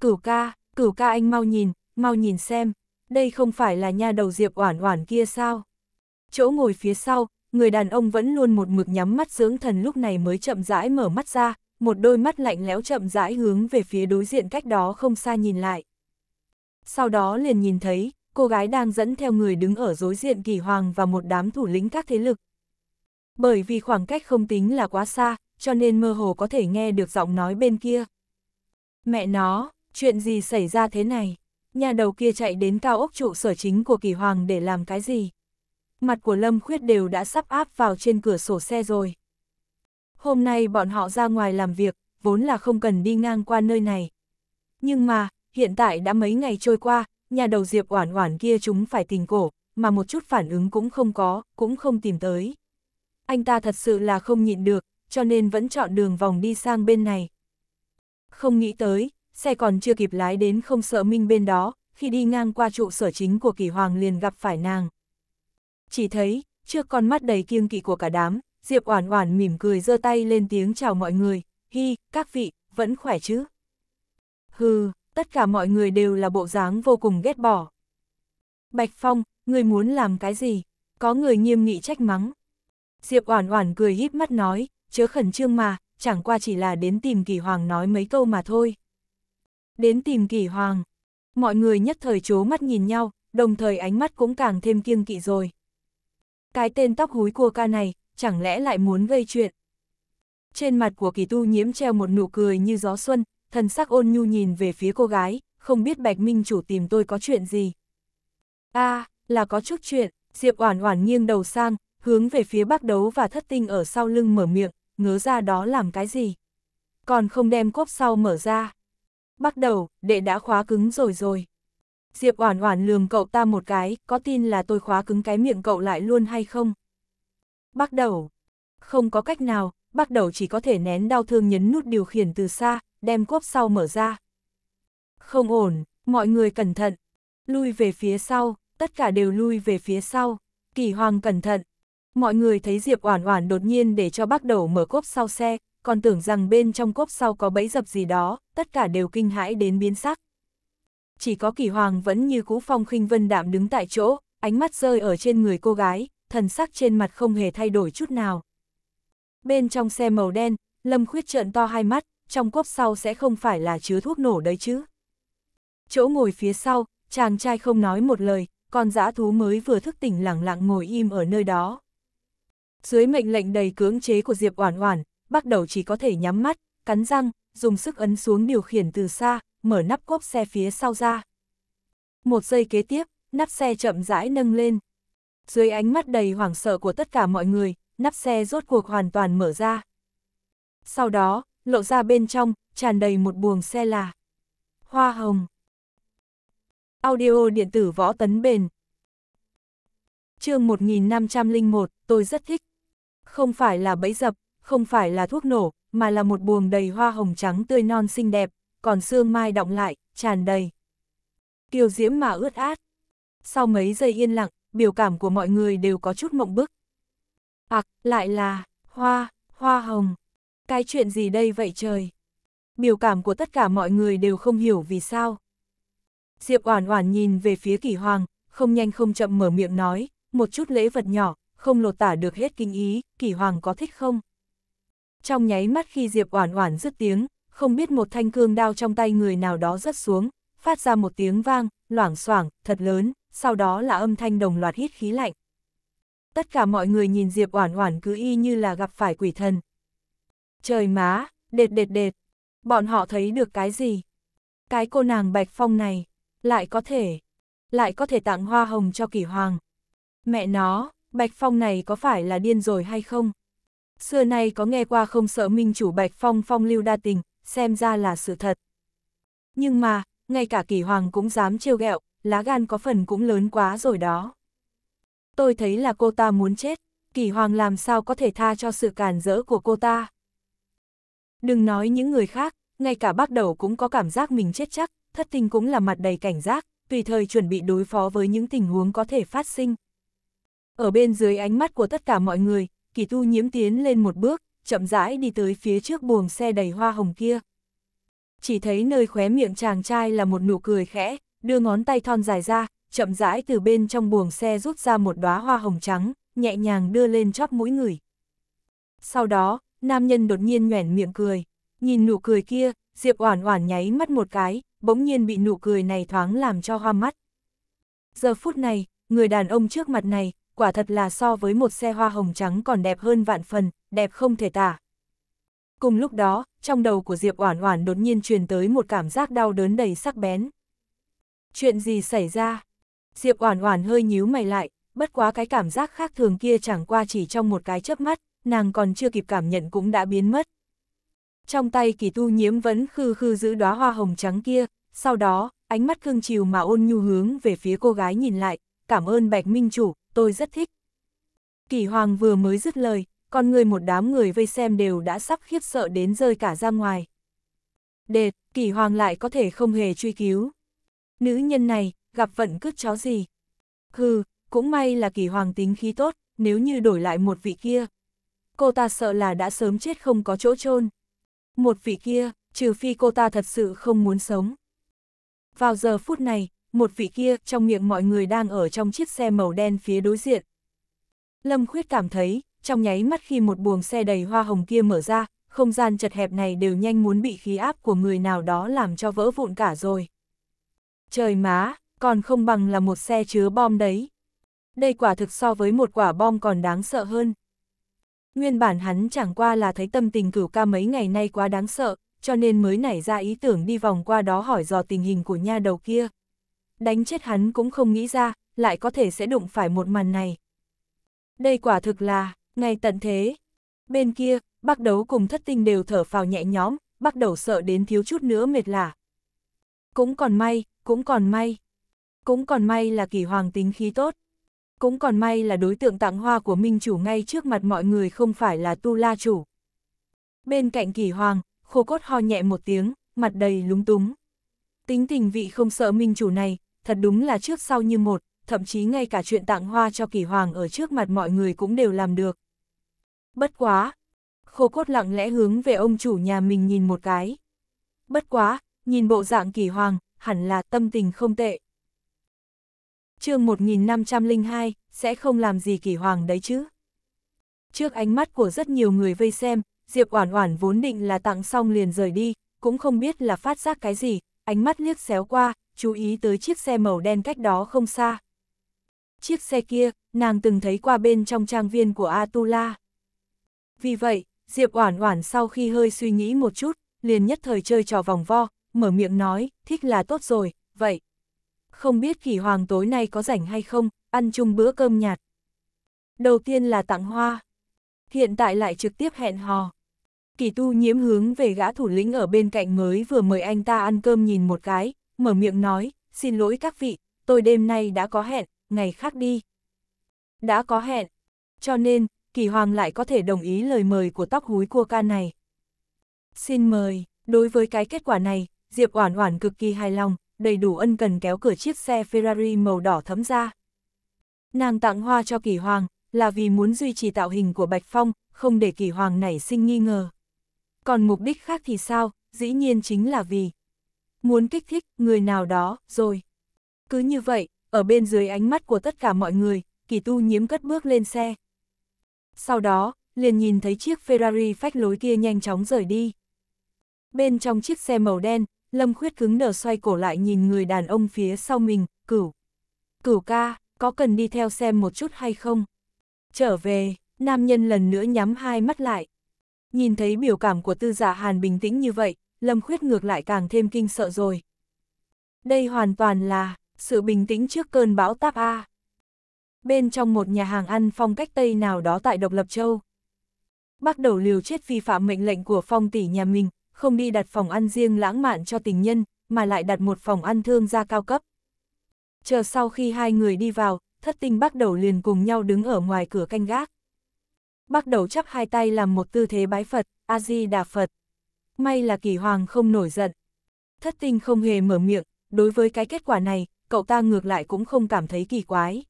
Cửu ca, cửu ca anh mau nhìn, mau nhìn xem, đây không phải là nha đầu Diệp Oản Oản kia sao? Chỗ ngồi phía sau, người đàn ông vẫn luôn một mực nhắm mắt dưỡng thần lúc này mới chậm rãi mở mắt ra, một đôi mắt lạnh lẽo chậm rãi hướng về phía đối diện cách đó không xa nhìn lại. Sau đó liền nhìn thấy, cô gái đang dẫn theo người đứng ở đối diện kỳ hoàng và một đám thủ lĩnh các thế lực, bởi vì khoảng cách không tính là quá xa, cho nên mơ hồ có thể nghe được giọng nói bên kia. Mẹ nó, chuyện gì xảy ra thế này? Nhà đầu kia chạy đến cao ốc trụ sở chính của kỳ hoàng để làm cái gì? Mặt của Lâm Khuyết đều đã sắp áp vào trên cửa sổ xe rồi. Hôm nay bọn họ ra ngoài làm việc, vốn là không cần đi ngang qua nơi này. Nhưng mà, hiện tại đã mấy ngày trôi qua, nhà đầu Diệp Oản Oản kia chúng phải tình cổ, mà một chút phản ứng cũng không có, cũng không tìm tới anh ta thật sự là không nhịn được, cho nên vẫn chọn đường vòng đi sang bên này. Không nghĩ tới, xe còn chưa kịp lái đến không sợ minh bên đó, khi đi ngang qua trụ sở chính của kỳ hoàng liền gặp phải nàng. Chỉ thấy, trước con mắt đầy kiêng kỵ của cả đám, Diệp Oản Oản mỉm cười giơ tay lên tiếng chào mọi người, "Hi, các vị, vẫn khỏe chứ?" Hừ, tất cả mọi người đều là bộ dáng vô cùng ghét bỏ. Bạch Phong, người muốn làm cái gì? Có người nghiêm nghị trách mắng. Diệp Oản Oản cười híp mắt nói, chớ khẩn trương mà, chẳng qua chỉ là đến tìm Kỳ Hoàng nói mấy câu mà thôi. Đến tìm Kỳ Hoàng. Mọi người nhất thời chố mắt nhìn nhau, đồng thời ánh mắt cũng càng thêm kiêng kỵ rồi. Cái tên tóc húi cua ca này, chẳng lẽ lại muốn gây chuyện? Trên mặt của Kỳ Tu nhiễm treo một nụ cười như gió xuân, thần sắc ôn nhu nhìn về phía cô gái, không biết Bạch Minh chủ tìm tôi có chuyện gì. A, à, là có chút chuyện, Diệp Oản Oản nghiêng đầu sang, hướng về phía bác đấu và thất tinh ở sau lưng mở miệng, ngớ ra đó làm cái gì. Còn không đem cốp sau mở ra. Bắt đầu, đệ đã khóa cứng rồi rồi. Diệp oản oản lườm cậu ta một cái, có tin là tôi khóa cứng cái miệng cậu lại luôn hay không? Bắt đầu. Không có cách nào, bắt đầu chỉ có thể nén đau thương nhấn nút điều khiển từ xa, đem cốp sau mở ra. Không ổn, mọi người cẩn thận. Lui về phía sau, tất cả đều lui về phía sau. Kỳ hoàng cẩn thận, Mọi người thấy Diệp Oản Oản đột nhiên để cho bác đầu mở cốp sau xe, còn tưởng rằng bên trong cốp sau có bẫy dập gì đó, tất cả đều kinh hãi đến biến sắc. Chỉ có Kỳ Hoàng vẫn như cũ phong khinh vân đạm đứng tại chỗ, ánh mắt rơi ở trên người cô gái, thần sắc trên mặt không hề thay đổi chút nào. Bên trong xe màu đen, Lâm Khuyết trợn to hai mắt, trong cốp sau sẽ không phải là chứa thuốc nổ đấy chứ. Chỗ ngồi phía sau, chàng trai không nói một lời, con dã thú mới vừa thức tỉnh lặng lặng ngồi im ở nơi đó. Dưới mệnh lệnh đầy cưỡng chế của Diệp Oản Oản, bắt đầu chỉ có thể nhắm mắt, cắn răng, dùng sức ấn xuống điều khiển từ xa, mở nắp cốp xe phía sau ra. Một giây kế tiếp, nắp xe chậm rãi nâng lên. Dưới ánh mắt đầy hoảng sợ của tất cả mọi người, nắp xe rốt cuộc hoàn toàn mở ra. Sau đó, lộ ra bên trong, tràn đầy một buồng xe là Hoa Hồng. Audio điện tử võ tấn bền. chương 1501, tôi rất thích. Không phải là bẫy dập, không phải là thuốc nổ, mà là một buồng đầy hoa hồng trắng tươi non xinh đẹp, còn sương mai động lại, tràn đầy. Kiều diễm mà ướt át. Sau mấy giây yên lặng, biểu cảm của mọi người đều có chút mộng bức. Ặc, à, lại là, hoa, hoa hồng. Cái chuyện gì đây vậy trời? Biểu cảm của tất cả mọi người đều không hiểu vì sao. Diệp Oản Oản nhìn về phía kỷ Hoàng, không nhanh không chậm mở miệng nói, một chút lễ vật nhỏ, không lột tả được hết kinh ý, kỳ hoàng có thích không? Trong nháy mắt khi Diệp Oản Oản dứt tiếng, không biết một thanh cương đao trong tay người nào đó rớt xuống, phát ra một tiếng vang, loảng xoảng, thật lớn, sau đó là âm thanh đồng loạt hít khí lạnh. Tất cả mọi người nhìn Diệp Oản Oản cứ y như là gặp phải quỷ thần. Trời má, đệt đệt đệt, bọn họ thấy được cái gì? Cái cô nàng Bạch Phong này, lại có thể, lại có thể tặng hoa hồng cho Kỳ Hoàng. Mẹ nó, Bạch Phong này có phải là điên rồi hay không? Xưa nay có nghe qua không sợ minh chủ Bạch Phong phong lưu đa tình, xem ra là sự thật. Nhưng mà, ngay cả kỳ hoàng cũng dám trêu ghẹo, lá gan có phần cũng lớn quá rồi đó. Tôi thấy là cô ta muốn chết, kỳ hoàng làm sao có thể tha cho sự càn rỡ của cô ta. Đừng nói những người khác, ngay cả bác đầu cũng có cảm giác mình chết chắc, thất tình cũng là mặt đầy cảnh giác, tùy thời chuẩn bị đối phó với những tình huống có thể phát sinh, ở bên dưới ánh mắt của tất cả mọi người, kỳ tu nhiễm tiến lên một bước, chậm rãi đi tới phía trước buồng xe đầy hoa hồng kia. Chỉ thấy nơi khóe miệng chàng trai là một nụ cười khẽ, đưa ngón tay thon dài ra, chậm rãi từ bên trong buồng xe rút ra một đóa hoa hồng trắng, nhẹ nhàng đưa lên chóp mũi người. Sau đó, nam nhân đột nhiên nhoẻn miệng cười, nhìn nụ cười kia, Diệp Oản Oản nháy mắt một cái, bỗng nhiên bị nụ cười này thoáng làm cho hoa mắt. Giờ phút này, người đàn ông trước mặt này, quả thật là so với một xe hoa hồng trắng còn đẹp hơn vạn phần, đẹp không thể tả. Cùng lúc đó, trong đầu của Diệp Oản Oản đột nhiên truyền tới một cảm giác đau đớn đầy sắc bén. Chuyện gì xảy ra? Diệp Oản Oản hơi nhíu mày lại, bất quá cái cảm giác khác thường kia chẳng qua chỉ trong một cái chớp mắt, nàng còn chưa kịp cảm nhận cũng đã biến mất. Trong tay Kỳ Tu Nhiễm vẫn khư khư giữ đóa hoa hồng trắng kia, sau đó, ánh mắt cương chiều mà ôn nhu hướng về phía cô gái nhìn lại, "Cảm ơn Bạch Minh chủ, tôi rất thích. Kỳ Hoàng vừa mới dứt lời, con người một đám người vây xem đều đã sắp khiếp sợ đến rơi cả ra ngoài. Đệt, Kỳ Hoàng lại có thể không hề truy cứu. Nữ nhân này, gặp vận cướp chó gì? Hừ, cũng may là Kỳ Hoàng tính khí tốt, nếu như đổi lại một vị kia. Cô ta sợ là đã sớm chết không có chỗ chôn Một vị kia, trừ phi cô ta thật sự không muốn sống. Vào giờ phút này, một vị kia trong miệng mọi người đang ở trong chiếc xe màu đen phía đối diện. Lâm Khuyết cảm thấy, trong nháy mắt khi một buồng xe đầy hoa hồng kia mở ra, không gian chật hẹp này đều nhanh muốn bị khí áp của người nào đó làm cho vỡ vụn cả rồi. Trời má, còn không bằng là một xe chứa bom đấy. Đây quả thực so với một quả bom còn đáng sợ hơn. Nguyên bản hắn chẳng qua là thấy tâm tình cửu ca mấy ngày nay quá đáng sợ, cho nên mới nảy ra ý tưởng đi vòng qua đó hỏi dò tình hình của nha đầu kia đánh chết hắn cũng không nghĩ ra, lại có thể sẽ đụng phải một màn này. Đây quả thực là, ngày tận thế. Bên kia, bắt đầu cùng thất tinh đều thở phào nhẹ nhõm, bắt đầu sợ đến thiếu chút nữa mệt lả. Cũng còn may, cũng còn may. Cũng còn may là kỳ hoàng tính khí tốt. Cũng còn may là đối tượng tặng hoa của minh chủ ngay trước mặt mọi người không phải là tu la chủ. Bên cạnh kỳ hoàng, khô cốt ho nhẹ một tiếng, mặt đầy lúng túng. Tính tình vị không sợ minh chủ này, thật đúng là trước sau như một, thậm chí ngay cả chuyện tặng hoa cho kỳ hoàng ở trước mặt mọi người cũng đều làm được. Bất quá, khô cốt lặng lẽ hướng về ông chủ nhà mình nhìn một cái. Bất quá, nhìn bộ dạng kỳ hoàng, hẳn là tâm tình không tệ. chương 1502, sẽ không làm gì kỳ hoàng đấy chứ. Trước ánh mắt của rất nhiều người vây xem, Diệp Oản Oản vốn định là tặng xong liền rời đi, cũng không biết là phát giác cái gì, ánh mắt liếc xéo qua, chú ý tới chiếc xe màu đen cách đó không xa. Chiếc xe kia, nàng từng thấy qua bên trong trang viên của Atula. Vì vậy, Diệp Oản Oản sau khi hơi suy nghĩ một chút, liền nhất thời chơi trò vòng vo, mở miệng nói, thích là tốt rồi, vậy. Không biết kỳ hoàng tối nay có rảnh hay không, ăn chung bữa cơm nhạt. Đầu tiên là tặng hoa, hiện tại lại trực tiếp hẹn hò. Kỳ tu nhiễm hướng về gã thủ lĩnh ở bên cạnh mới vừa mời anh ta ăn cơm nhìn một cái, mở miệng nói, xin lỗi các vị, tôi đêm nay đã có hẹn, ngày khác đi. Đã có hẹn, cho nên, kỳ hoàng lại có thể đồng ý lời mời của tóc húi cua ca này. Xin mời, đối với cái kết quả này, Diệp Oản Oản cực kỳ hài lòng, đầy đủ ân cần kéo cửa chiếc xe Ferrari màu đỏ thấm ra. Nàng tặng hoa cho kỳ hoàng, là vì muốn duy trì tạo hình của Bạch Phong, không để kỳ hoàng nảy sinh nghi ngờ. Còn mục đích khác thì sao, dĩ nhiên chính là vì muốn kích thích người nào đó, rồi. Cứ như vậy, ở bên dưới ánh mắt của tất cả mọi người, kỳ tu nhiễm cất bước lên xe. Sau đó, liền nhìn thấy chiếc Ferrari phách lối kia nhanh chóng rời đi. Bên trong chiếc xe màu đen, Lâm Khuyết cứng nở xoay cổ lại nhìn người đàn ông phía sau mình, cửu. Cửu ca, có cần đi theo xem một chút hay không? Trở về, nam nhân lần nữa nhắm hai mắt lại. Nhìn thấy biểu cảm của tư giả dạ Hàn bình tĩnh như vậy, Lâm Khuyết ngược lại càng thêm kinh sợ rồi. Đây hoàn toàn là sự bình tĩnh trước cơn bão táp A. Bên trong một nhà hàng ăn phong cách Tây nào đó tại Độc Lập Châu. Bắt đầu liều chết vi phạm mệnh lệnh của phong tỷ nhà mình, không đi đặt phòng ăn riêng lãng mạn cho tình nhân, mà lại đặt một phòng ăn thương gia cao cấp. Chờ sau khi hai người đi vào, thất tinh bắt đầu liền cùng nhau đứng ở ngoài cửa canh gác. Bắt đầu chắp hai tay làm một tư thế bái Phật, A-di-đà Phật may là kỳ hoàng không nổi giận. Thất tinh không hề mở miệng, đối với cái kết quả này, cậu ta ngược lại cũng không cảm thấy kỳ quái.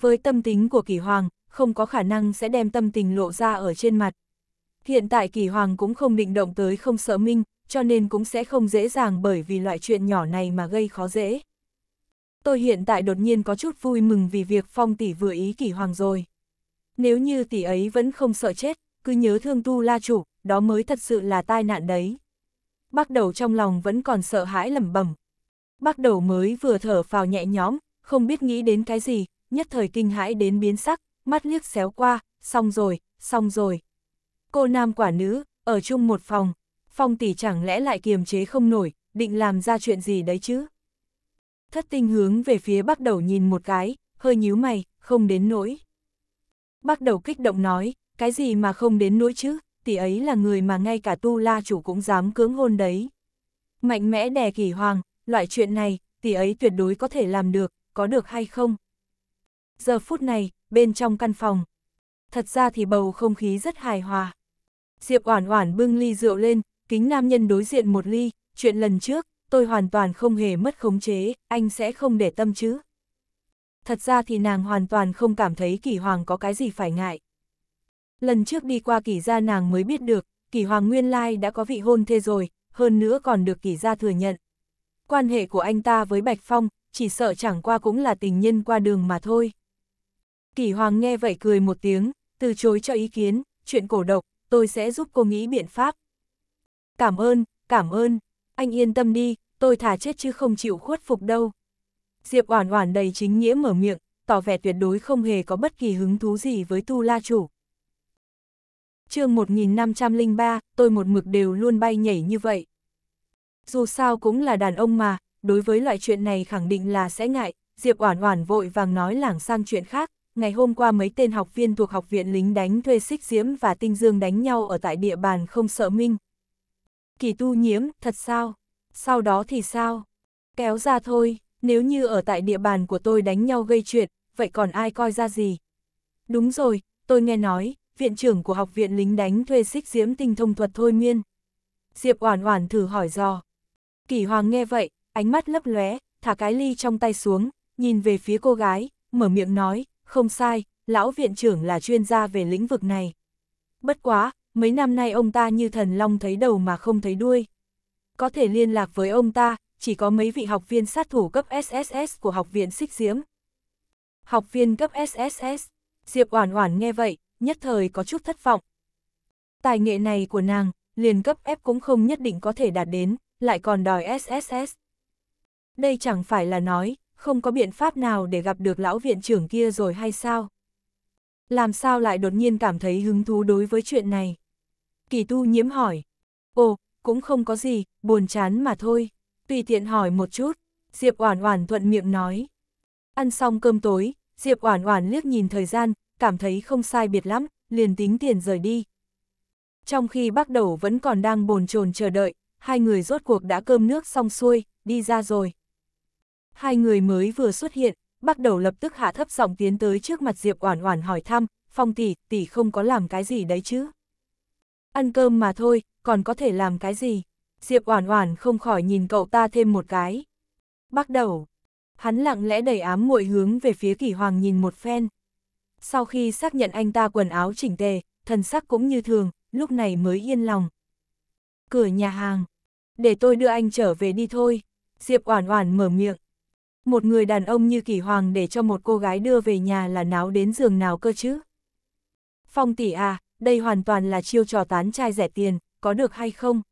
Với tâm tính của kỳ hoàng, không có khả năng sẽ đem tâm tình lộ ra ở trên mặt. Hiện tại kỳ hoàng cũng không định động tới không sợ minh, cho nên cũng sẽ không dễ dàng bởi vì loại chuyện nhỏ này mà gây khó dễ. Tôi hiện tại đột nhiên có chút vui mừng vì việc phong tỷ vừa ý kỳ hoàng rồi. Nếu như tỷ ấy vẫn không sợ chết, cứ nhớ thương tu la chủ, đó mới thật sự là tai nạn đấy. bắt đầu trong lòng vẫn còn sợ hãi lẩm bẩm. bắt đầu mới vừa thở phào nhẹ nhõm, không biết nghĩ đến cái gì, nhất thời kinh hãi đến biến sắc, mắt liếc xéo qua, xong rồi, xong rồi. Cô nam quả nữ, ở chung một phòng, phong tỷ chẳng lẽ lại kiềm chế không nổi, định làm ra chuyện gì đấy chứ? Thất tinh hướng về phía bắt đầu nhìn một cái, hơi nhíu mày, không đến nỗi. bắt đầu kích động nói, cái gì mà không đến nỗi chứ? tỷ ấy là người mà ngay cả tu la chủ cũng dám cưỡng hôn đấy. Mạnh mẽ đè kỳ hoàng, loại chuyện này, tỷ ấy tuyệt đối có thể làm được, có được hay không? Giờ phút này, bên trong căn phòng, thật ra thì bầu không khí rất hài hòa. Diệp Oản Oản bưng ly rượu lên, kính nam nhân đối diện một ly, chuyện lần trước, tôi hoàn toàn không hề mất khống chế, anh sẽ không để tâm chứ. Thật ra thì nàng hoàn toàn không cảm thấy kỳ hoàng có cái gì phải ngại. Lần trước đi qua kỷ gia nàng mới biết được, kỷ hoàng nguyên lai đã có vị hôn thê rồi, hơn nữa còn được kỷ gia thừa nhận. Quan hệ của anh ta với Bạch Phong, chỉ sợ chẳng qua cũng là tình nhân qua đường mà thôi. Kỷ hoàng nghe vậy cười một tiếng, từ chối cho ý kiến, chuyện cổ độc, tôi sẽ giúp cô nghĩ biện pháp. Cảm ơn, cảm ơn, anh yên tâm đi, tôi thả chết chứ không chịu khuất phục đâu. Diệp Oản Oản đầy chính nghĩa mở miệng, tỏ vẻ tuyệt đối không hề có bất kỳ hứng thú gì với Tu La chủ chương 1503, tôi một mực đều luôn bay nhảy như vậy. Dù sao cũng là đàn ông mà, đối với loại chuyện này khẳng định là sẽ ngại, Diệp Oản Oản vội vàng nói lảng sang chuyện khác, ngày hôm qua mấy tên học viên thuộc học viện lính đánh thuê xích diễm và tinh dương đánh nhau ở tại địa bàn không sợ minh. Kỳ tu nhiễm, thật sao? Sau đó thì sao? Kéo ra thôi, nếu như ở tại địa bàn của tôi đánh nhau gây chuyện, vậy còn ai coi ra gì? Đúng rồi, tôi nghe nói, viện trưởng của học viện lính đánh thuê xích diễm tinh thông thuật thôi miên. Diệp Oản Oản thử hỏi dò. Kỷ Hoàng nghe vậy, ánh mắt lấp lóe, thả cái ly trong tay xuống, nhìn về phía cô gái, mở miệng nói, không sai, lão viện trưởng là chuyên gia về lĩnh vực này. Bất quá, mấy năm nay ông ta như thần long thấy đầu mà không thấy đuôi. Có thể liên lạc với ông ta, chỉ có mấy vị học viên sát thủ cấp SSS của học viện Xích Diễm. Học viên cấp SSS, Diệp Oản Oản nghe vậy, nhất thời có chút thất vọng. Tài nghệ này của nàng, liền cấp F cũng không nhất định có thể đạt đến, lại còn đòi SSS. Đây chẳng phải là nói, không có biện pháp nào để gặp được lão viện trưởng kia rồi hay sao? Làm sao lại đột nhiên cảm thấy hứng thú đối với chuyện này? Kỳ tu nhiễm hỏi. Ồ, cũng không có gì, buồn chán mà thôi. Tùy tiện hỏi một chút, Diệp Oản Oản thuận miệng nói. Ăn xong cơm tối, Diệp Oản Oản liếc nhìn thời gian, cảm thấy không sai biệt lắm, liền tính tiền rời đi. Trong khi bác đầu vẫn còn đang bồn chồn chờ đợi, hai người rốt cuộc đã cơm nước xong xuôi, đi ra rồi. Hai người mới vừa xuất hiện, bác đầu lập tức hạ thấp giọng tiến tới trước mặt Diệp Oản Oản hỏi thăm, "Phong tỷ, tỷ không có làm cái gì đấy chứ?" "Ăn cơm mà thôi, còn có thể làm cái gì?" Diệp Oản Oản không khỏi nhìn cậu ta thêm một cái. "Bác đầu." Hắn lặng lẽ đẩy ám muội hướng về phía Kỳ Hoàng nhìn một phen sau khi xác nhận anh ta quần áo chỉnh tề, thần sắc cũng như thường, lúc này mới yên lòng. Cửa nhà hàng, để tôi đưa anh trở về đi thôi, Diệp Oản Oản mở miệng. Một người đàn ông như Kỳ Hoàng để cho một cô gái đưa về nhà là náo đến giường nào cơ chứ? Phong tỷ à, đây hoàn toàn là chiêu trò tán trai rẻ tiền, có được hay không?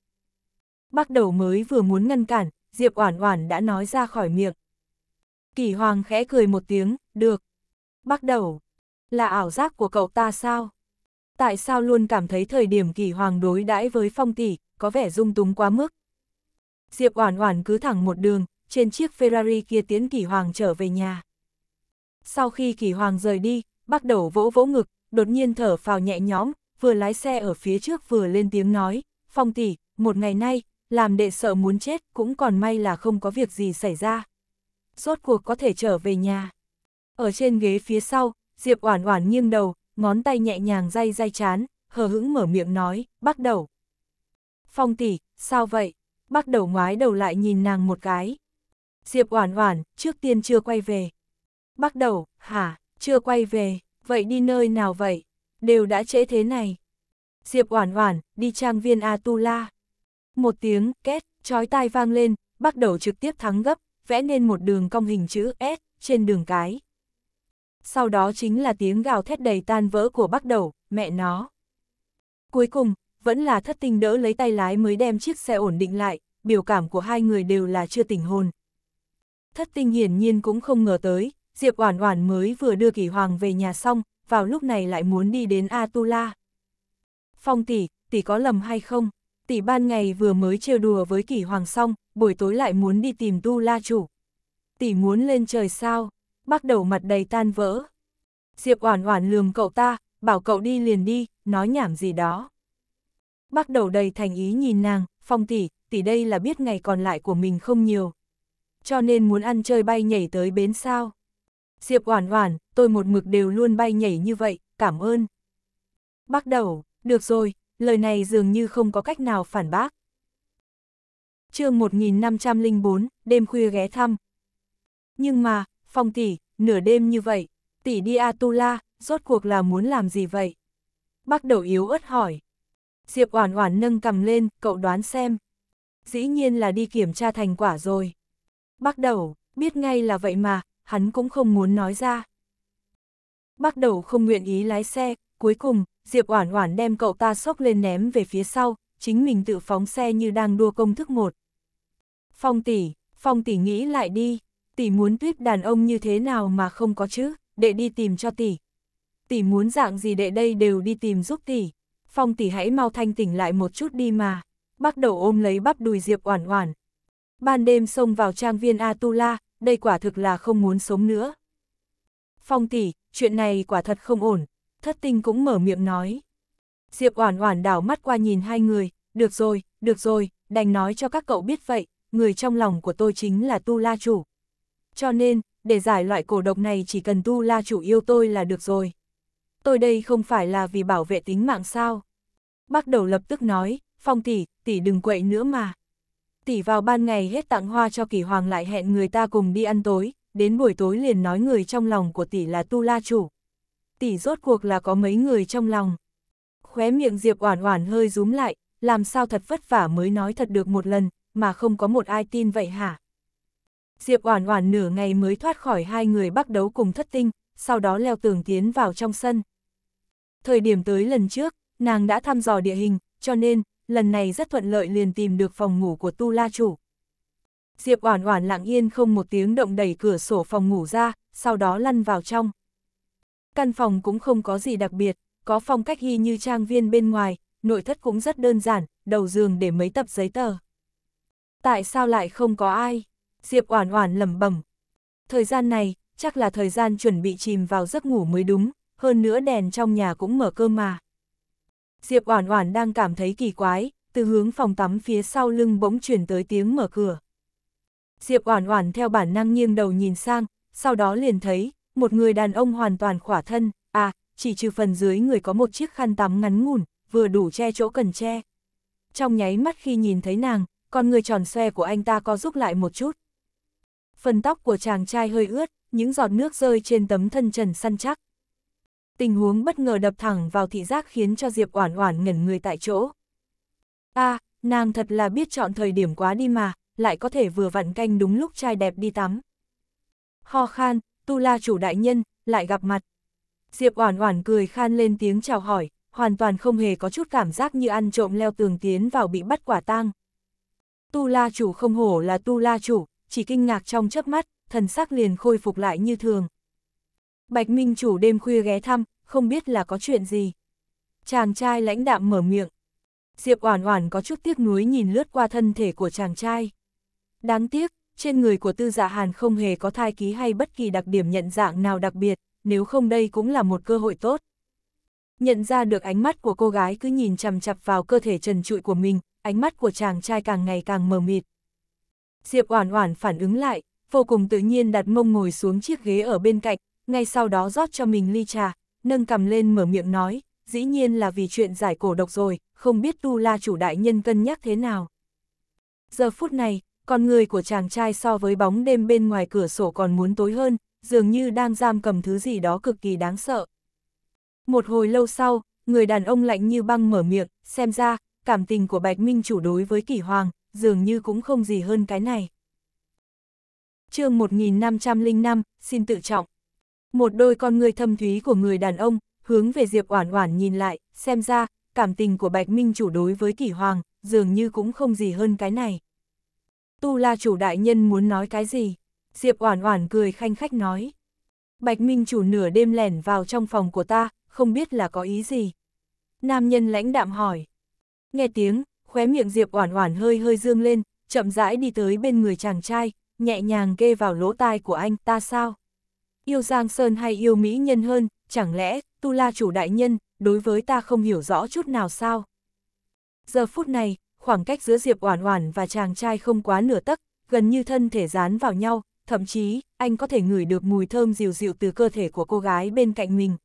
Bắt đầu mới vừa muốn ngăn cản, Diệp Oản Oản đã nói ra khỏi miệng. Kỳ Hoàng khẽ cười một tiếng, "Được." Bắt đầu là ảo giác của cậu ta sao? Tại sao luôn cảm thấy thời điểm kỳ hoàng đối đãi với phong tỷ, có vẻ dung túng quá mức? Diệp Oản Oản cứ thẳng một đường, trên chiếc Ferrari kia tiến kỳ hoàng trở về nhà. Sau khi kỳ hoàng rời đi, bắt đầu vỗ vỗ ngực, đột nhiên thở phào nhẹ nhõm, vừa lái xe ở phía trước vừa lên tiếng nói, phong tỷ, một ngày nay, làm đệ sợ muốn chết cũng còn may là không có việc gì xảy ra. Rốt cuộc có thể trở về nhà. Ở trên ghế phía sau, Diệp Oản Oản nghiêng đầu, ngón tay nhẹ nhàng day day chán, hờ hững mở miệng nói, "Bắt đầu." "Phong tỷ, sao vậy?" Bắt đầu ngoái đầu lại nhìn nàng một cái. Diệp Oản Oản, trước tiên chưa quay về. Bắt đầu, hả, chưa quay về, vậy đi nơi nào vậy? Đều đã trễ thế này. Diệp Oản Oản, đi trang viên Atula. Một tiếng két chói tai vang lên, bắt đầu trực tiếp thắng gấp, vẽ nên một đường cong hình chữ S trên đường cái sau đó chính là tiếng gào thét đầy tan vỡ của bắt đầu, mẹ nó. Cuối cùng, vẫn là thất tinh đỡ lấy tay lái mới đem chiếc xe ổn định lại, biểu cảm của hai người đều là chưa tỉnh hồn. Thất tinh hiển nhiên cũng không ngờ tới, Diệp Oản Oản mới vừa đưa Kỳ Hoàng về nhà xong, vào lúc này lại muốn đi đến Atula. Phong tỷ, tỷ có lầm hay không? Tỷ ban ngày vừa mới trêu đùa với Kỳ Hoàng xong, buổi tối lại muốn đi tìm Tu La chủ. Tỷ muốn lên trời sao? bắt đầu mặt đầy tan vỡ. Diệp Oản Oản lườm cậu ta, bảo cậu đi liền đi, nói nhảm gì đó. Bắt đầu đầy thành ý nhìn nàng, phong tỷ, tỷ đây là biết ngày còn lại của mình không nhiều. Cho nên muốn ăn chơi bay nhảy tới bến sao. Diệp Oản Oản, tôi một mực đều luôn bay nhảy như vậy, cảm ơn. Bắt đầu, được rồi, lời này dường như không có cách nào phản bác. chương 1504, đêm khuya ghé thăm. Nhưng mà, Phong tỷ, nửa đêm như vậy, tỷ đi Atula, rốt cuộc là muốn làm gì vậy? Bác đầu yếu ớt hỏi. Diệp Oản Oản nâng cầm lên, cậu đoán xem. Dĩ nhiên là đi kiểm tra thành quả rồi. Bác đầu, biết ngay là vậy mà, hắn cũng không muốn nói ra. Bác đầu không nguyện ý lái xe, cuối cùng, Diệp Oản Oản đem cậu ta sốc lên ném về phía sau, chính mình tự phóng xe như đang đua công thức một. Phong tỷ, Phong tỷ nghĩ lại đi tỷ muốn tuyết đàn ông như thế nào mà không có chứ, đệ đi tìm cho tỷ. Tỷ muốn dạng gì đệ đây đều đi tìm giúp tỷ. Phong tỷ hãy mau thanh tỉnh lại một chút đi mà. Bắt đầu ôm lấy bắp đùi Diệp Oản Oản. Ban đêm xông vào trang viên Atula, đây quả thực là không muốn sống nữa. Phong tỷ, chuyện này quả thật không ổn, thất tinh cũng mở miệng nói. Diệp Oản Oản đảo mắt qua nhìn hai người, được rồi, được rồi, đành nói cho các cậu biết vậy, người trong lòng của tôi chính là Tu La chủ cho nên, để giải loại cổ độc này chỉ cần tu la chủ yêu tôi là được rồi. Tôi đây không phải là vì bảo vệ tính mạng sao. bắt đầu lập tức nói, phong tỷ, tỷ đừng quậy nữa mà. Tỷ vào ban ngày hết tặng hoa cho kỷ hoàng lại hẹn người ta cùng đi ăn tối, đến buổi tối liền nói người trong lòng của tỷ là tu la chủ. Tỷ rốt cuộc là có mấy người trong lòng. Khóe miệng Diệp oản oản hơi rúm lại, làm sao thật vất vả mới nói thật được một lần, mà không có một ai tin vậy hả? Diệp Oản Oản nửa ngày mới thoát khỏi hai người bắt đấu cùng thất tinh, sau đó leo tường tiến vào trong sân. Thời điểm tới lần trước, nàng đã thăm dò địa hình, cho nên, lần này rất thuận lợi liền tìm được phòng ngủ của Tu La Chủ. Diệp Oản Oản lặng yên không một tiếng động đẩy cửa sổ phòng ngủ ra, sau đó lăn vào trong. Căn phòng cũng không có gì đặc biệt, có phong cách y như trang viên bên ngoài, nội thất cũng rất đơn giản, đầu giường để mấy tập giấy tờ. Tại sao lại không có ai? Diệp Oản Oản lẩm bẩm. Thời gian này, chắc là thời gian chuẩn bị chìm vào giấc ngủ mới đúng, hơn nữa đèn trong nhà cũng mở cơ mà. Diệp Oản Oản đang cảm thấy kỳ quái, từ hướng phòng tắm phía sau lưng bỗng truyền tới tiếng mở cửa. Diệp Oản Oản theo bản năng nghiêng đầu nhìn sang, sau đó liền thấy một người đàn ông hoàn toàn khỏa thân, à, chỉ trừ phần dưới người có một chiếc khăn tắm ngắn ngủn, vừa đủ che chỗ cần che. Trong nháy mắt khi nhìn thấy nàng, con người tròn xoe của anh ta co rút lại một chút phần tóc của chàng trai hơi ướt, những giọt nước rơi trên tấm thân trần săn chắc. Tình huống bất ngờ đập thẳng vào thị giác khiến cho Diệp Oản Oản ngẩn người tại chỗ. A, à, nàng thật là biết chọn thời điểm quá đi mà, lại có thể vừa vặn canh đúng lúc trai đẹp đi tắm. Ho khan, Tu La chủ đại nhân, lại gặp mặt. Diệp Oản Oản cười khan lên tiếng chào hỏi, hoàn toàn không hề có chút cảm giác như ăn trộm leo tường tiến vào bị bắt quả tang. Tu La chủ không hổ là Tu La chủ, chỉ kinh ngạc trong chớp mắt, thần sắc liền khôi phục lại như thường. Bạch Minh chủ đêm khuya ghé thăm, không biết là có chuyện gì. Chàng trai lãnh đạm mở miệng. Diệp Oản Oản có chút tiếc nuối nhìn lướt qua thân thể của chàng trai. Đáng tiếc, trên người của Tư Dạ Hàn không hề có thai ký hay bất kỳ đặc điểm nhận dạng nào đặc biệt, nếu không đây cũng là một cơ hội tốt. Nhận ra được ánh mắt của cô gái cứ nhìn chằm chằm vào cơ thể trần trụi của mình, ánh mắt của chàng trai càng ngày càng mờ mịt. Diệp Oản Oản phản ứng lại, vô cùng tự nhiên đặt mông ngồi xuống chiếc ghế ở bên cạnh, ngay sau đó rót cho mình ly trà, nâng cầm lên mở miệng nói, dĩ nhiên là vì chuyện giải cổ độc rồi, không biết Tu La chủ đại nhân cân nhắc thế nào. Giờ phút này, con người của chàng trai so với bóng đêm bên ngoài cửa sổ còn muốn tối hơn, dường như đang giam cầm thứ gì đó cực kỳ đáng sợ. Một hồi lâu sau, người đàn ông lạnh như băng mở miệng, xem ra, cảm tình của Bạch Minh chủ đối với Kỷ Hoàng, dường như cũng không gì hơn cái này. chương 1505, xin tự trọng. Một đôi con người thâm thúy của người đàn ông, hướng về Diệp Oản Oản nhìn lại, xem ra, cảm tình của Bạch Minh chủ đối với Kỷ Hoàng, dường như cũng không gì hơn cái này. Tu La chủ đại nhân muốn nói cái gì? Diệp Oản Oản cười khanh khách nói. Bạch Minh chủ nửa đêm lẻn vào trong phòng của ta, không biết là có ý gì. Nam nhân lãnh đạm hỏi. Nghe tiếng, khóe miệng Diệp Oản Oản hơi hơi dương lên, chậm rãi đi tới bên người chàng trai, nhẹ nhàng kê vào lỗ tai của anh, ta sao? Yêu Giang Sơn hay yêu mỹ nhân hơn, chẳng lẽ Tu La chủ đại nhân đối với ta không hiểu rõ chút nào sao? Giờ phút này, khoảng cách giữa Diệp Oản Oản và chàng trai không quá nửa tấc, gần như thân thể dán vào nhau, thậm chí anh có thể ngửi được mùi thơm dịu dịu từ cơ thể của cô gái bên cạnh mình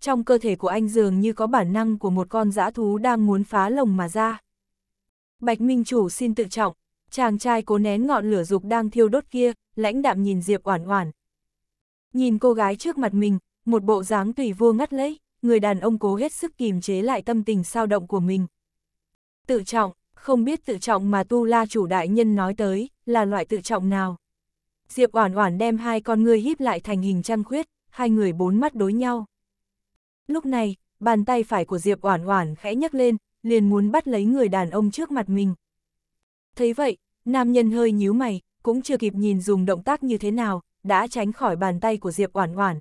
trong cơ thể của anh dường như có bản năng của một con dã thú đang muốn phá lồng mà ra. Bạch Minh Chủ xin tự trọng, chàng trai cố nén ngọn lửa dục đang thiêu đốt kia, lãnh đạm nhìn Diệp Oản Oản. Nhìn cô gái trước mặt mình, một bộ dáng tùy vua ngắt lấy, người đàn ông cố hết sức kìm chế lại tâm tình sao động của mình. Tự trọng, không biết tự trọng mà Tu La chủ đại nhân nói tới, là loại tự trọng nào. Diệp Oản Oản đem hai con người híp lại thành hình trăng khuyết, hai người bốn mắt đối nhau. Lúc này, bàn tay phải của Diệp Oản Oản khẽ nhấc lên, liền muốn bắt lấy người đàn ông trước mặt mình. Thấy vậy, nam nhân hơi nhíu mày, cũng chưa kịp nhìn dùng động tác như thế nào, đã tránh khỏi bàn tay của Diệp Oản Oản.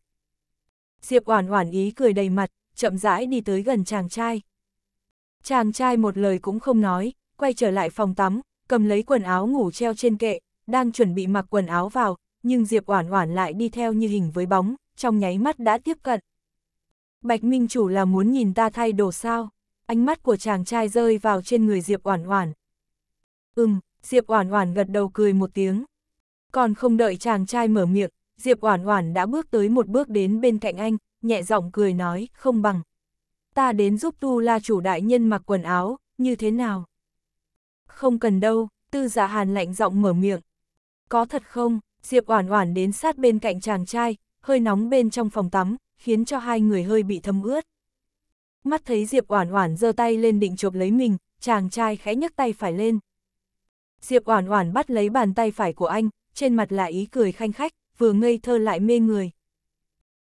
Diệp Oản Oản ý cười đầy mặt, chậm rãi đi tới gần chàng trai. Chàng trai một lời cũng không nói, quay trở lại phòng tắm, cầm lấy quần áo ngủ treo trên kệ, đang chuẩn bị mặc quần áo vào, nhưng Diệp Oản Oản lại đi theo như hình với bóng, trong nháy mắt đã tiếp cận. Bạch Minh Chủ là muốn nhìn ta thay đồ sao? Ánh mắt của chàng trai rơi vào trên người Diệp Oản Oản. Ừm, Diệp Oản Oản gật đầu cười một tiếng. Còn không đợi chàng trai mở miệng, Diệp Oản Oản đã bước tới một bước đến bên cạnh anh, nhẹ giọng cười nói, không bằng. Ta đến giúp Tu La Chủ đại nhân mặc quần áo, như thế nào? Không cần đâu, Tư Dạ Hàn lạnh giọng mở miệng. Có thật không? Diệp Oản Oản đến sát bên cạnh chàng trai, hơi nóng bên trong phòng tắm, khiến cho hai người hơi bị thấm ướt. Mắt thấy Diệp Oản Oản giơ tay lên định chộp lấy mình, chàng trai khẽ nhấc tay phải lên. Diệp Oản Oản bắt lấy bàn tay phải của anh, trên mặt là ý cười khanh khách, vừa ngây thơ lại mê người.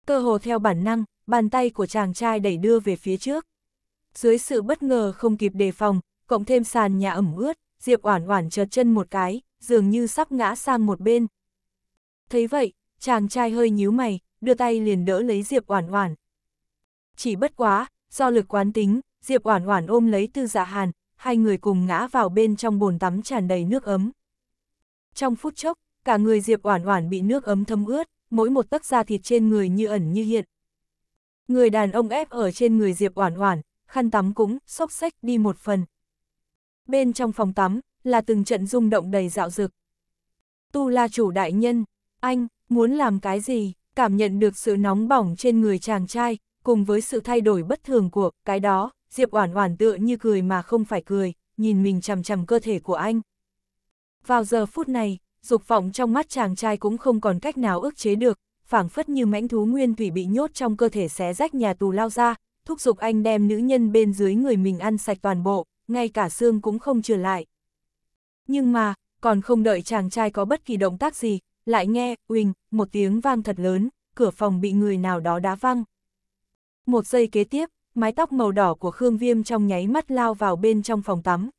Cơ hồ theo bản năng, bàn tay của chàng trai đẩy đưa về phía trước. Dưới sự bất ngờ không kịp đề phòng, cộng thêm sàn nhà ẩm ướt, Diệp Oản Oản trượt chân một cái, dường như sắp ngã sang một bên. Thấy vậy, chàng trai hơi nhíu mày, đưa tay liền đỡ lấy Diệp Oản Oản. Chỉ bất quá, do lực quán tính, Diệp Oản Oản ôm lấy Tư Dạ Hàn, hai người cùng ngã vào bên trong bồn tắm tràn đầy nước ấm. Trong phút chốc, cả người Diệp Oản Oản bị nước ấm thấm ướt, mỗi một tấc da thịt trên người như ẩn như hiện. Người đàn ông ép ở trên người Diệp Oản Oản, khăn tắm cũng xốc xách đi một phần. Bên trong phòng tắm là từng trận rung động đầy dạo dực. Tu La chủ đại nhân, anh muốn làm cái gì? cảm nhận được sự nóng bỏng trên người chàng trai, cùng với sự thay đổi bất thường của cái đó, Diệp Oản Oản tựa như cười mà không phải cười, nhìn mình chằm chằm cơ thể của anh. Vào giờ phút này, dục vọng trong mắt chàng trai cũng không còn cách nào ức chế được, phảng phất như mãnh thú nguyên thủy bị nhốt trong cơ thể xé rách nhà tù lao ra, thúc dục anh đem nữ nhân bên dưới người mình ăn sạch toàn bộ, ngay cả xương cũng không trừ lại. Nhưng mà, còn không đợi chàng trai có bất kỳ động tác gì, lại nghe, uỳnh, một tiếng vang thật lớn, cửa phòng bị người nào đó đá văng. Một giây kế tiếp, mái tóc màu đỏ của Khương Viêm trong nháy mắt lao vào bên trong phòng tắm.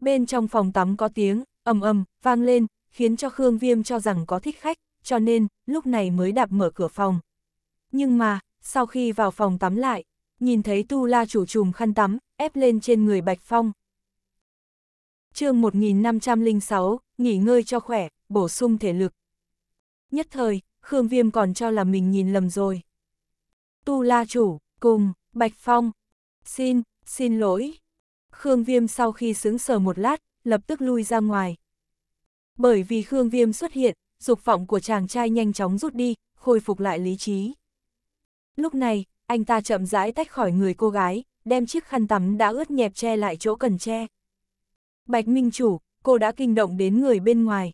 Bên trong phòng tắm có tiếng, ầm ầm, vang lên, khiến cho Khương Viêm cho rằng có thích khách, cho nên, lúc này mới đạp mở cửa phòng. Nhưng mà, sau khi vào phòng tắm lại, nhìn thấy Tu La chủ trùm khăn tắm, ép lên trên người Bạch Phong. chương 1506, nghỉ ngơi cho khỏe, bổ sung thể lực. Nhất thời, Khương Viêm còn cho là mình nhìn lầm rồi. Tu La Chủ, cùng, Bạch Phong, xin, xin lỗi. Khương Viêm sau khi sướng sờ một lát, lập tức lui ra ngoài. Bởi vì Khương Viêm xuất hiện, dục vọng của chàng trai nhanh chóng rút đi, khôi phục lại lý trí. Lúc này, anh ta chậm rãi tách khỏi người cô gái, đem chiếc khăn tắm đã ướt nhẹp che lại chỗ cần che. Bạch Minh Chủ, cô đã kinh động đến người bên ngoài,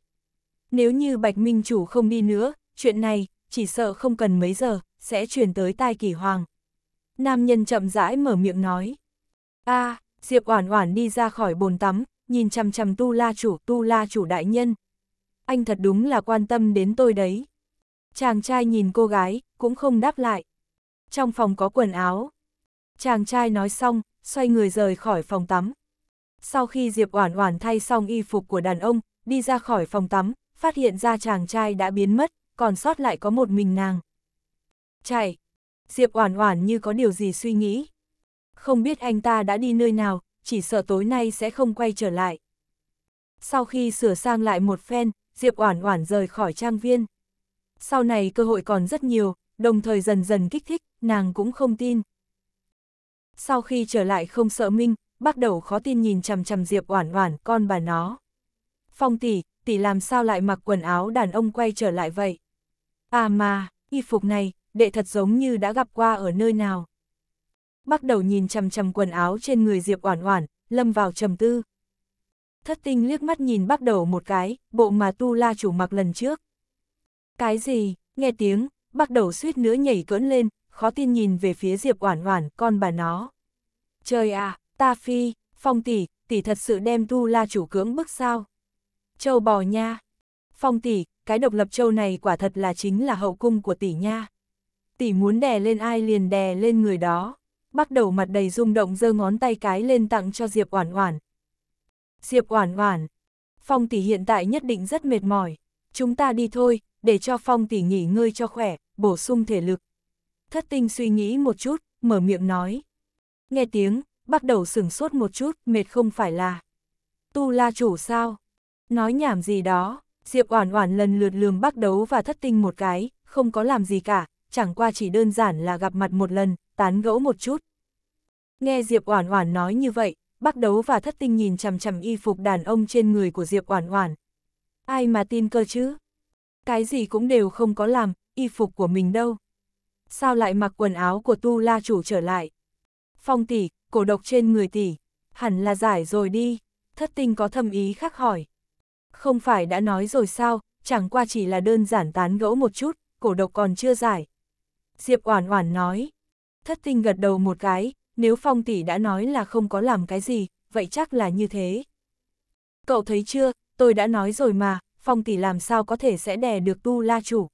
nếu như Bạch Minh Chủ không đi nữa, chuyện này, chỉ sợ không cần mấy giờ, sẽ truyền tới tai kỳ hoàng. Nam nhân chậm rãi mở miệng nói. a à, Diệp Oản Oản đi ra khỏi bồn tắm, nhìn chằm chằm Tu La Chủ, Tu La Chủ đại nhân. Anh thật đúng là quan tâm đến tôi đấy. Chàng trai nhìn cô gái, cũng không đáp lại. Trong phòng có quần áo. Chàng trai nói xong, xoay người rời khỏi phòng tắm. Sau khi Diệp Oản Oản thay xong y phục của đàn ông, đi ra khỏi phòng tắm, phát hiện ra chàng trai đã biến mất, còn sót lại có một mình nàng. Chạy! Diệp Oản Oản như có điều gì suy nghĩ. Không biết anh ta đã đi nơi nào, chỉ sợ tối nay sẽ không quay trở lại. Sau khi sửa sang lại một phen, Diệp Oản Oản rời khỏi trang viên. Sau này cơ hội còn rất nhiều, đồng thời dần dần kích thích, nàng cũng không tin. Sau khi trở lại không sợ Minh, bắt đầu khó tin nhìn chằm chằm Diệp Oản Oản con bà nó. Phong tỷ, tỷ làm sao lại mặc quần áo đàn ông quay trở lại vậy? À mà, y phục này, đệ thật giống như đã gặp qua ở nơi nào. Bắt đầu nhìn chằm chằm quần áo trên người Diệp Oản Oản, lâm vào trầm tư. Thất Tinh liếc mắt nhìn bắt đầu một cái, bộ mà Tu La chủ mặc lần trước. Cái gì? Nghe tiếng, bắt đầu suýt nữa nhảy cưỡn lên, khó tin nhìn về phía Diệp Oản Oản, con bà nó. Trời à, ta phi, Phong tỷ, tỷ thật sự đem Tu La chủ cưỡng bức sao? Châu bò nha. Phong tỷ, cái độc lập châu này quả thật là chính là hậu cung của tỷ nha. Tỷ muốn đè lên ai liền đè lên người đó. Bắt đầu mặt đầy rung động giơ ngón tay cái lên tặng cho Diệp Oản Oản. Diệp Oản Oản, Phong tỷ hiện tại nhất định rất mệt mỏi, chúng ta đi thôi, để cho Phong tỷ nghỉ ngơi cho khỏe, bổ sung thể lực. Thất Tinh suy nghĩ một chút, mở miệng nói. Nghe tiếng, bắt đầu sửng sốt một chút, mệt không phải là tu la chủ sao? Nói nhảm gì đó, Diệp Oản Oản lần lượt lường Bắc Đấu và Thất Tinh một cái, không có làm gì cả, chẳng qua chỉ đơn giản là gặp mặt một lần, tán gẫu một chút. Nghe Diệp Oản Oản nói như vậy, Bắc Đấu và Thất Tinh nhìn chằm chằm y phục đàn ông trên người của Diệp Oản Oản. Ai mà tin cơ chứ? Cái gì cũng đều không có làm, y phục của mình đâu. Sao lại mặc quần áo của Tu La chủ trở lại? Phong tỷ, cổ độc trên người tỷ, hẳn là giải rồi đi. Thất Tinh có thâm ý khác hỏi. Không phải đã nói rồi sao, chẳng qua chỉ là đơn giản tán gẫu một chút, cổ độc còn chưa giải. Diệp Oản Oản nói. Thất Tinh gật đầu một cái, nếu Phong tỷ đã nói là không có làm cái gì, vậy chắc là như thế. Cậu thấy chưa, tôi đã nói rồi mà, Phong tỷ làm sao có thể sẽ đè được Tu La chủ.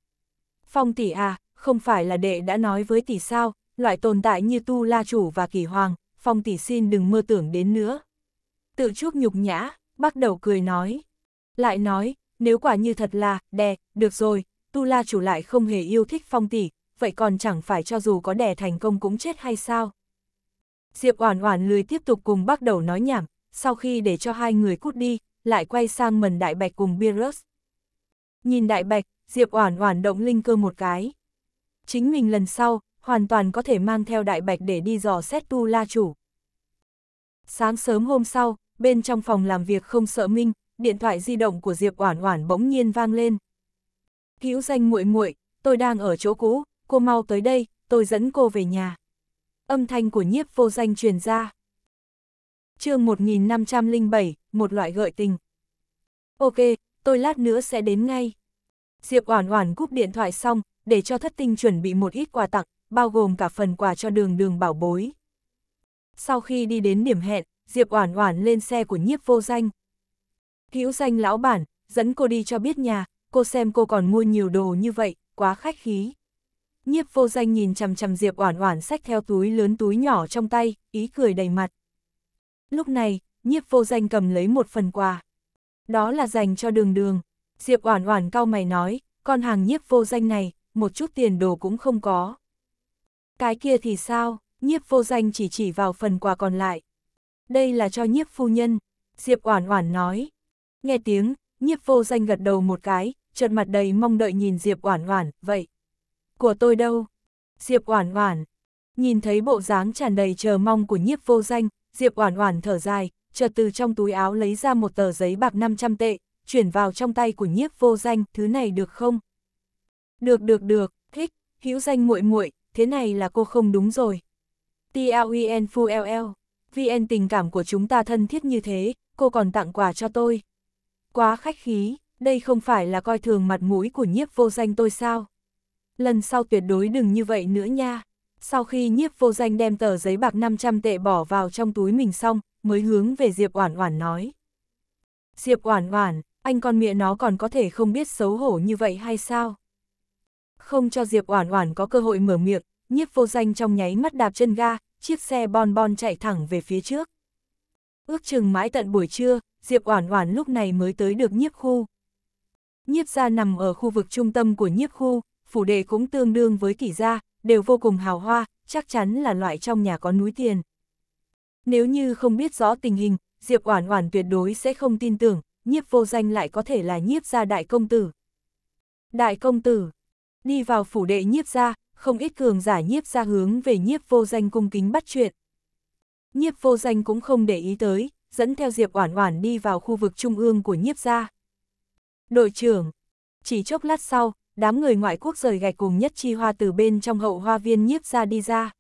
Phong tỷ à, không phải là đệ đã nói với tỷ sao, loại tồn tại như Tu La chủ và Kỳ Hoàng, Phong tỷ xin đừng mơ tưởng đến nữa. Tự chuốc nhục nhã, bắt đầu cười nói. Lại nói, nếu quả như thật là, đè, được rồi, tu la chủ lại không hề yêu thích phong tỷ, vậy còn chẳng phải cho dù có đè thành công cũng chết hay sao? Diệp Oản Oản lười tiếp tục cùng bắt đầu nói nhảm, sau khi để cho hai người cút đi, lại quay sang mần Đại Bạch cùng Beerus. Nhìn Đại Bạch, Diệp Oản Oản động linh cơ một cái. Chính mình lần sau, hoàn toàn có thể mang theo Đại Bạch để đi dò xét tu la chủ. Sáng sớm hôm sau, bên trong phòng làm việc không sợ Minh, điện thoại di động của Diệp Oản Oản bỗng nhiên vang lên. "Cứu danh muội muội, tôi đang ở chỗ cũ, cô mau tới đây, tôi dẫn cô về nhà." Âm thanh của Nhiếp Vô Danh truyền ra. Chương 1507, một loại gợi tình. "Ok, tôi lát nữa sẽ đến ngay." Diệp Oản Oản cúp điện thoại xong, để cho Thất Tinh chuẩn bị một ít quà tặng, bao gồm cả phần quà cho Đường Đường bảo bối. Sau khi đi đến điểm hẹn, Diệp Oản Oản lên xe của Nhiếp Vô Danh. Hữu danh lão bản, dẫn cô đi cho biết nhà, cô xem cô còn mua nhiều đồ như vậy, quá khách khí. Nhiếp vô danh nhìn chằm chằm Diệp Oản Oản xách theo túi lớn túi nhỏ trong tay, ý cười đầy mặt. Lúc này, Nhiếp vô danh cầm lấy một phần quà. Đó là dành cho Đường Đường. Diệp Oản Oản cau mày nói, con hàng Nhiếp vô danh này, một chút tiền đồ cũng không có. Cái kia thì sao? Nhiếp vô danh chỉ chỉ vào phần quà còn lại. Đây là cho Nhiếp phu nhân, Diệp Oản Oản nói. Nghe tiếng, nhiếp vô danh gật đầu một cái, chợt mặt đầy mong đợi nhìn Diệp Oản Oản, "Vậy của tôi đâu?" Diệp Oản Oản nhìn thấy bộ dáng tràn đầy chờ mong của nhiếp vô danh, Diệp Oản Oản thở dài, chợt từ trong túi áo lấy ra một tờ giấy bạc 500 tệ, chuyển vào trong tay của nhiếp vô danh, "Thứ này được không?" "Được được được, thích, hữu danh muội muội, thế này là cô không đúng rồi." TLEN FULL, VN tình cảm của chúng ta thân thiết như thế, cô còn tặng quà cho tôi. Quá khách khí, đây không phải là coi thường mặt mũi của nhiếp vô danh tôi sao? Lần sau tuyệt đối đừng như vậy nữa nha. Sau khi nhiếp vô danh đem tờ giấy bạc 500 tệ bỏ vào trong túi mình xong, mới hướng về Diệp Oản Oản nói. Diệp Oản Oản, anh con mẹ nó còn có thể không biết xấu hổ như vậy hay sao? Không cho Diệp Oản Oản có cơ hội mở miệng, nhiếp vô danh trong nháy mắt đạp chân ga, chiếc xe bon bon chạy thẳng về phía trước. Ước chừng mãi tận buổi trưa, Diệp Oản Oản lúc này mới tới được nhiếp khu. Nhiếp gia nằm ở khu vực trung tâm của nhiếp khu, phủ đệ cũng tương đương với kỷ gia, đều vô cùng hào hoa, chắc chắn là loại trong nhà có núi tiền. Nếu như không biết rõ tình hình, Diệp Oản Oản tuyệt đối sẽ không tin tưởng, nhiếp vô danh lại có thể là nhiếp gia đại công tử. Đại công tử, đi vào phủ đệ nhiếp gia, không ít cường giả nhiếp gia hướng về nhiếp vô danh cung kính bắt chuyện. Nhiếp vô danh cũng không để ý tới, dẫn theo Diệp Oản Oản đi vào khu vực trung ương của nhiếp gia. Đội trưởng, chỉ chốc lát sau, đám người ngoại quốc rời gạch cùng nhất chi hoa từ bên trong hậu hoa viên nhiếp gia đi ra.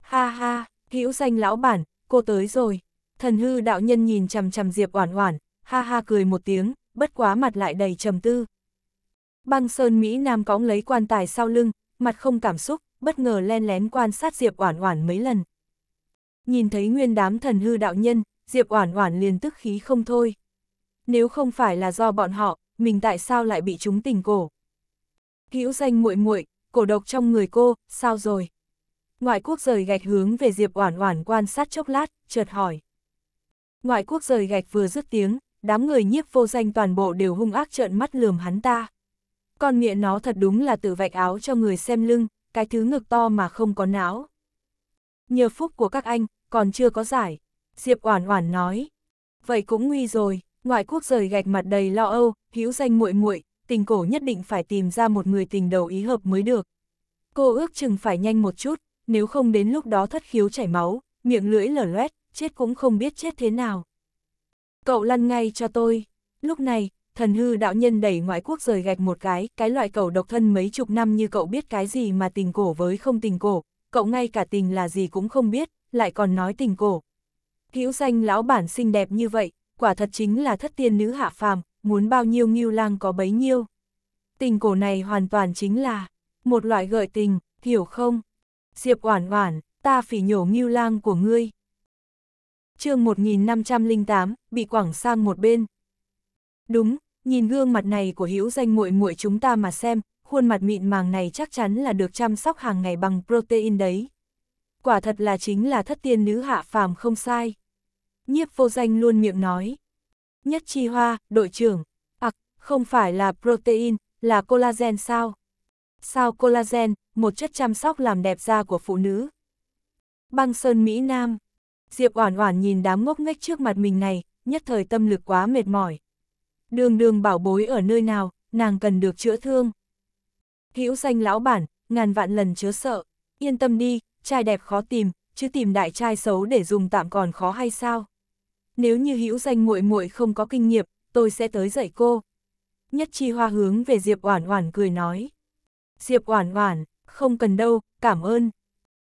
Ha ha, hữu danh lão bản, cô tới rồi. Thần hư đạo nhân nhìn chằm chằm Diệp Oản Oản, ha ha cười một tiếng, bất quá mặt lại đầy trầm tư. Băng Sơn Mỹ Nam cõng lấy quan tài sau lưng, mặt không cảm xúc, bất ngờ len lén quan sát Diệp Oản Oản mấy lần nhìn thấy nguyên đám thần hư đạo nhân, Diệp Oản Oản liền tức khí không thôi. Nếu không phải là do bọn họ, mình tại sao lại bị chúng tình cổ? Hữu danh muội muội, cổ độc trong người cô, sao rồi? Ngoại quốc rời gạch hướng về Diệp Oản Oản quan sát chốc lát, chợt hỏi. Ngoại quốc rời gạch vừa dứt tiếng, đám người nhiếp vô danh toàn bộ đều hung ác trợn mắt lườm hắn ta. Con miệng nó thật đúng là tự vạch áo cho người xem lưng, cái thứ ngực to mà không có não. Nhờ phúc của các anh, còn chưa có giải. Diệp Oản Oản nói. Vậy cũng nguy rồi, ngoại quốc rời gạch mặt đầy lo âu, hữu danh muội muội, tình cổ nhất định phải tìm ra một người tình đầu ý hợp mới được. Cô ước chừng phải nhanh một chút, nếu không đến lúc đó thất khiếu chảy máu, miệng lưỡi lở loét, chết cũng không biết chết thế nào. Cậu lăn ngay cho tôi. Lúc này, thần hư đạo nhân đẩy ngoại quốc rời gạch một cái, cái loại cậu độc thân mấy chục năm như cậu biết cái gì mà tình cổ với không tình cổ, cậu ngay cả tình là gì cũng không biết, lại còn nói tình cổ. Hữu danh lão bản xinh đẹp như vậy, quả thật chính là thất tiên nữ hạ phàm, muốn bao nhiêu nghiêu lang có bấy nhiêu. Tình cổ này hoàn toàn chính là một loại gợi tình, hiểu không? Diệp Oản Oản, ta phỉ nhổ nghiêu lang của ngươi. Chương 1508, bị quẳng sang một bên. Đúng, nhìn gương mặt này của Hữu Danh muội muội chúng ta mà xem, khuôn mặt mịn màng này chắc chắn là được chăm sóc hàng ngày bằng protein đấy quả thật là chính là thất tiên nữ hạ phàm không sai. Nhiếp vô danh luôn miệng nói. Nhất chi hoa, đội trưởng, ặc, à, không phải là protein, là collagen sao? Sao collagen, một chất chăm sóc làm đẹp da của phụ nữ? Băng sơn Mỹ Nam. Diệp Oản Oản nhìn đám ngốc nghếch trước mặt mình này, nhất thời tâm lực quá mệt mỏi. Đường đường bảo bối ở nơi nào, nàng cần được chữa thương. Hữu danh lão bản, ngàn vạn lần chớ sợ, yên tâm đi, trai đẹp khó tìm, chứ tìm đại trai xấu để dùng tạm còn khó hay sao? Nếu như hữu danh muội muội không có kinh nghiệm, tôi sẽ tới dạy cô. Nhất chi hoa hướng về Diệp Oản Oản cười nói. Diệp Oản Oản, không cần đâu, cảm ơn.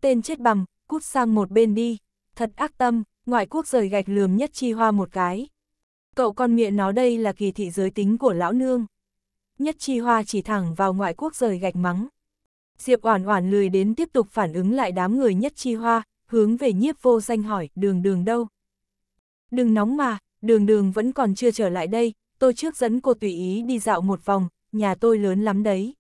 Tên chết bằng, cút sang một bên đi. Thật ác tâm, ngoại quốc rời gạch lườm nhất chi hoa một cái. Cậu con miệng nó đây là kỳ thị giới tính của lão nương. Nhất chi hoa chỉ thẳng vào ngoại quốc rời gạch mắng. Diệp Oản Oản lười đến tiếp tục phản ứng lại đám người nhất chi hoa, hướng về nhiếp vô danh hỏi, đường đường đâu? Đừng nóng mà, đường đường vẫn còn chưa trở lại đây, tôi trước dẫn cô tùy ý đi dạo một vòng, nhà tôi lớn lắm đấy.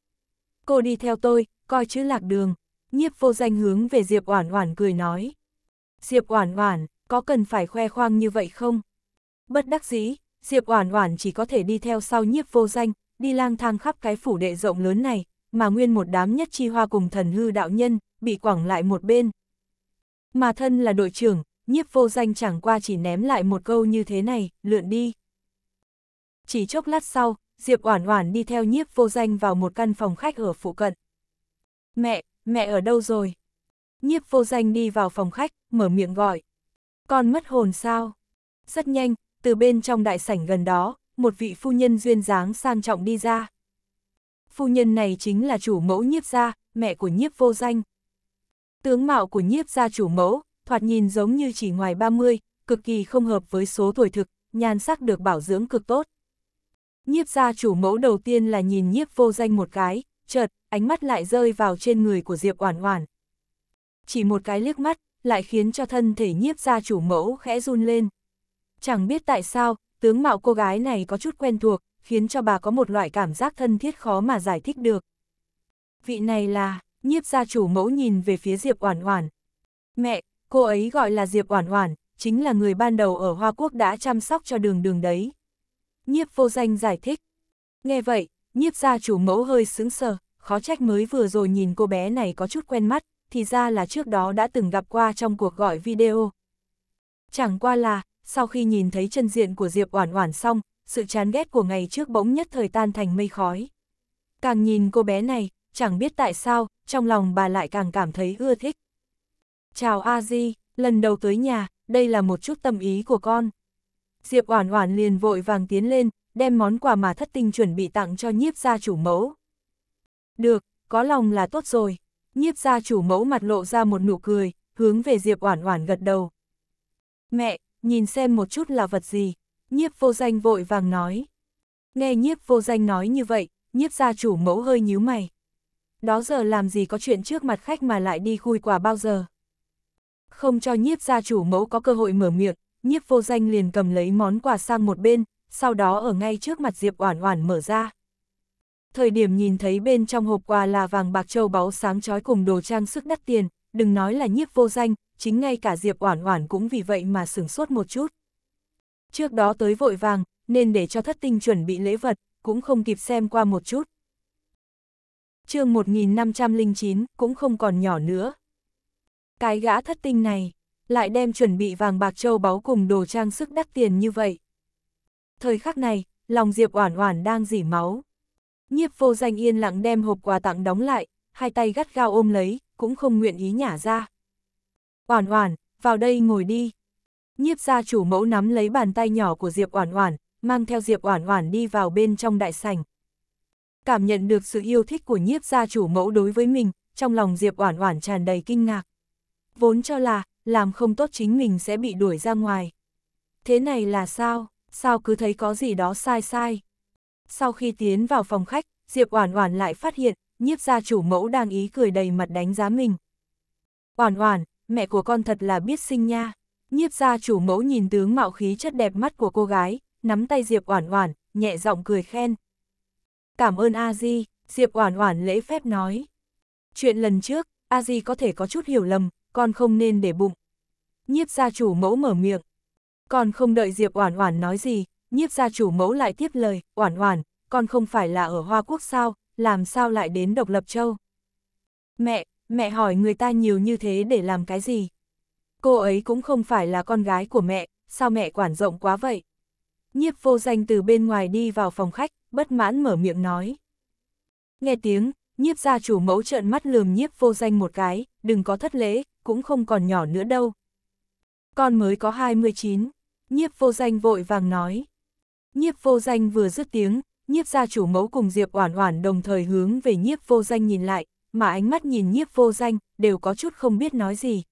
Cô đi theo tôi, coi chữ lạc đường, nhiếp vô danh hướng về Diệp Oản Oản cười nói. Diệp Oản Oản, có cần phải khoe khoang như vậy không? Bất đắc dĩ, Diệp Oản Oản chỉ có thể đi theo sau nhiếp vô danh, đi lang thang khắp cái phủ đệ rộng lớn này, mà nguyên một đám nhất chi hoa cùng thần hư đạo nhân, bị quẳng lại một bên. Mà thân là đội trưởng, nhiếp vô danh chẳng qua chỉ ném lại một câu như thế này, lượn đi. Chỉ chốc lát sau, Diệp Oản Oản đi theo nhiếp vô danh vào một căn phòng khách ở phụ cận. Mẹ, mẹ ở đâu rồi? Nhiếp vô danh đi vào phòng khách, mở miệng gọi. Con mất hồn sao? Rất nhanh, từ bên trong đại sảnh gần đó, một vị phu nhân duyên dáng sang trọng đi ra phu nhân này chính là chủ mẫu nhiếp gia, mẹ của nhiếp vô danh. Tướng mạo của nhiếp gia chủ mẫu, thoạt nhìn giống như chỉ ngoài 30, cực kỳ không hợp với số tuổi thực, nhan sắc được bảo dưỡng cực tốt. Nhiếp gia chủ mẫu đầu tiên là nhìn nhiếp vô danh một cái, chợt, ánh mắt lại rơi vào trên người của Diệp Oản Oản. Chỉ một cái liếc mắt, lại khiến cho thân thể nhiếp gia chủ mẫu khẽ run lên. Chẳng biết tại sao, tướng mạo cô gái này có chút quen thuộc, khiến cho bà có một loại cảm giác thân thiết khó mà giải thích được. Vị này là, nhiếp gia chủ mẫu nhìn về phía Diệp Oản Oản. Mẹ, cô ấy gọi là Diệp Oản Oản, chính là người ban đầu ở Hoa Quốc đã chăm sóc cho đường đường đấy. Nhiếp vô danh giải thích. Nghe vậy, nhiếp gia chủ mẫu hơi sững sờ, khó trách mới vừa rồi nhìn cô bé này có chút quen mắt, thì ra là trước đó đã từng gặp qua trong cuộc gọi video. Chẳng qua là, sau khi nhìn thấy chân diện của Diệp Oản Oản xong, sự chán ghét của ngày trước bỗng nhất thời tan thành mây khói. Càng nhìn cô bé này, chẳng biết tại sao, trong lòng bà lại càng cảm thấy ưa thích. Chào A Di, lần đầu tới nhà, đây là một chút tâm ý của con. Diệp Oản Oản liền vội vàng tiến lên, đem món quà mà thất tinh chuẩn bị tặng cho nhiếp gia chủ mẫu. Được, có lòng là tốt rồi. Nhiếp gia chủ mẫu mặt lộ ra một nụ cười, hướng về Diệp Oản Oản gật đầu. Mẹ, nhìn xem một chút là vật gì nhiếp vô danh vội vàng nói. Nghe nhiếp vô danh nói như vậy, nhiếp gia chủ mẫu hơi nhíu mày. Đó giờ làm gì có chuyện trước mặt khách mà lại đi khui quà bao giờ. Không cho nhiếp gia chủ mẫu có cơ hội mở miệng, nhiếp vô danh liền cầm lấy món quà sang một bên, sau đó ở ngay trước mặt Diệp Oản Oản mở ra. Thời điểm nhìn thấy bên trong hộp quà là vàng bạc châu báu sáng chói cùng đồ trang sức đắt tiền, đừng nói là nhiếp vô danh, chính ngay cả Diệp Oản Oản cũng vì vậy mà sửng sốt một chút. Trước đó tới vội vàng, nên để cho thất tinh chuẩn bị lễ vật, cũng không kịp xem qua một chút. chương 1509 cũng không còn nhỏ nữa. Cái gã thất tinh này, lại đem chuẩn bị vàng bạc châu báu cùng đồ trang sức đắt tiền như vậy. Thời khắc này, lòng Diệp Oản Oản đang dỉ máu. Nhiếp vô danh yên lặng đem hộp quà tặng đóng lại, hai tay gắt gao ôm lấy, cũng không nguyện ý nhả ra. Oản Oản, vào đây ngồi đi. Nhiếp gia chủ mẫu nắm lấy bàn tay nhỏ của Diệp Oản Oản, mang theo Diệp Oản Oản đi vào bên trong đại sảnh. Cảm nhận được sự yêu thích của nhiếp gia chủ mẫu đối với mình, trong lòng Diệp Oản Oản tràn đầy kinh ngạc. Vốn cho là, làm không tốt chính mình sẽ bị đuổi ra ngoài. Thế này là sao, sao cứ thấy có gì đó sai sai. Sau khi tiến vào phòng khách, Diệp Oản Oản lại phát hiện, nhiếp gia chủ mẫu đang ý cười đầy mặt đánh giá mình. Oản Oản, mẹ của con thật là biết sinh nha. Nhiếp gia chủ mẫu nhìn tướng mạo khí chất đẹp mắt của cô gái, nắm tay Diệp Oản Oản, nhẹ giọng cười khen. "Cảm ơn A Di." Diệp Oản Oản lễ phép nói. "Chuyện lần trước, A Di có thể có chút hiểu lầm, con không nên để bụng." Nhiếp gia chủ mẫu mở miệng. Còn không đợi Diệp Oản Oản nói gì, Nhiếp gia chủ mẫu lại tiếp lời, "Oản Oản, con không phải là ở Hoa Quốc sao, làm sao lại đến Độc Lập Châu?" "Mẹ, mẹ hỏi người ta nhiều như thế để làm cái gì?" cô ấy cũng không phải là con gái của mẹ, sao mẹ quản rộng quá vậy? Nhiếp vô danh từ bên ngoài đi vào phòng khách, bất mãn mở miệng nói. Nghe tiếng, nhiếp gia chủ mẫu trợn mắt lườm nhiếp vô danh một cái, đừng có thất lễ, cũng không còn nhỏ nữa đâu. Con mới có 29, nhiếp vô danh vội vàng nói. Nhiếp vô danh vừa dứt tiếng, nhiếp gia chủ mẫu cùng Diệp Oản Oản đồng thời hướng về nhiếp vô danh nhìn lại, mà ánh mắt nhìn nhiếp vô danh đều có chút không biết nói gì.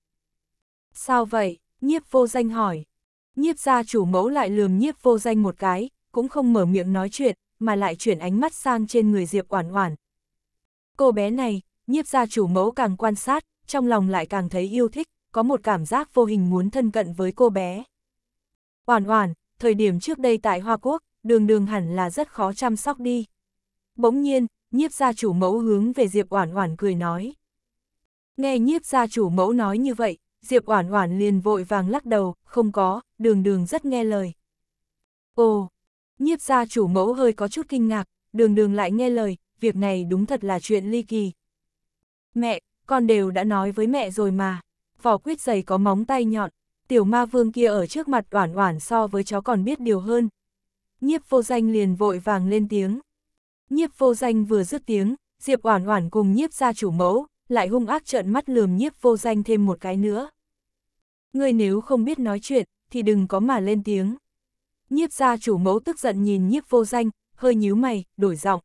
Sao vậy? Nhiếp vô danh hỏi. Nhiếp gia chủ mẫu lại lườm nhiếp vô danh một cái, cũng không mở miệng nói chuyện, mà lại chuyển ánh mắt sang trên người Diệp Oản Oản. Cô bé này, nhiếp gia chủ mẫu càng quan sát, trong lòng lại càng thấy yêu thích, có một cảm giác vô hình muốn thân cận với cô bé. Oản Oản, thời điểm trước đây tại Hoa Quốc, đường đường hẳn là rất khó chăm sóc đi. Bỗng nhiên, nhiếp gia chủ mẫu hướng về Diệp Oản Oản cười nói. Nghe nhiếp gia chủ mẫu nói như vậy, Diệp Oản Oản liền vội vàng lắc đầu, không có, đường đường rất nghe lời. Ồ, nhiếp gia chủ mẫu hơi có chút kinh ngạc, đường đường lại nghe lời, việc này đúng thật là chuyện ly kỳ. Mẹ, con đều đã nói với mẹ rồi mà, vỏ quýt dày có móng tay nhọn, tiểu ma vương kia ở trước mặt oản oản so với chó còn biết điều hơn. Nhiếp vô danh liền vội vàng lên tiếng. Nhiếp vô danh vừa dứt tiếng, Diệp oản oản cùng nhiếp gia chủ mẫu, lại hung ác trợn mắt lườm nhiếp vô danh thêm một cái nữa. Ngươi nếu không biết nói chuyện, thì đừng có mà lên tiếng. Nhiếp gia chủ mẫu tức giận nhìn nhiếp vô danh, hơi nhíu mày, đổi giọng.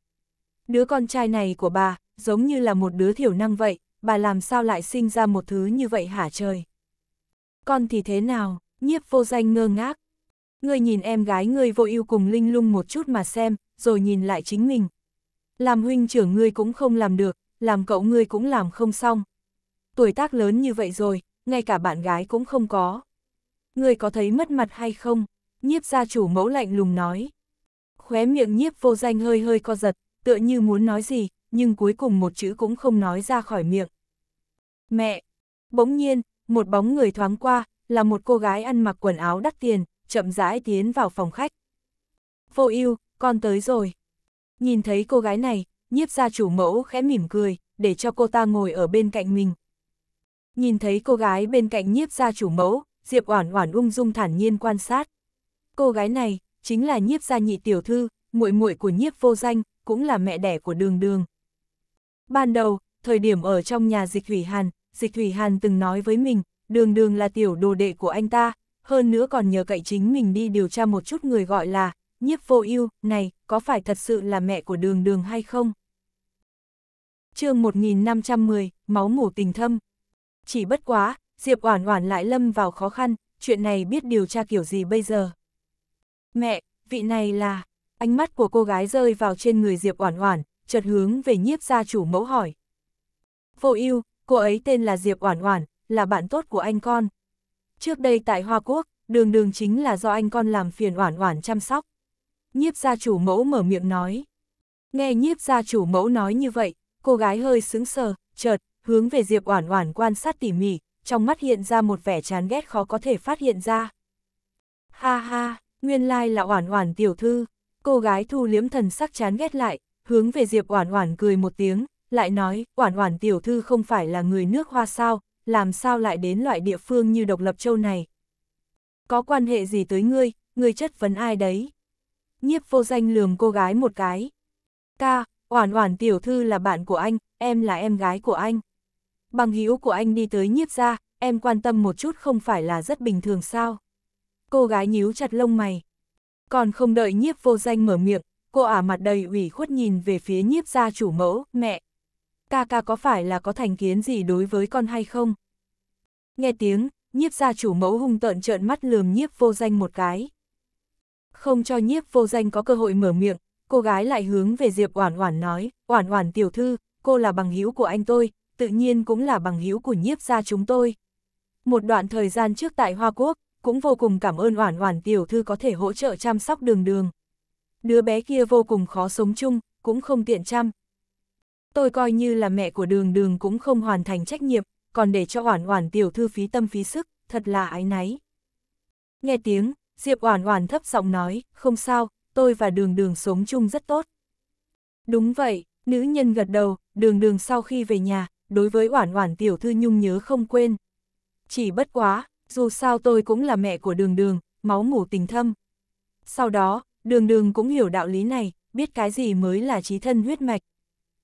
Đứa con trai này của bà, giống như là một đứa thiểu năng vậy, bà làm sao lại sinh ra một thứ như vậy hả trời? Con thì thế nào? Nhiếp vô danh ngơ ngác. Ngươi nhìn em gái ngươi vội yêu cùng linh lung một chút mà xem, rồi nhìn lại chính mình. Làm huynh trưởng ngươi cũng không làm được, làm cậu ngươi cũng làm không xong. Tuổi tác lớn như vậy rồi, ngay cả bạn gái cũng không có. Người có thấy mất mặt hay không? Nhiếp gia chủ mẫu lạnh lùng nói. Khóe miệng nhiếp vô danh hơi hơi co giật, tựa như muốn nói gì, nhưng cuối cùng một chữ cũng không nói ra khỏi miệng. Mẹ! Bỗng nhiên, một bóng người thoáng qua, là một cô gái ăn mặc quần áo đắt tiền, chậm rãi tiến vào phòng khách. Vô ưu, con tới rồi. Nhìn thấy cô gái này, nhiếp gia chủ mẫu khẽ mỉm cười, để cho cô ta ngồi ở bên cạnh mình. Nhìn thấy cô gái bên cạnh nhiếp gia chủ mẫu, Diệp Oản Oản ung dung thản nhiên quan sát. Cô gái này chính là nhiếp gia nhị tiểu thư, muội muội của nhiếp vô danh, cũng là mẹ đẻ của Đường Đường. Ban đầu, thời điểm ở trong nhà Dịch Thủy Hàn, Dịch Thủy Hàn từng nói với mình, Đường Đường là tiểu đồ đệ của anh ta, hơn nữa còn nhờ cậy chính mình đi điều tra một chút người gọi là Nhiếp Vô Ưu, này, có phải thật sự là mẹ của Đường Đường hay không? Chương 1510, máu mủ tình thâm chỉ bất quá, Diệp Oản Oản lại lâm vào khó khăn, chuyện này biết điều tra kiểu gì bây giờ. Mẹ, vị này là... Ánh mắt của cô gái rơi vào trên người Diệp Oản Oản, chợt hướng về nhiếp gia chủ mẫu hỏi. Vô ưu, cô ấy tên là Diệp Oản Oản, là bạn tốt của anh con. Trước đây tại Hoa Quốc, đường đường chính là do anh con làm phiền Oản Oản chăm sóc. Nhiếp gia chủ mẫu mở miệng nói. Nghe nhiếp gia chủ mẫu nói như vậy, cô gái hơi sững sờ, chợt, hướng về Diệp Oản Oản quan sát tỉ mỉ, trong mắt hiện ra một vẻ chán ghét khó có thể phát hiện ra. Ha ha, nguyên lai là Oản Oản tiểu thư, cô gái thu liếm thần sắc chán ghét lại, hướng về Diệp Oản Oản cười một tiếng, lại nói, Oản Oản tiểu thư không phải là người nước Hoa sao, làm sao lại đến loại địa phương như độc lập châu này? Có quan hệ gì tới ngươi, ngươi chất vấn ai đấy? Nhiếp vô danh lườm cô gái một cái. Ca, Oản Oản tiểu thư là bạn của anh, em là em gái của anh bằng hữu của anh đi tới nhiếp ra, em quan tâm một chút không phải là rất bình thường sao. Cô gái nhíu chặt lông mày. Còn không đợi nhiếp vô danh mở miệng, cô ả mặt đầy ủy khuất nhìn về phía nhiếp gia chủ mẫu, mẹ. Ca ca có phải là có thành kiến gì đối với con hay không? Nghe tiếng, nhiếp gia chủ mẫu hung tợn trợn mắt lườm nhiếp vô danh một cái. Không cho nhiếp vô danh có cơ hội mở miệng, cô gái lại hướng về Diệp Oản Oản nói, "Oản Oản tiểu thư, cô là bằng hữu của anh tôi, tự nhiên cũng là bằng hữu của nhiếp gia chúng tôi. Một đoạn thời gian trước tại Hoa Quốc, cũng vô cùng cảm ơn Oản Oản tiểu thư có thể hỗ trợ chăm sóc đường đường. Đứa bé kia vô cùng khó sống chung, cũng không tiện chăm. Tôi coi như là mẹ của đường đường cũng không hoàn thành trách nhiệm, còn để cho Oản Oản tiểu thư phí tâm phí sức, thật là ái náy. Nghe tiếng, Diệp Oản Oản thấp giọng nói, không sao, tôi và đường đường sống chung rất tốt. Đúng vậy, nữ nhân gật đầu, đường đường sau khi về nhà, đối với oản oản tiểu thư nhung nhớ không quên. Chỉ bất quá, dù sao tôi cũng là mẹ của đường đường, máu ngủ tình thâm. Sau đó, đường đường cũng hiểu đạo lý này, biết cái gì mới là trí thân huyết mạch.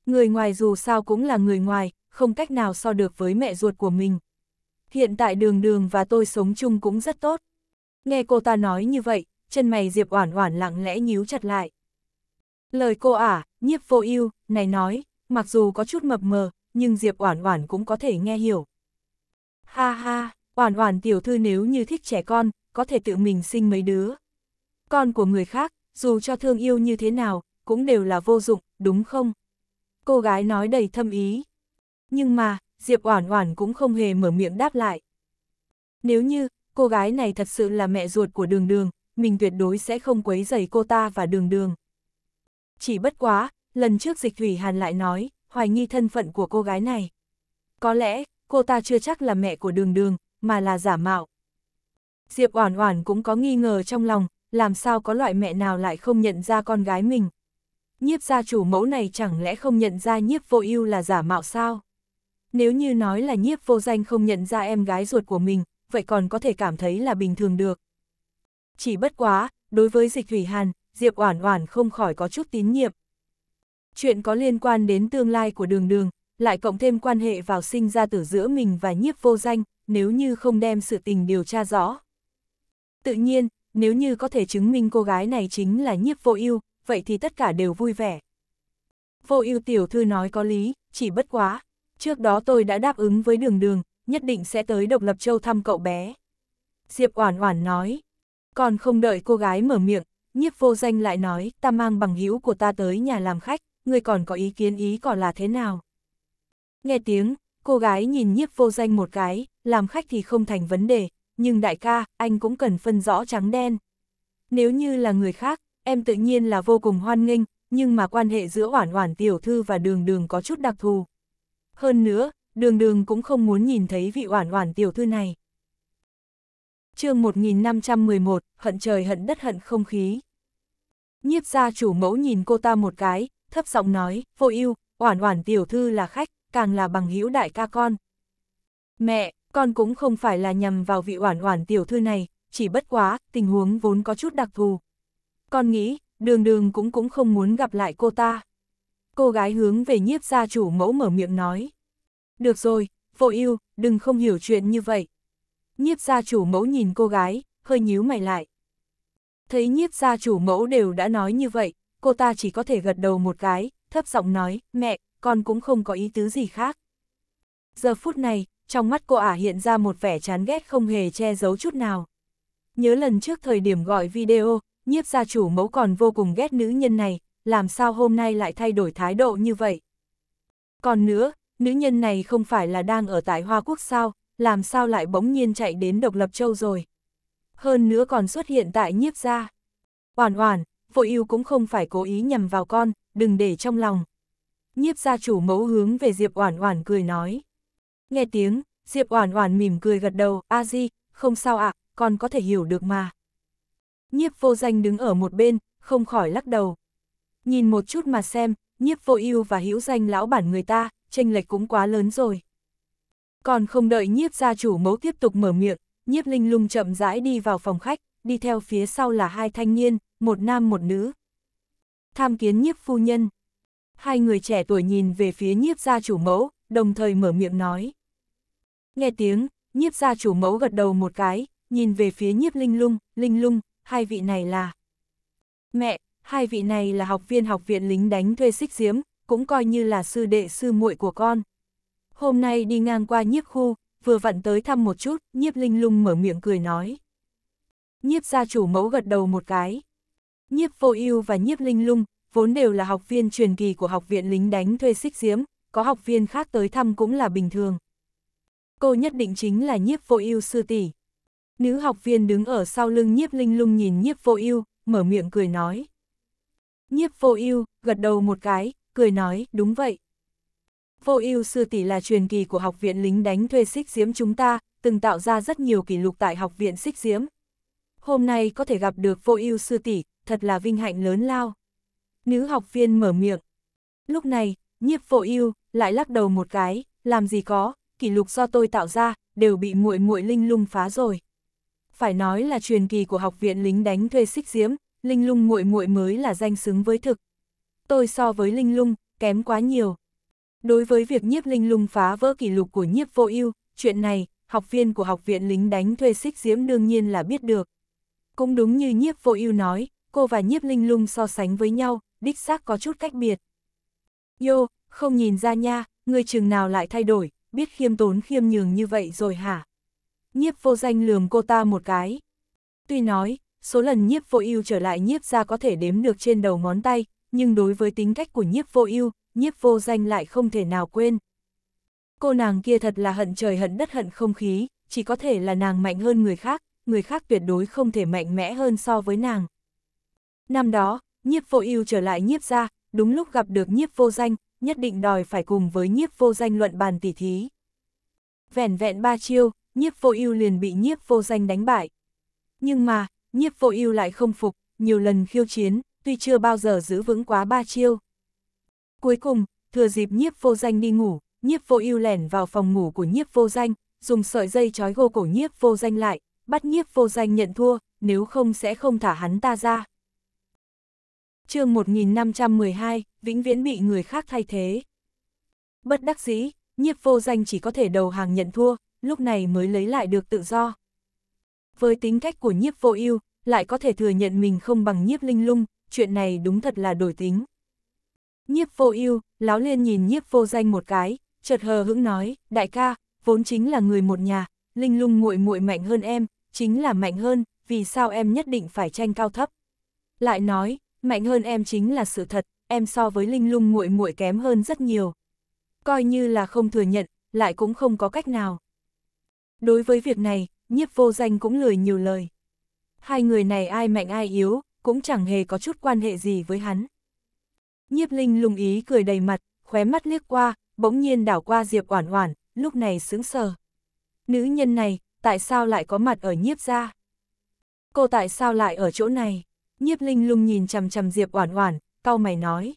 Người ngoài dù sao cũng là người ngoài, không cách nào so được với mẹ ruột của mình. Hiện tại đường đường và tôi sống chung cũng rất tốt. Nghe cô ta nói như vậy, chân mày Diệp Oản Oản lặng lẽ nhíu chặt lại. Lời cô ả, Nhiếp Vô Ưu này nói, mặc dù có chút mập mờ, nhưng Diệp Oản Oản cũng có thể nghe hiểu. Ha ha, Oản Oản tiểu thư nếu như thích trẻ con, có thể tự mình sinh mấy đứa. Con của người khác, dù cho thương yêu như thế nào, cũng đều là vô dụng, đúng không? Cô gái nói đầy thâm ý. Nhưng mà, Diệp Oản Oản cũng không hề mở miệng đáp lại. Nếu như cô gái này thật sự là mẹ ruột của Đường Đường, mình tuyệt đối sẽ không quấy rầy cô ta và Đường Đường. Chỉ bất quá, lần trước Dịch Thủy Hàn lại nói, hoài nghi thân phận của cô gái này. Có lẽ, cô ta chưa chắc là mẹ của đường đường, mà là giả mạo. Diệp Oản Oản cũng có nghi ngờ trong lòng, làm sao có loại mẹ nào lại không nhận ra con gái mình. Nhiếp gia chủ mẫu này chẳng lẽ không nhận ra nhiếp vô ưu là giả mạo sao? Nếu như nói là nhiếp vô danh không nhận ra em gái ruột của mình, vậy còn có thể cảm thấy là bình thường được. Chỉ bất quá, đối với dịch thủy hàn, Diệp Oản Oản không khỏi có chút tín nhiệm. Chuyện có liên quan đến tương lai của đường đường, lại cộng thêm quan hệ vào sinh ra tử giữa mình và nhiếp vô danh, nếu như không đem sự tình điều tra rõ. Tự nhiên, nếu như có thể chứng minh cô gái này chính là nhiếp vô ưu vậy thì tất cả đều vui vẻ. Vô ưu tiểu thư nói có lý, chỉ bất quá. Trước đó tôi đã đáp ứng với đường đường, nhất định sẽ tới Độc Lập Châu thăm cậu bé. Diệp Oản Oản nói, còn không đợi cô gái mở miệng, nhiếp vô danh lại nói, ta mang bằng hữu của ta tới nhà làm khách người còn có ý kiến ý còn là thế nào? Nghe tiếng, cô gái nhìn nhiếp vô danh một cái, làm khách thì không thành vấn đề, nhưng đại ca, anh cũng cần phân rõ trắng đen. Nếu như là người khác, em tự nhiên là vô cùng hoan nghênh, nhưng mà quan hệ giữa Oản Oản tiểu thư và Đường Đường có chút đặc thù. Hơn nữa, Đường Đường cũng không muốn nhìn thấy vị Oản Oản tiểu thư này. Chương 1511, hận trời hận đất hận không khí. Nhiếp gia chủ mẫu nhìn cô ta một cái, thấp giọng nói, vô yêu, oản oản tiểu thư là khách, càng là bằng hữu đại ca con. Mẹ, con cũng không phải là nhằm vào vị oản oản tiểu thư này, chỉ bất quá, tình huống vốn có chút đặc thù. Con nghĩ, đường đường cũng cũng không muốn gặp lại cô ta. Cô gái hướng về nhiếp gia chủ mẫu mở miệng nói. Được rồi, vô yêu, đừng không hiểu chuyện như vậy. Nhiếp gia chủ mẫu nhìn cô gái, hơi nhíu mày lại. Thấy nhiếp gia chủ mẫu đều đã nói như vậy, cô ta chỉ có thể gật đầu một cái, thấp giọng nói, mẹ, con cũng không có ý tứ gì khác. Giờ phút này, trong mắt cô ả hiện ra một vẻ chán ghét không hề che giấu chút nào. Nhớ lần trước thời điểm gọi video, nhiếp gia chủ mẫu còn vô cùng ghét nữ nhân này, làm sao hôm nay lại thay đổi thái độ như vậy? Còn nữa, nữ nhân này không phải là đang ở tại Hoa Quốc sao, làm sao lại bỗng nhiên chạy đến độc lập châu rồi? Hơn nữa còn xuất hiện tại nhiếp gia. Oản oản, vô yêu cũng không phải cố ý nhầm vào con, đừng để trong lòng. Nhiếp gia chủ mẫu hướng về Diệp Oản Oản cười nói. Nghe tiếng, Diệp Oản Oản mỉm cười gật đầu, "A Di, không sao ạ, à, con có thể hiểu được mà." Nhiếp Vô Danh đứng ở một bên, không khỏi lắc đầu. Nhìn một chút mà xem, Nhiếp Vô yêu và Hữu Danh lão bản người ta, tranh lệch cũng quá lớn rồi. Còn không đợi Nhiếp gia chủ mẫu tiếp tục mở miệng, Nhiếp Linh Lung chậm rãi đi vào phòng khách, đi theo phía sau là hai thanh niên, một nam một nữ. Tham kiến nhiếp phu nhân. Hai người trẻ tuổi nhìn về phía nhiếp gia chủ mẫu, đồng thời mở miệng nói. Nghe tiếng, nhiếp gia chủ mẫu gật đầu một cái, nhìn về phía nhiếp linh lung, linh lung, hai vị này là. Mẹ, hai vị này là học viên học viện lính đánh thuê xích diếm, cũng coi như là sư đệ sư muội của con. Hôm nay đi ngang qua nhiếp khu, vừa vặn tới thăm một chút, nhiếp linh lung mở miệng cười nói. Nhiếp gia chủ mẫu gật đầu một cái. Nhiếp Vô Ưu và Nhiếp Linh Lung vốn đều là học viên truyền kỳ của học viện lính đánh thuê xích diếm, có học viên khác tới thăm cũng là bình thường. Cô nhất định chính là Nhiếp Vô Ưu sư tỷ. Nữ học viên đứng ở sau lưng Nhiếp Linh Lung nhìn Nhiếp Vô Ưu, mở miệng cười nói. Nhiếp Vô Ưu gật đầu một cái, cười nói, đúng vậy. Vô Ưu sư tỷ là truyền kỳ của học viện lính đánh thuê xích diếm chúng ta, từng tạo ra rất nhiều kỷ lục tại học viện xích diếm hôm nay có thể gặp được vô ưu sư tỷ, thật là vinh hạnh lớn lao. Nữ học viên mở miệng. Lúc này, nhiếp vô ưu lại lắc đầu một cái, làm gì có, kỷ lục do tôi tạo ra, đều bị muội muội linh lung phá rồi. Phải nói là truyền kỳ của học viện lính đánh thuê xích diễm, linh lung muội muội mới là danh xứng với thực. Tôi so với linh lung, kém quá nhiều. Đối với việc nhiếp linh lung phá vỡ kỷ lục của nhiếp vô ưu, chuyện này, học viên của học viện lính đánh thuê xích diễm đương nhiên là biết được. Cũng đúng như nhiếp vô ưu nói, cô và nhiếp linh lung so sánh với nhau, đích xác có chút cách biệt. Yo, không nhìn ra nha, người chừng nào lại thay đổi, biết khiêm tốn khiêm nhường như vậy rồi hả? Nhiếp vô danh lườm cô ta một cái. Tuy nói, số lần nhiếp vô ưu trở lại nhiếp ra có thể đếm được trên đầu ngón tay, nhưng đối với tính cách của nhiếp vô ưu, nhiếp vô danh lại không thể nào quên. Cô nàng kia thật là hận trời hận đất hận không khí, chỉ có thể là nàng mạnh hơn người khác, người khác tuyệt đối không thể mạnh mẽ hơn so với nàng. Năm đó, nhiếp vô ưu trở lại nhiếp ra, đúng lúc gặp được nhiếp vô danh, nhất định đòi phải cùng với nhiếp vô danh luận bàn tỉ thí. Vẻn vẹn ba chiêu, nhiếp vô ưu liền bị nhiếp vô danh đánh bại. Nhưng mà, nhiếp vô ưu lại không phục, nhiều lần khiêu chiến, tuy chưa bao giờ giữ vững quá ba chiêu. Cuối cùng, thừa dịp nhiếp vô danh đi ngủ, nhiếp vô ưu lẻn vào phòng ngủ của nhiếp vô danh, dùng sợi dây trói gô cổ nhiếp vô danh lại, bắt nhiếp vô danh nhận thua, nếu không sẽ không thả hắn ta ra. chương 1512, vĩnh viễn bị người khác thay thế. Bất đắc dĩ, nhiếp vô danh chỉ có thể đầu hàng nhận thua, lúc này mới lấy lại được tự do. Với tính cách của nhiếp vô ưu lại có thể thừa nhận mình không bằng nhiếp linh lung, chuyện này đúng thật là đổi tính. Nhiếp vô ưu láo liên nhìn nhiếp vô danh một cái, chợt hờ hững nói, đại ca, vốn chính là người một nhà, linh lung muội muội mạnh hơn em, chính là mạnh hơn, vì sao em nhất định phải tranh cao thấp. Lại nói, mạnh hơn em chính là sự thật, em so với linh lung muội muội kém hơn rất nhiều. Coi như là không thừa nhận, lại cũng không có cách nào. Đối với việc này, nhiếp vô danh cũng lười nhiều lời. Hai người này ai mạnh ai yếu, cũng chẳng hề có chút quan hệ gì với hắn. Nhiếp linh lung ý cười đầy mặt, khóe mắt liếc qua, bỗng nhiên đảo qua Diệp Oản Oản, lúc này sững sờ. Nữ nhân này, tại sao lại có mặt ở nhiếp gia? Cô tại sao lại ở chỗ này? Nhiếp Linh Lung nhìn chằm chằm Diệp Oản Oản, cau mày nói: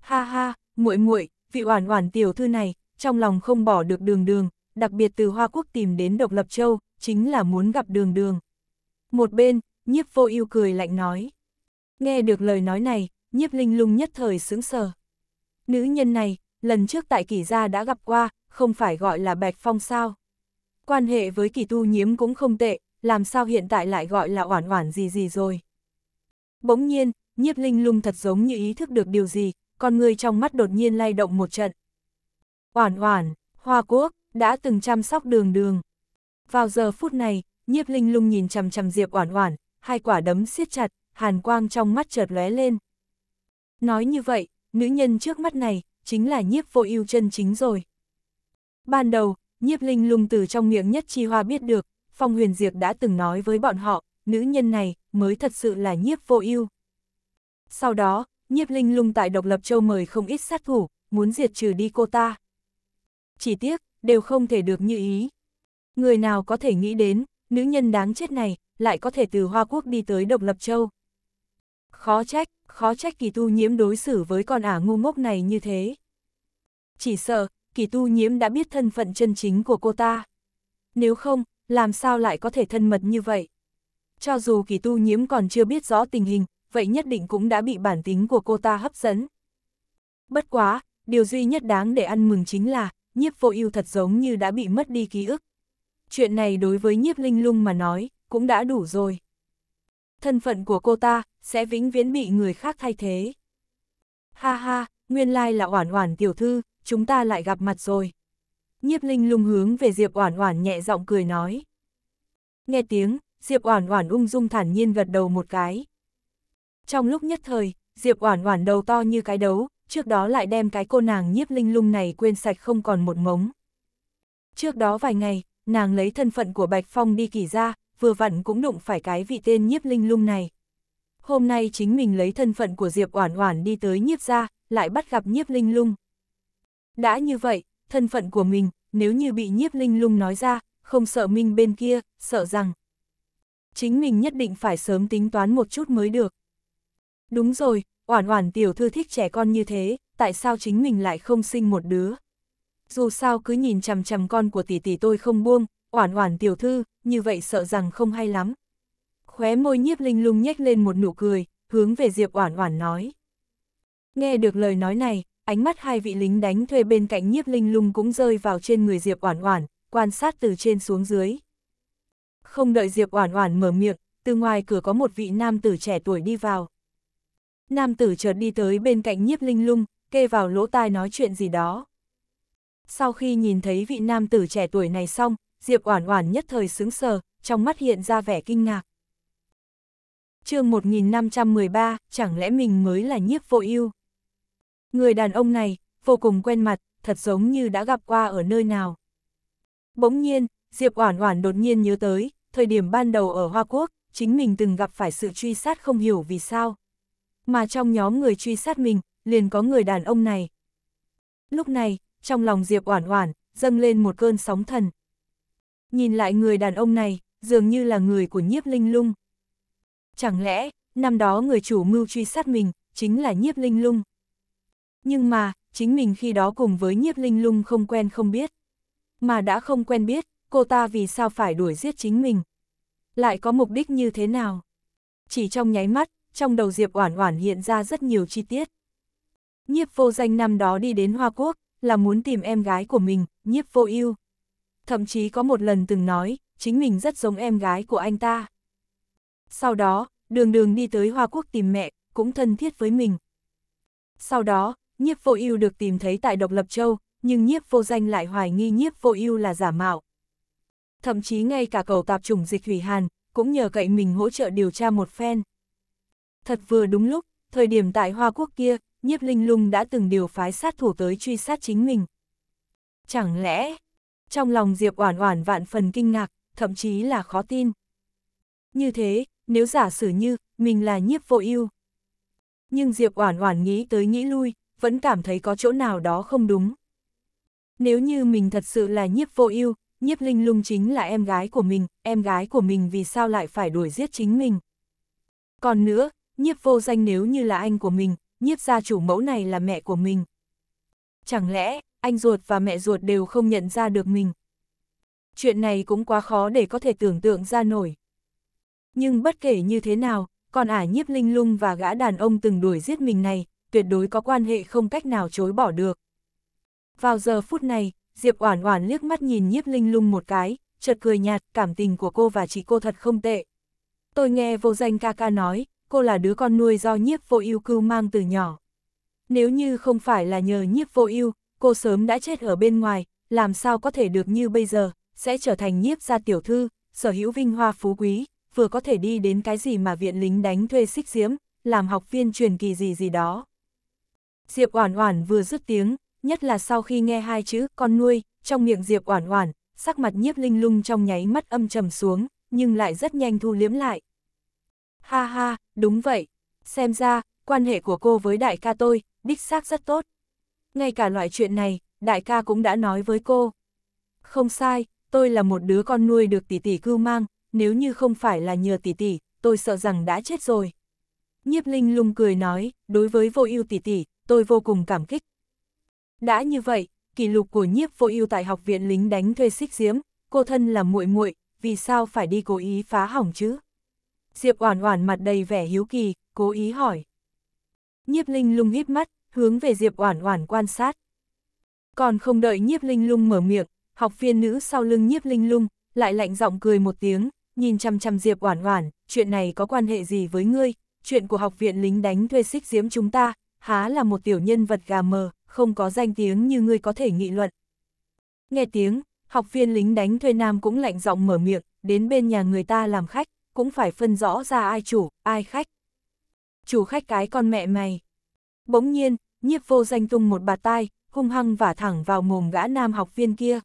"Ha ha, muội muội, vị Oản Oản tiểu thư này, trong lòng không bỏ được Đường Đường, đặc biệt từ Hoa Quốc tìm đến Độc Lập Châu, chính là muốn gặp Đường Đường." Một bên, Nhiếp Vô Ưu cười lạnh nói: Nghe được lời nói này, nhiếp linh lung nhất thời sướng sờ. Nữ nhân này, lần trước tại kỷ gia đã gặp qua, không phải gọi là Bạch Phong sao? Quan hệ với kỳ tu nhiễm cũng không tệ, làm sao hiện tại lại gọi là oản oản gì gì rồi. Bỗng nhiên, nhiếp linh lung thật giống như ý thức được điều gì, con người trong mắt đột nhiên lay động một trận. Oản oản, Hoa Quốc, đã từng chăm sóc đường đường. Vào giờ phút này, nhiếp linh lung nhìn chằm chằm Diệp oản oản, hai quả đấm siết chặt, hàn quang trong mắt chợt lóe lên. Nói như vậy, nữ nhân trước mắt này, chính là nhiếp vô ưu chân chính rồi. Ban đầu, Nhiếp linh lung từ trong miệng nhất chi hoa biết được, Phong Huyền Diệp đã từng nói với bọn họ, nữ nhân này mới thật sự là nhiếp vô ưu. Sau đó, nhiếp linh lung tại Độc Lập Châu mời không ít sát thủ, muốn diệt trừ đi cô ta. Chỉ tiếc, đều không thể được như ý. Người nào có thể nghĩ đến, nữ nhân đáng chết này, lại có thể từ Hoa Quốc đi tới Độc Lập Châu. Khó trách, khó trách kỳ tu nhiễm đối xử với con ả ngu ngốc này như thế. Chỉ sợ, kỳ tu nhiễm đã biết thân phận chân chính của cô ta. Nếu không, làm sao lại có thể thân mật như vậy? Cho dù kỳ tu nhiễm còn chưa biết rõ tình hình, vậy nhất định cũng đã bị bản tính của cô ta hấp dẫn. Bất quá, điều duy nhất đáng để ăn mừng chính là, nhiếp vô ưu thật giống như đã bị mất đi ký ức. Chuyện này đối với nhiếp linh lung mà nói, cũng đã đủ rồi. Thân phận của cô ta, sẽ vĩnh viễn bị người khác thay thế. Ha ha, nguyên lai là oản oản tiểu thư, chúng ta lại gặp mặt rồi. Nhiếp Linh lung hướng về Diệp Oản Oản nhẹ giọng cười nói. Nghe tiếng, Diệp Oản Oản ung dung thản nhiên gật đầu một cái. Trong lúc nhất thời, Diệp Oản Oản đầu to như cái đấu, trước đó lại đem cái cô nàng Nhiếp Linh lung này quên sạch không còn một mống. Trước đó vài ngày, nàng lấy thân phận của Bạch Phong đi kỳ ra, vừa vặn cũng đụng phải cái vị tên Nhiếp Linh lung này. Hôm nay chính mình lấy thân phận của Diệp Oản Oản đi tới Nhiếp gia, lại bắt gặp Nhiếp Linh lung. Đã như vậy, thân phận của mình, nếu như bị nhiếp linh lung nói ra, không sợ minh bên kia, sợ rằng. Chính mình nhất định phải sớm tính toán một chút mới được. Đúng rồi, oản oản tiểu thư thích trẻ con như thế, tại sao chính mình lại không sinh một đứa? Dù sao cứ nhìn chằm chằm con của tỷ tỷ tôi không buông, oản oản tiểu thư, như vậy sợ rằng không hay lắm. Khóe môi nhiếp linh lung nhếch lên một nụ cười, hướng về Diệp oản oản nói. Nghe được lời nói này, Ánh mắt hai vị lính đánh thuê bên cạnh nhiếp linh lung cũng rơi vào trên người Diệp Oản Oản, quan sát từ trên xuống dưới. Không đợi Diệp Oản Oản mở miệng, từ ngoài cửa có một vị nam tử trẻ tuổi đi vào. Nam tử chợt đi tới bên cạnh nhiếp linh lung, kê vào lỗ tai nói chuyện gì đó. Sau khi nhìn thấy vị nam tử trẻ tuổi này xong, Diệp Oản Oản nhất thời sững sờ, trong mắt hiện ra vẻ kinh ngạc. Chương 1513, chẳng lẽ mình mới là Nhiếp Vô Ưu? Người đàn ông này, vô cùng quen mặt, thật giống như đã gặp qua ở nơi nào. Bỗng nhiên, Diệp Oản Oản đột nhiên nhớ tới, thời điểm ban đầu ở Hoa Quốc, chính mình từng gặp phải sự truy sát không hiểu vì sao. Mà trong nhóm người truy sát mình, liền có người đàn ông này. Lúc này, trong lòng Diệp Oản Oản dâng lên một cơn sóng thần. Nhìn lại người đàn ông này, dường như là người của Nhiếp Linh Lung. Chẳng lẽ, năm đó người chủ mưu truy sát mình chính là Nhiếp Linh Lung? Nhưng mà, chính mình khi đó cùng với nhiếp linh lung không quen không biết. Mà đã không quen biết, cô ta vì sao phải đuổi giết chính mình? Lại có mục đích như thế nào? Chỉ trong nháy mắt, trong đầu Diệp Oản Oản hiện ra rất nhiều chi tiết. Nhiếp vô danh năm đó đi đến Hoa Quốc, là muốn tìm em gái của mình, nhiếp vô ưu. Thậm chí có một lần từng nói, chính mình rất giống em gái của anh ta. Sau đó, đường đường đi tới Hoa Quốc tìm mẹ, cũng thân thiết với mình. Sau đó, nhiếp vô ưu được tìm thấy tại Độc Lập Châu, nhưng nhiếp vô danh lại hoài nghi nhiếp vô ưu là giả mạo. Thậm chí ngay cả cầu tạp chủng dịch hủy hàn, cũng nhờ cậy mình hỗ trợ điều tra một phen. Thật vừa đúng lúc, thời điểm tại Hoa Quốc kia, nhiếp linh lung đã từng điều phái sát thủ tới truy sát chính mình. Chẳng lẽ, trong lòng Diệp Oản Oản vạn phần kinh ngạc, thậm chí là khó tin. Như thế, nếu giả sử như, mình là nhiếp vô ưu Nhưng Diệp Oản Oản nghĩ tới nghĩ lui, vẫn cảm thấy có chỗ nào đó không đúng. Nếu như mình thật sự là nhiếp vô ưu, nhiếp linh lung chính là em gái của mình, em gái của mình vì sao lại phải đuổi giết chính mình. Còn nữa, nhiếp vô danh nếu như là anh của mình, nhiếp gia chủ mẫu này là mẹ của mình. Chẳng lẽ, anh ruột và mẹ ruột đều không nhận ra được mình. Chuyện này cũng quá khó để có thể tưởng tượng ra nổi. Nhưng bất kể như thế nào, còn ả nhiếp linh lung và gã đàn ông từng đuổi giết mình này, tuyệt đối có quan hệ không cách nào chối bỏ được. Vào giờ phút này, Diệp Oản Oản liếc mắt nhìn Nhiếp Linh Lung một cái, chợt cười nhạt, cảm tình của cô và chị cô thật không tệ. Tôi nghe vô danh ca ca nói, cô là đứa con nuôi do Nhiếp Vô Ưu cưu mang từ nhỏ. Nếu như không phải là nhờ Nhiếp Vô Ưu, cô sớm đã chết ở bên ngoài, làm sao có thể được như bây giờ, sẽ trở thành Nhiếp gia tiểu thư, sở hữu vinh hoa phú quý, vừa có thể đi đến cái gì mà viện lính đánh thuê xích diễm, làm học viên truyền kỳ gì gì đó. Diệp Oản Oản vừa dứt tiếng, nhất là sau khi nghe hai chữ con nuôi trong miệng Diệp Oản Oản, sắc mặt Nhiếp Linh Lung trong nháy mắt âm trầm xuống, nhưng lại rất nhanh thu liếm lại. Ha ha, đúng vậy, xem ra quan hệ của cô với đại ca tôi đích xác rất tốt. Ngay cả loại chuyện này, đại ca cũng đã nói với cô. Không sai, tôi là một đứa con nuôi được tỷ tỷ cưu mang, nếu như không phải là nhờ tỷ tỷ, tôi sợ rằng đã chết rồi. Nhiếp Linh Lung cười nói, đối với Vô Ưu tỷ tỷ, tôi vô cùng cảm kích. Đã như vậy, kỷ lục của nhiếp vô ưu tại học viện lính đánh thuê xích diếm, cô thân là muội muội, vì sao phải đi cố ý phá hỏng chứ? Diệp Oản Oản mặt đầy vẻ hiếu kỳ, cố ý hỏi. Nhiếp Linh Lung híp mắt, hướng về Diệp Oản Oản quan sát. Còn không đợi Nhiếp Linh Lung mở miệng, học viên nữ sau lưng Nhiếp Linh Lung lại lạnh giọng cười một tiếng, nhìn chăm chăm Diệp Oản Oản, chuyện này có quan hệ gì với ngươi? Chuyện của học viện lính đánh thuê xích diếm chúng ta, há là một tiểu nhân vật gà mờ, không có danh tiếng như ngươi có thể nghị luận. Nghe tiếng, học viên lính đánh thuê nam cũng lạnh giọng mở miệng, đến bên nhà người ta làm khách, cũng phải phân rõ ra ai chủ, ai khách. Chủ khách cái con mẹ mày. Bỗng nhiên, nhiếp vô danh tung một bà tai, hung hăng vả thẳng vào mồm gã nam học viên kia.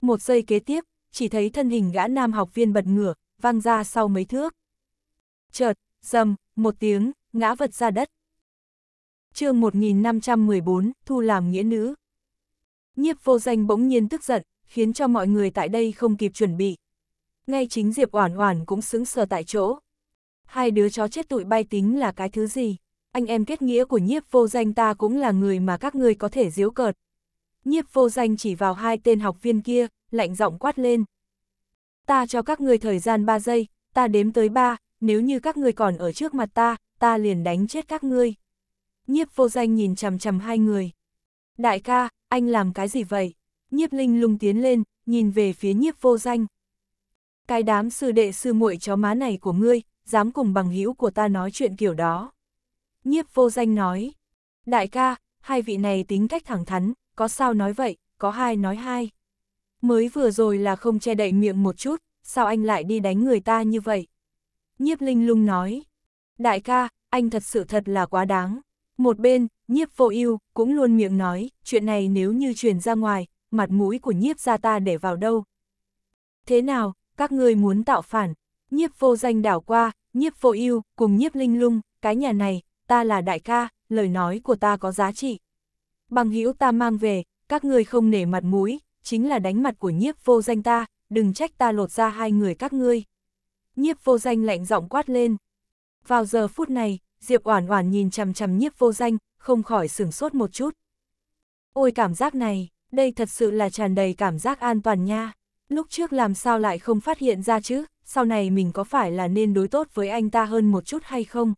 Một giây kế tiếp, chỉ thấy thân hình gã nam học viên bật ngửa, văng ra sau mấy thước. Chợt, dầm, một tiếng, ngã vật ra đất chương 1514, thu làm nghĩa nữ. Nhiếp vô danh bỗng nhiên tức giận, khiến cho mọi người tại đây không kịp chuẩn bị. Ngay chính Diệp Oản Oản cũng sững sờ tại chỗ. Hai đứa chó chết tụi bay tính là cái thứ gì? Anh em kết nghĩa của Nhiếp Vô Danh ta cũng là người mà các ngươi có thể giễu cợt. Nhiếp Vô Danh chỉ vào hai tên học viên kia, lạnh giọng quát lên. Ta cho các ngươi thời gian 3 giây, ta đếm tới 3, nếu như các ngươi còn ở trước mặt ta, ta liền đánh chết các ngươi. Nhiếp vô danh nhìn chằm chằm hai người. Đại ca, anh làm cái gì vậy? Nhiếp linh lung tiến lên, nhìn về phía nhiếp vô danh. Cái đám sư đệ sư muội chó má này của ngươi, dám cùng bằng hữu của ta nói chuyện kiểu đó. Nhiếp vô danh nói. Đại ca, hai vị này tính cách thẳng thắn, có sao nói vậy, có hai nói hai. Mới vừa rồi là không che đậy miệng một chút, sao anh lại đi đánh người ta như vậy? Nhiếp Linh Lung nói, đại ca, anh thật sự thật là quá đáng. Một bên, nhiếp vô ưu cũng luôn miệng nói, chuyện này nếu như truyền ra ngoài, mặt mũi của nhiếp gia ta để vào đâu. Thế nào, các ngươi muốn tạo phản, nhiếp vô danh đảo qua, nhiếp vô ưu cùng nhiếp linh lung, cái nhà này, ta là đại ca, lời nói của ta có giá trị. Bằng hữu ta mang về, các ngươi không nể mặt mũi, chính là đánh mặt của nhiếp vô danh ta, đừng trách ta lột ra hai người các ngươi. Nhiếp vô danh lạnh giọng quát lên. Vào giờ phút này, Diệp Oản Oản nhìn chằm chằm Nhiếp Vô Danh, không khỏi sửng sốt một chút. Ôi cảm giác này, đây thật sự là tràn đầy cảm giác an toàn nha. Lúc trước làm sao lại không phát hiện ra chứ, sau này mình có phải là nên đối tốt với anh ta hơn một chút hay không?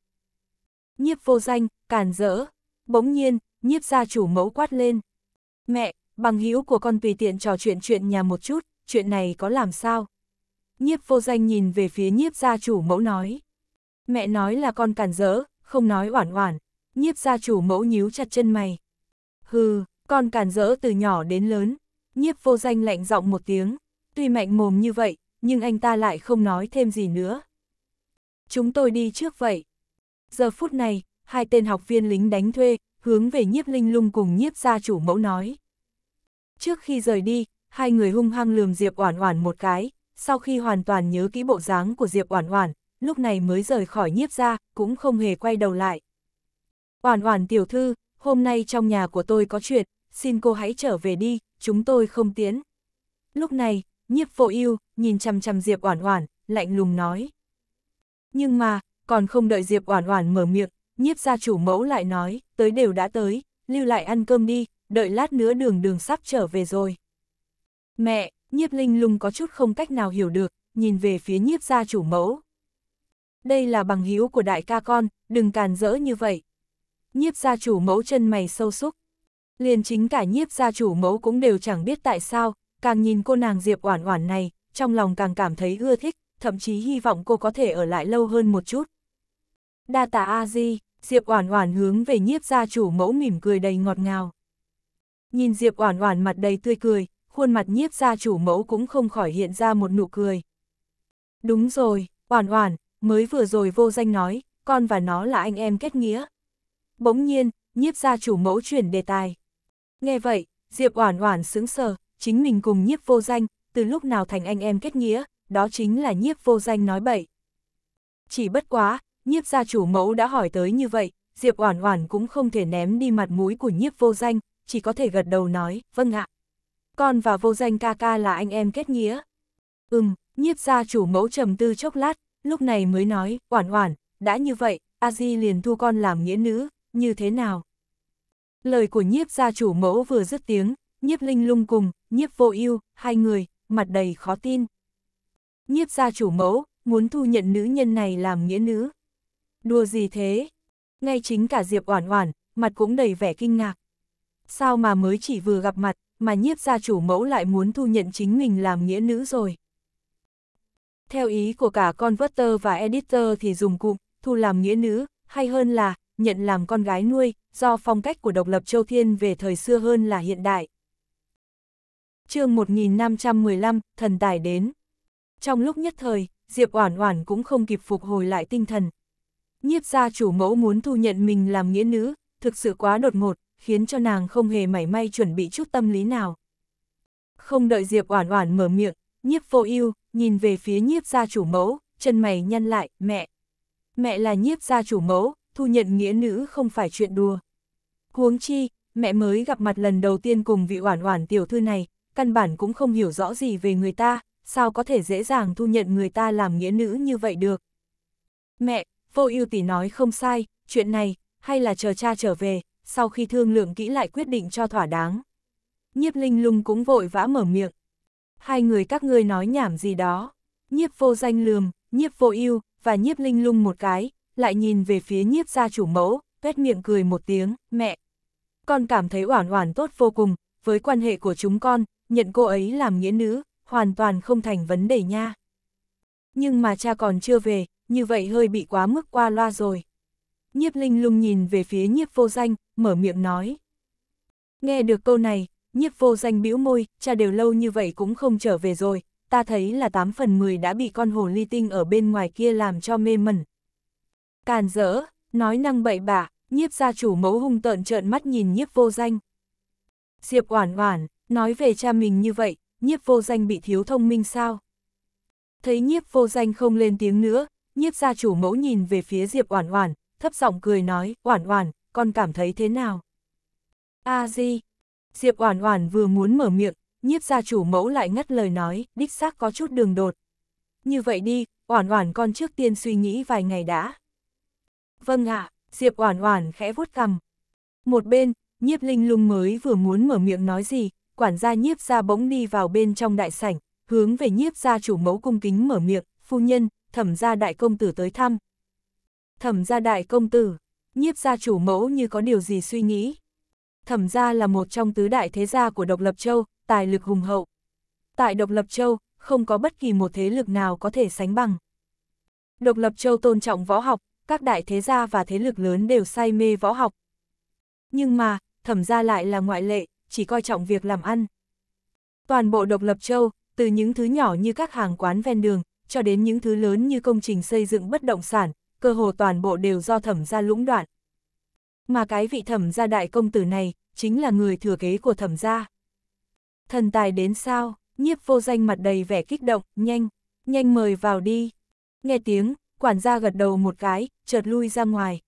Nhiếp Vô Danh, càn rỡ. Bỗng nhiên, Nhiếp gia chủ mẫu quát lên. "Mẹ, bằng hữu của con tùy tiện trò chuyện chuyện nhà một chút, chuyện này có làm sao?" Nhiếp Vô Danh nhìn về phía Nhiếp gia chủ mẫu nói. "Mẹ nói là con càn rỡ, không nói oản oản, nhiếp gia chủ mẫu nhíu chặt chân mày. Hừ, con càn rỡ từ nhỏ đến lớn, nhiếp vô danh lạnh giọng một tiếng, tuy mạnh mồm như vậy, nhưng anh ta lại không nói thêm gì nữa. Chúng tôi đi trước vậy. Giờ phút này, hai tên học viên lính đánh thuê, hướng về nhiếp linh lung cùng nhiếp gia chủ mẫu nói. Trước khi rời đi, hai người hung hăng lườm Diệp Oản Oản một cái, sau khi hoàn toàn nhớ kỹ bộ dáng của Diệp Oản Oản, lúc này mới rời khỏi nhiếp ra, cũng không hề quay đầu lại. Oản oản tiểu thư, hôm nay trong nhà của tôi có chuyện, xin cô hãy trở về đi, chúng tôi không tiến. Lúc này, nhiếp vô yêu nhìn chằm chằm Diệp oản oản, lạnh lùng nói. Nhưng mà, còn không đợi Diệp oản oản mở miệng, nhiếp gia chủ mẫu lại nói, tới đều đã tới, lưu lại ăn cơm đi, đợi lát nữa đường đường sắp trở về rồi. Mẹ, nhiếp linh lung có chút không cách nào hiểu được, nhìn về phía nhiếp gia chủ mẫu đây là bằng hữu của đại ca con, đừng càn rỡ như vậy. Nhiếp gia chủ mẫu chân mày sâu xúc. Liền chính cả nhiếp gia chủ mẫu cũng đều chẳng biết tại sao, càng nhìn cô nàng Diệp Oản Oản này, trong lòng càng cảm thấy ưa thích, thậm chí hy vọng cô có thể ở lại lâu hơn một chút. Đa tạ A Di, Diệp Oản Oản hướng về nhiếp gia chủ mẫu mỉm cười đầy ngọt ngào. Nhìn Diệp Oản Oản mặt đầy tươi cười, khuôn mặt nhiếp gia chủ mẫu cũng không khỏi hiện ra một nụ cười. Đúng rồi, Oản Oản, mới vừa rồi vô danh nói, con và nó là anh em kết nghĩa. Bỗng nhiên, nhiếp gia chủ mẫu chuyển đề tài. Nghe vậy, Diệp Oản Oản sững sờ, chính mình cùng nhiếp vô danh, từ lúc nào thành anh em kết nghĩa, đó chính là nhiếp vô danh nói bậy. Chỉ bất quá, nhiếp gia chủ mẫu đã hỏi tới như vậy, Diệp Oản Oản cũng không thể ném đi mặt mũi của nhiếp vô danh, chỉ có thể gật đầu nói, vâng ạ. Con và vô danh ca ca là anh em kết nghĩa. Ừm, nhiếp gia chủ mẫu trầm tư chốc lát, lúc này mới nói, oản oản, đã như vậy, a di liền thu con làm nghĩa nữ, như thế nào? Lời của nhiếp gia chủ mẫu vừa dứt tiếng, nhiếp linh lung cùng, nhiếp vô ưu hai người, mặt đầy khó tin. Nhiếp gia chủ mẫu, muốn thu nhận nữ nhân này làm nghĩa nữ. Đùa gì thế? Ngay chính cả Diệp Oản Oản, mặt cũng đầy vẻ kinh ngạc. Sao mà mới chỉ vừa gặp mặt, mà nhiếp gia chủ mẫu lại muốn thu nhận chính mình làm nghĩa nữ rồi? Theo ý của cả converter và editor thì dùng cụm, thu làm nghĩa nữ, hay hơn là, nhận làm con gái nuôi, do phong cách của độc lập châu thiên về thời xưa hơn là hiện đại. chương 1515, thần tài đến. Trong lúc nhất thời, Diệp Oản Oản cũng không kịp phục hồi lại tinh thần. Nhiếp gia chủ mẫu muốn thu nhận mình làm nghĩa nữ, thực sự quá đột ngột, khiến cho nàng không hề mảy may chuẩn bị chút tâm lý nào. Không đợi Diệp Oản Oản mở miệng, Nhiếp Vô Ưu, nhìn về phía nhiếp gia chủ mẫu, chân mày nhăn lại, mẹ. Mẹ là nhiếp gia chủ mẫu, thu nhận nghĩa nữ không phải chuyện đùa. Huống chi, mẹ mới gặp mặt lần đầu tiên cùng vị oản oản tiểu thư này, căn bản cũng không hiểu rõ gì về người ta, sao có thể dễ dàng thu nhận người ta làm nghĩa nữ như vậy được. Mẹ, vô ưu tỷ nói không sai, chuyện này, hay là chờ cha trở về, sau khi thương lượng kỹ lại quyết định cho thỏa đáng. Nhiếp Linh Lung cũng vội vã mở miệng hai người các ngươi nói nhảm gì đó. Nhiếp vô danh lườm, nhiếp vô ưu và nhiếp linh lung một cái, lại nhìn về phía nhiếp gia chủ mẫu, tuét miệng cười một tiếng, mẹ. Con cảm thấy oản oản tốt vô cùng, với quan hệ của chúng con, nhận cô ấy làm nghĩa nữ, hoàn toàn không thành vấn đề nha. Nhưng mà cha còn chưa về, như vậy hơi bị quá mức qua loa rồi. Nhiếp linh lung nhìn về phía nhiếp vô danh, mở miệng nói. Nghe được câu này, nhiếp vô danh bĩu môi, cha đều lâu như vậy cũng không trở về rồi, ta thấy là 8 phần 10 đã bị con hồ ly tinh ở bên ngoài kia làm cho mê mẩn. Càn rỡ, nói năng bậy bạ, nhiếp gia chủ mẫu hung tợn trợn mắt nhìn nhiếp vô danh. Diệp oản oản, nói về cha mình như vậy, nhiếp vô danh bị thiếu thông minh sao? Thấy nhiếp vô danh không lên tiếng nữa, nhiếp gia chủ mẫu nhìn về phía Diệp oản oản, thấp giọng cười nói, oản oản, con cảm thấy thế nào? A Di, Diệp Oản Oản vừa muốn mở miệng, nhiếp gia chủ mẫu lại ngắt lời nói, đích xác có chút đường đột. Như vậy đi, Oản Oản con trước tiên suy nghĩ vài ngày đã. Vâng ạ, Diệp Oản Oản khẽ vuốt cằm. Một bên, Nhiếp Linh Lung mới vừa muốn mở miệng nói gì, quản gia Nhiếp gia bỗng đi vào bên trong đại sảnh, hướng về Nhiếp gia chủ mẫu cung kính mở miệng, "Phu nhân, Thẩm gia đại công tử tới thăm." Thẩm gia đại công tử? Nhiếp gia chủ mẫu như có điều gì suy nghĩ thẩm gia là một trong tứ đại thế gia của độc lập châu, tài lực hùng hậu. Tại độc lập châu, không có bất kỳ một thế lực nào có thể sánh bằng. Độc lập châu tôn trọng võ học, các đại thế gia và thế lực lớn đều say mê võ học. Nhưng mà, thẩm gia lại là ngoại lệ, chỉ coi trọng việc làm ăn. Toàn bộ độc lập châu, từ những thứ nhỏ như các hàng quán ven đường, cho đến những thứ lớn như công trình xây dựng bất động sản, cơ hồ toàn bộ đều do thẩm gia lũng đoạn. Mà cái vị thẩm gia đại công tử này, chính là người thừa kế của thẩm gia. Thần tài đến sao, nhiếp vô danh mặt đầy vẻ kích động, nhanh, nhanh mời vào đi. Nghe tiếng, quản gia gật đầu một cái, chợt lui ra ngoài.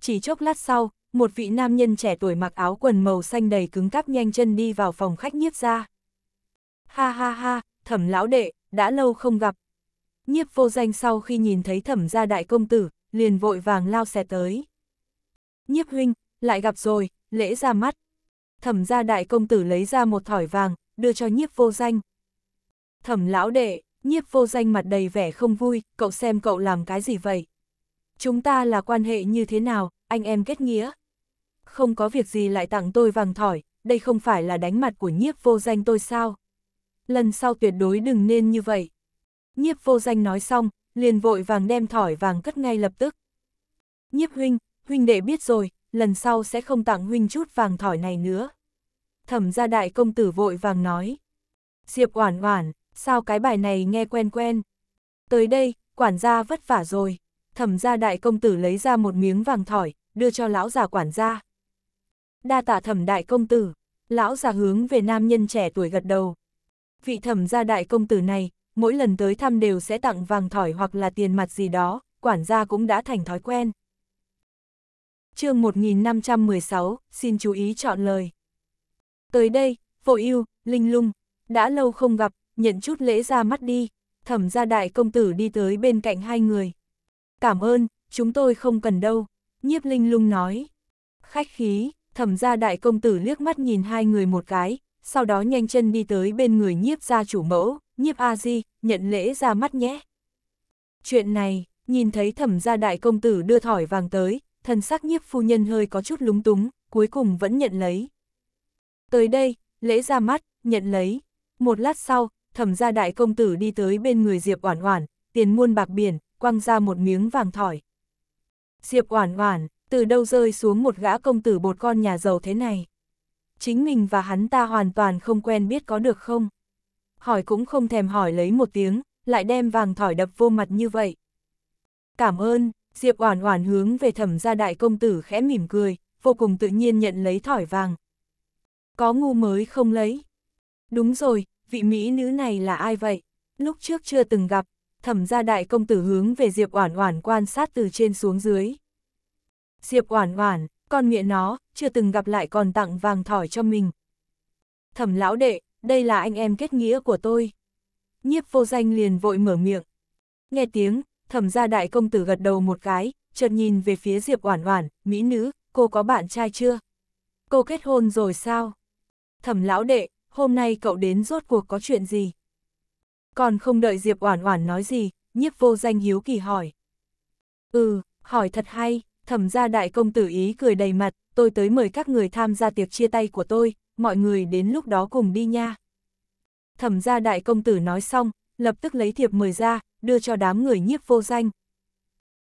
Chỉ chốc lát sau, một vị nam nhân trẻ tuổi mặc áo quần màu xanh đầy cứng cáp nhanh chân đi vào phòng khách nhiếp ra. Ha ha ha, thẩm lão đệ, đã lâu không gặp. Nhiếp vô danh sau khi nhìn thấy thẩm gia đại công tử, liền vội vàng lao xe tới. Nhiếp huynh, lại gặp rồi, lễ ra mắt. Thẩm gia đại công tử lấy ra một thỏi vàng, đưa cho nhiếp vô danh. Thẩm lão đệ, nhiếp vô danh mặt đầy vẻ không vui, cậu xem cậu làm cái gì vậy? Chúng ta là quan hệ như thế nào, anh em kết nghĩa. Không có việc gì lại tặng tôi vàng thỏi, đây không phải là đánh mặt của nhiếp vô danh tôi sao? Lần sau tuyệt đối đừng nên như vậy. Nhiếp vô danh nói xong, liền vội vàng đem thỏi vàng cất ngay lập tức. Nhiếp huynh, huynh đệ biết rồi, lần sau sẽ không tặng huynh chút vàng thỏi này nữa. Thẩm gia đại công tử vội vàng nói. Diệp oản oản, sao cái bài này nghe quen quen. Tới đây, quản gia vất vả rồi. Thẩm gia đại công tử lấy ra một miếng vàng thỏi, đưa cho lão già quản gia. Đa tạ thẩm đại công tử, lão già hướng về nam nhân trẻ tuổi gật đầu. Vị thẩm gia đại công tử này, mỗi lần tới thăm đều sẽ tặng vàng thỏi hoặc là tiền mặt gì đó, quản gia cũng đã thành thói quen chương 1516, xin chú ý chọn lời. Tới đây, vội yêu, linh lung, đã lâu không gặp, nhận chút lễ ra mắt đi, thẩm gia đại công tử đi tới bên cạnh hai người. Cảm ơn, chúng tôi không cần đâu, nhiếp linh lung nói. Khách khí, thẩm gia đại công tử liếc mắt nhìn hai người một cái, sau đó nhanh chân đi tới bên người nhiếp gia chủ mẫu, nhiếp A-di, nhận lễ ra mắt nhé. Chuyện này, nhìn thấy thẩm gia đại công tử đưa thỏi vàng tới, thần sắc nhiếp phu nhân hơi có chút lúng túng, cuối cùng vẫn nhận lấy. Tới đây, lễ ra mắt, nhận lấy. Một lát sau, thẩm gia đại công tử đi tới bên người Diệp Oản Oản, tiền muôn bạc biển, quăng ra một miếng vàng thỏi. Diệp Oản Oản, từ đâu rơi xuống một gã công tử bột con nhà giàu thế này? Chính mình và hắn ta hoàn toàn không quen biết có được không? Hỏi cũng không thèm hỏi lấy một tiếng, lại đem vàng thỏi đập vô mặt như vậy. Cảm ơn, Diệp Oản Oản hướng về Thẩm gia đại công tử khẽ mỉm cười, vô cùng tự nhiên nhận lấy thỏi vàng. Có ngu mới không lấy. Đúng rồi, vị mỹ nữ này là ai vậy? Lúc trước chưa từng gặp, Thẩm gia đại công tử hướng về Diệp Oản Oản quan sát từ trên xuống dưới. Diệp Oản Oản, con miệng nó, chưa từng gặp lại còn tặng vàng thỏi cho mình. Thẩm lão đệ, đây là anh em kết nghĩa của tôi. Nhiếp vô danh liền vội mở miệng. Nghe tiếng, Thẩm gia đại công tử gật đầu một cái, chợt nhìn về phía Diệp Oản Oản, "Mỹ nữ, cô có bạn trai chưa? Cô kết hôn rồi sao?" "Thẩm lão đệ, hôm nay cậu đến rốt cuộc có chuyện gì?" Còn không đợi Diệp Oản Oản nói gì, Nhiếp Vô Danh hiếu kỳ hỏi. "Ừ, hỏi thật hay." Thẩm gia đại công tử ý cười đầy mặt, "Tôi tới mời các người tham gia tiệc chia tay của tôi, mọi người đến lúc đó cùng đi nha." Thẩm gia đại công tử nói xong, lập tức lấy thiệp mời ra, đưa cho đám người nhiếp vô danh.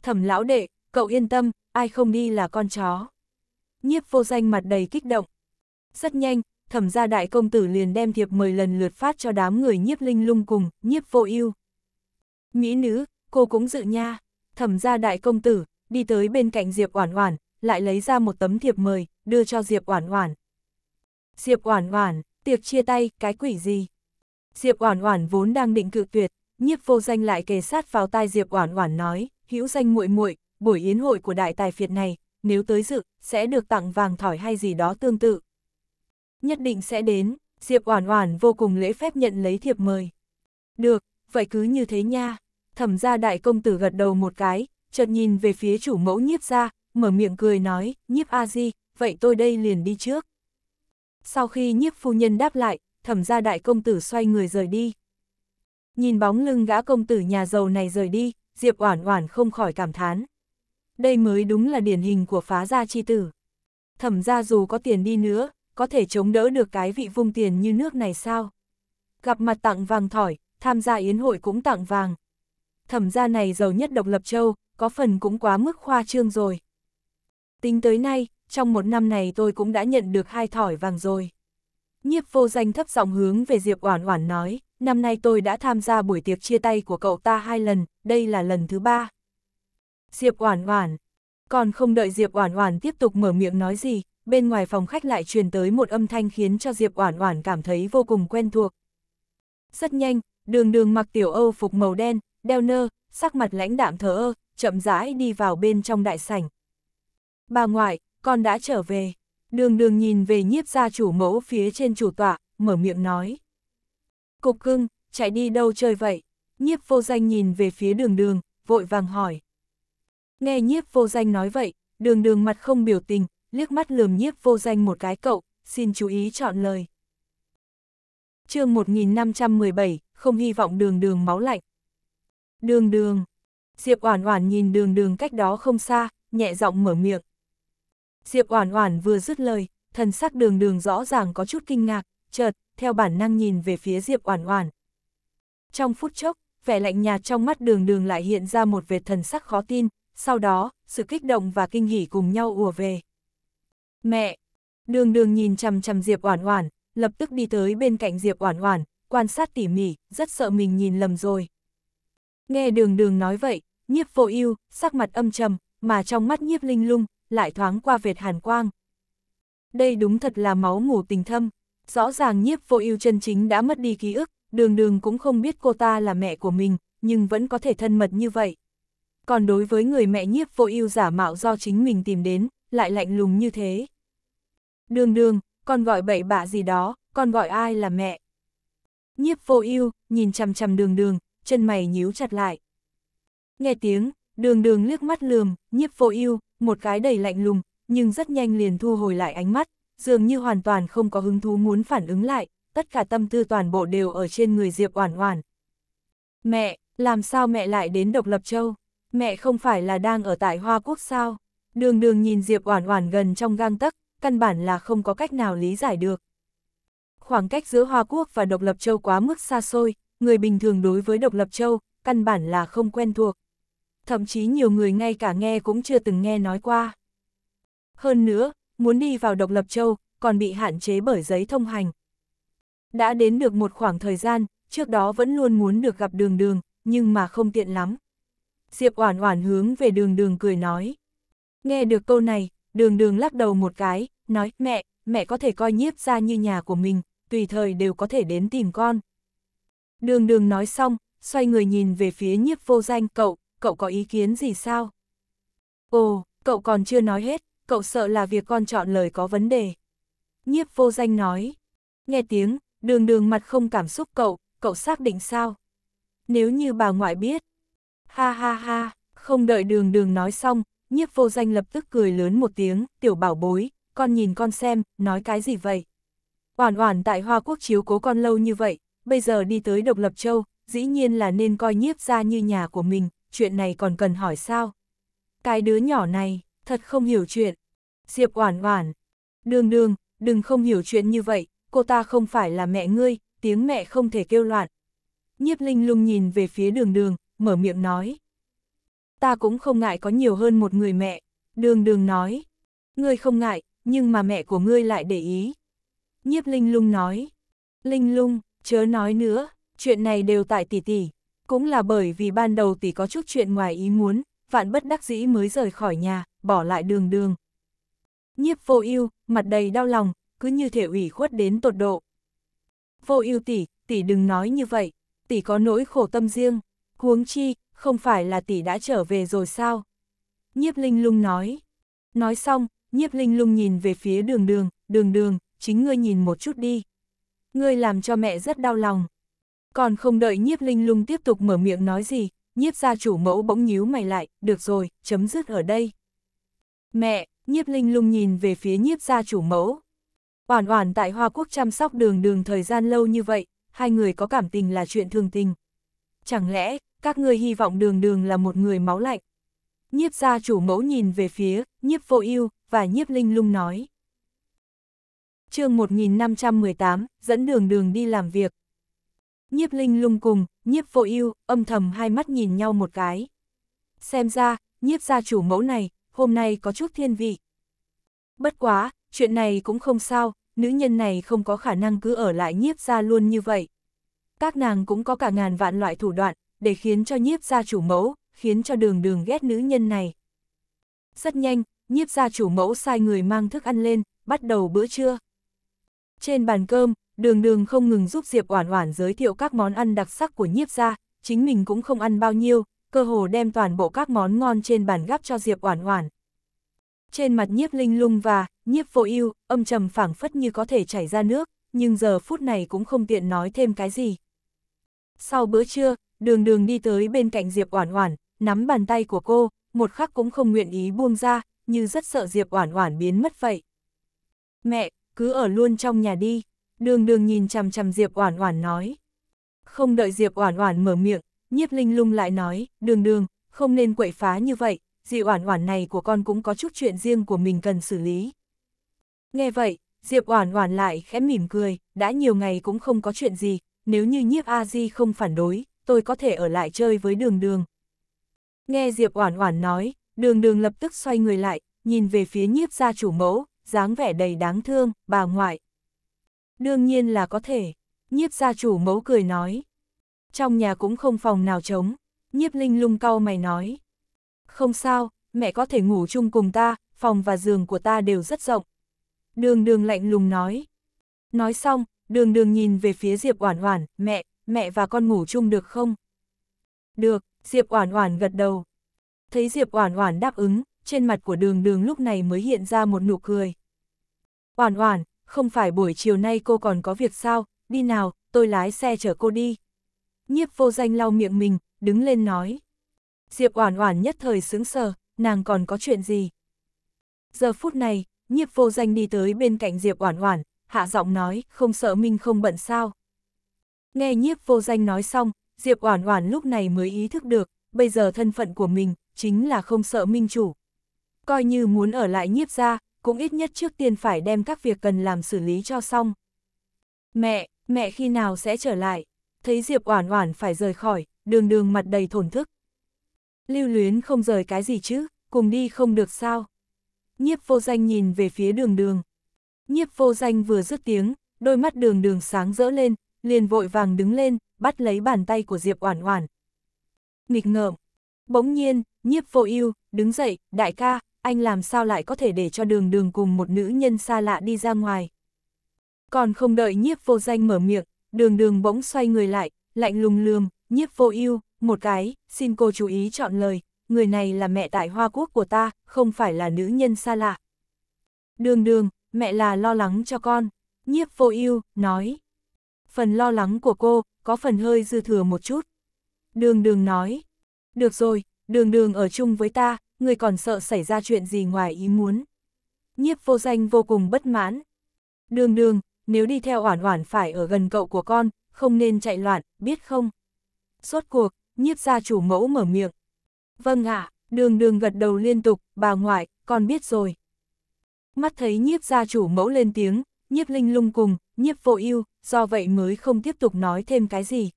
Thẩm lão đệ, cậu yên tâm, ai không đi là con chó. Nhiếp vô danh mặt đầy kích động. Rất nhanh, thẩm gia đại công tử liền đem thiệp mời lần lượt phát cho đám người nhiếp linh lung cùng, nhiếp vô ưu. Mỹ nữ, cô cũng dự nha. Thẩm gia đại công tử, đi tới bên cạnh Diệp Oản Oản, lại lấy ra một tấm thiệp mời, đưa cho Diệp Oản Oản. Diệp Oản Oản, tiệc chia tay, cái quỷ gì? Diệp Oản Oản vốn đang định cự tuyệt, nhiếp vô danh lại kề sát vào tai Diệp Oản Oản nói, hữu danh muội muội, buổi yến hội của đại tài phiệt này, nếu tới dự, sẽ được tặng vàng thỏi hay gì đó tương tự. Nhất định sẽ đến, Diệp Oản Oản vô cùng lễ phép nhận lấy thiệp mời. Được, vậy cứ như thế nha. Thẩm gia đại công tử gật đầu một cái, chợt nhìn về phía chủ mẫu nhiếp gia, mở miệng cười nói, nhiếp a di, vậy tôi đây liền đi trước. Sau khi nhiếp phu nhân đáp lại, thẩm gia đại công tử xoay người rời đi. Nhìn bóng lưng gã công tử nhà giàu này rời đi, Diệp Oản Oản không khỏi cảm thán. Đây mới đúng là điển hình của phá gia chi tử. Thẩm gia dù có tiền đi nữa, có thể chống đỡ được cái vị vung tiền như nước này sao? Gặp mặt tặng vàng thỏi, tham gia yến hội cũng tặng vàng. Thẩm gia này giàu nhất độc lập châu, có phần cũng quá mức khoa trương rồi. Tính tới nay, trong một năm này tôi cũng đã nhận được hai thỏi vàng rồi. Nhiếp vô danh thấp giọng hướng về Diệp Oản Oản nói, năm nay tôi đã tham gia buổi tiệc chia tay của cậu ta hai lần, đây là lần thứ ba. Diệp Oản Oản. Còn không đợi Diệp Oản Oản tiếp tục mở miệng nói gì, bên ngoài phòng khách lại truyền tới một âm thanh khiến cho Diệp Oản Oản cảm thấy vô cùng quen thuộc. Rất nhanh, Đường Đường mặc tiểu Âu phục màu đen, đeo nơ, sắc mặt lãnh đạm thở ơ, chậm rãi đi vào bên trong đại sảnh. "Bà ngoại, con đã trở về." Đường Đường nhìn về nhiếp gia chủ mẫu phía trên chủ tọa, mở miệng nói. Cục cưng, chạy đi đâu chơi vậy? Nhiếp vô danh nhìn về phía đường đường, vội vàng hỏi. Nghe nhiếp vô danh nói vậy, đường đường mặt không biểu tình, liếc mắt lườm nhiếp vô danh một cái cậu, xin chú ý chọn lời. chương 1517, không hy vọng đường đường máu lạnh. Đường đường. Diệp Oản Oản nhìn đường đường cách đó không xa, nhẹ giọng mở miệng. Diệp Oản Oản vừa dứt lời, thần sắc đường đường rõ ràng có chút kinh ngạc, chợt, theo bản năng nhìn về phía Diệp Oản Oản. Trong phút chốc, vẻ lạnh nhạt trong mắt Đường Đường lại hiện ra một vệt thần sắc khó tin, sau đó, sự kích động và kinh hỉ cùng nhau ùa về. "Mẹ." Đường Đường nhìn chằm chằm Diệp Oản Oản, lập tức đi tới bên cạnh Diệp Oản Oản, quan sát tỉ mỉ, rất sợ mình nhìn lầm rồi. Nghe Đường Đường nói vậy, Nhiếp Vô Ưu sắc mặt âm trầm, mà trong mắt Nhiếp Linh Lung lại thoáng qua vệt hàn quang. Đây đúng thật là máu ngủ tình thâm. Rõ ràng nhiếp vô ưu chân chính đã mất đi ký ức, đường đường cũng không biết cô ta là mẹ của mình, nhưng vẫn có thể thân mật như vậy. Còn đối với người mẹ nhiếp vô ưu giả mạo do chính mình tìm đến, lại lạnh lùng như thế. Đường đường, con gọi bậy bạ gì đó, con gọi ai là mẹ. Nhiếp vô ưu nhìn chằm chằm đường đường, chân mày nhíu chặt lại. Nghe tiếng, đường đường liếc mắt lườm, nhiếp vô ưu một cái đầy lạnh lùng, nhưng rất nhanh liền thu hồi lại ánh mắt, dường như hoàn toàn không có hứng thú muốn phản ứng lại, tất cả tâm tư toàn bộ đều ở trên người Diệp Oản Oản. Mẹ, làm sao mẹ lại đến Độc Lập Châu? Mẹ không phải là đang ở tại Hoa Quốc sao? Đường đường nhìn Diệp Oản Oản gần trong gang tấc, căn bản là không có cách nào lý giải được. Khoảng cách giữa Hoa Quốc và Độc Lập Châu quá mức xa xôi, người bình thường đối với Độc Lập Châu, căn bản là không quen thuộc. Thậm chí nhiều người ngay cả nghe cũng chưa từng nghe nói qua. Hơn nữa, muốn đi vào độc lập châu, còn bị hạn chế bởi giấy thông hành. Đã đến được một khoảng thời gian, trước đó vẫn luôn muốn được gặp đường đường, nhưng mà không tiện lắm. Diệp Oản Oản hướng về đường đường cười nói. Nghe được câu này, đường đường lắc đầu một cái, nói mẹ, mẹ có thể coi nhiếp ra như nhà của mình, tùy thời đều có thể đến tìm con. Đường đường nói xong, xoay người nhìn về phía nhiếp vô danh cậu, cậu có ý kiến gì sao? Ồ, cậu còn chưa nói hết, cậu sợ là việc con chọn lời có vấn đề. Nhiếp vô danh nói, nghe tiếng, đường đường mặt không cảm xúc cậu, cậu xác định sao? Nếu như bà ngoại biết, ha ha ha, không đợi đường đường nói xong, nhiếp vô danh lập tức cười lớn một tiếng, tiểu bảo bối, con nhìn con xem, nói cái gì vậy? Oản oản tại Hoa Quốc chiếu cố con lâu như vậy, bây giờ đi tới Độc Lập Châu, dĩ nhiên là nên coi nhiếp ra như nhà của mình, chuyện này còn cần hỏi sao? Cái đứa nhỏ này, thật không hiểu chuyện. Diệp Oản Oản, đường đường, đừng không hiểu chuyện như vậy, cô ta không phải là mẹ ngươi, tiếng mẹ không thể kêu loạn." Nhiếp Linh Lung nhìn về phía Đường Đường, mở miệng nói, "Ta cũng không ngại có nhiều hơn một người mẹ." Đường Đường nói, "Ngươi không ngại, nhưng mà mẹ của ngươi lại để ý." Nhiếp Linh Lung nói, "Linh Lung, chớ nói nữa, chuyện này đều tại tỷ tỷ, cũng là bởi vì ban đầu tỷ có chút chuyện ngoài ý muốn, vạn bất đắc dĩ mới rời khỏi nhà, bỏ lại đường đường. Nhiếp vô ưu mặt đầy đau lòng, cứ như thể ủy khuất đến tột độ. Vô ưu tỷ, tỷ đừng nói như vậy, tỷ có nỗi khổ tâm riêng, huống chi, không phải là tỷ đã trở về rồi sao? Nhiếp linh lung nói. Nói xong, nhiếp linh lung nhìn về phía đường đường, đường đường, chính ngươi nhìn một chút đi. Ngươi làm cho mẹ rất đau lòng. Còn không đợi nhiếp linh lung tiếp tục mở miệng nói gì, nhiếp gia chủ mẫu bỗng nhíu mày lại, được rồi, chấm dứt ở đây. Mẹ, nhiếp linh lung nhìn về phía nhiếp gia chủ mẫu. Oản oản tại Hoa Quốc chăm sóc đường đường thời gian lâu như vậy, hai người có cảm tình là chuyện thường tình. Chẳng lẽ, các ngươi hy vọng đường đường là một người máu lạnh? Nhiếp gia chủ mẫu nhìn về phía, nhiếp vô ưu và nhiếp linh lung nói. chương 1518, dẫn đường đường đi làm việc. Nhiếp linh lung cùng, nhiếp vô ưu âm thầm hai mắt nhìn nhau một cái. Xem ra, nhiếp gia chủ mẫu này, hôm nay có chút thiên vị. Bất quá, chuyện này cũng không sao, nữ nhân này không có khả năng cứ ở lại nhiếp gia luôn như vậy. Các nàng cũng có cả ngàn vạn loại thủ đoạn, để khiến cho nhiếp gia chủ mẫu, khiến cho đường đường ghét nữ nhân này. Rất nhanh, nhiếp gia chủ mẫu sai người mang thức ăn lên, bắt đầu bữa trưa. Trên bàn cơm, đường đường không ngừng giúp Diệp Oản Oản giới thiệu các món ăn đặc sắc của nhiếp gia, chính mình cũng không ăn bao nhiêu, cơ hồ đem toàn bộ các món ngon trên bàn gắp cho Diệp Oản Oản. Trên mặt nhiếp linh lung và nhiếp vô ưu âm trầm phảng phất như có thể chảy ra nước, nhưng giờ phút này cũng không tiện nói thêm cái gì. Sau bữa trưa, đường đường đi tới bên cạnh Diệp Oản Oản, nắm bàn tay của cô, một khắc cũng không nguyện ý buông ra, như rất sợ Diệp Oản Oản biến mất vậy. Mẹ, cứ ở luôn trong nhà đi. Đường đường nhìn chằm chằm Diệp Oản Oản nói. Không đợi Diệp Oản Oản mở miệng, Nhiếp Linh Lung lại nói, "Đường đường, không nên quậy phá như vậy, diệp Oản Oản này của con cũng có chút chuyện riêng của mình cần xử lý." Nghe vậy, Diệp Oản Oản lại khẽ mỉm cười, đã nhiều ngày cũng không có chuyện gì, nếu như Nhiếp A Di không phản đối, tôi có thể ở lại chơi với Đường Đường. Nghe Diệp Oản Oản nói, Đường Đường lập tức xoay người lại, nhìn về phía Nhiếp gia chủ mẫu, dáng vẻ đầy đáng thương, bà ngoại, Đương nhiên là có thể, nhiếp gia chủ mấu cười nói. Trong nhà cũng không phòng nào trống, nhiếp linh lung cau mày nói. Không sao, mẹ có thể ngủ chung cùng ta, phòng và giường của ta đều rất rộng. Đường đường lạnh lùng nói. Nói xong, đường đường nhìn về phía Diệp Oản Oản, mẹ, mẹ và con ngủ chung được không? Được, Diệp Oản Oản gật đầu. Thấy Diệp Oản Oản đáp ứng, trên mặt của đường đường lúc này mới hiện ra một nụ cười. Oản Oản, không phải buổi chiều nay cô còn có việc sao, đi nào, tôi lái xe chở cô đi. Nhiếp vô danh lau miệng mình, đứng lên nói. Diệp Oản Oản nhất thời sững sờ, nàng còn có chuyện gì? Giờ phút này, Nhiếp Vô Danh đi tới bên cạnh Diệp Oản Oản, hạ giọng nói, không sợ minh không bận sao? Nghe Nhiếp Vô Danh nói xong, Diệp Oản Oản lúc này mới ý thức được, bây giờ thân phận của mình chính là không sợ minh chủ. Coi như muốn ở lại Nhiếp gia, cũng ít nhất trước tiên phải đem các việc cần làm xử lý cho xong. Mẹ, mẹ khi nào sẽ trở lại? Thấy Diệp Oản Oản phải rời khỏi, đường đường mặt đầy thổn thức. Lưu luyến không rời cái gì chứ, cùng đi không được sao? Nhiếp vô danh nhìn về phía đường đường. Nhiếp vô danh vừa dứt tiếng, đôi mắt đường đường sáng rỡ lên, liền vội vàng đứng lên, bắt lấy bàn tay của Diệp Oản Oản. Nghịch ngợm. Bỗng nhiên, Nhiếp Vô Ưu đứng dậy, "Đại ca, anh làm sao lại có thể để cho đường đường cùng một nữ nhân xa lạ đi ra ngoài. Còn không đợi nhiếp vô danh mở miệng, đường đường bỗng xoay người lại, lạnh lùng lườm, nhiếp vô ưu một cái, xin cô chú ý chọn lời, người này là mẹ tại Hoa Quốc của ta, không phải là nữ nhân xa lạ. Đường đường, mẹ là lo lắng cho con, nhiếp vô ưu nói. Phần lo lắng của cô, có phần hơi dư thừa một chút. Đường đường nói, được rồi, đường đường ở chung với ta, người còn sợ xảy ra chuyện gì ngoài ý muốn. Nhiếp vô danh vô cùng bất mãn. Đường đường, nếu đi theo oản oản phải ở gần cậu của con, không nên chạy loạn, biết không? suốt cuộc, nhiếp gia chủ mẫu mở miệng. Vâng ạ, đường đường gật đầu liên tục, bà ngoại, con biết rồi. Mắt thấy nhiếp gia chủ mẫu lên tiếng, nhiếp linh lung cùng, nhiếp vô ưu do vậy mới không tiếp tục nói thêm cái gì.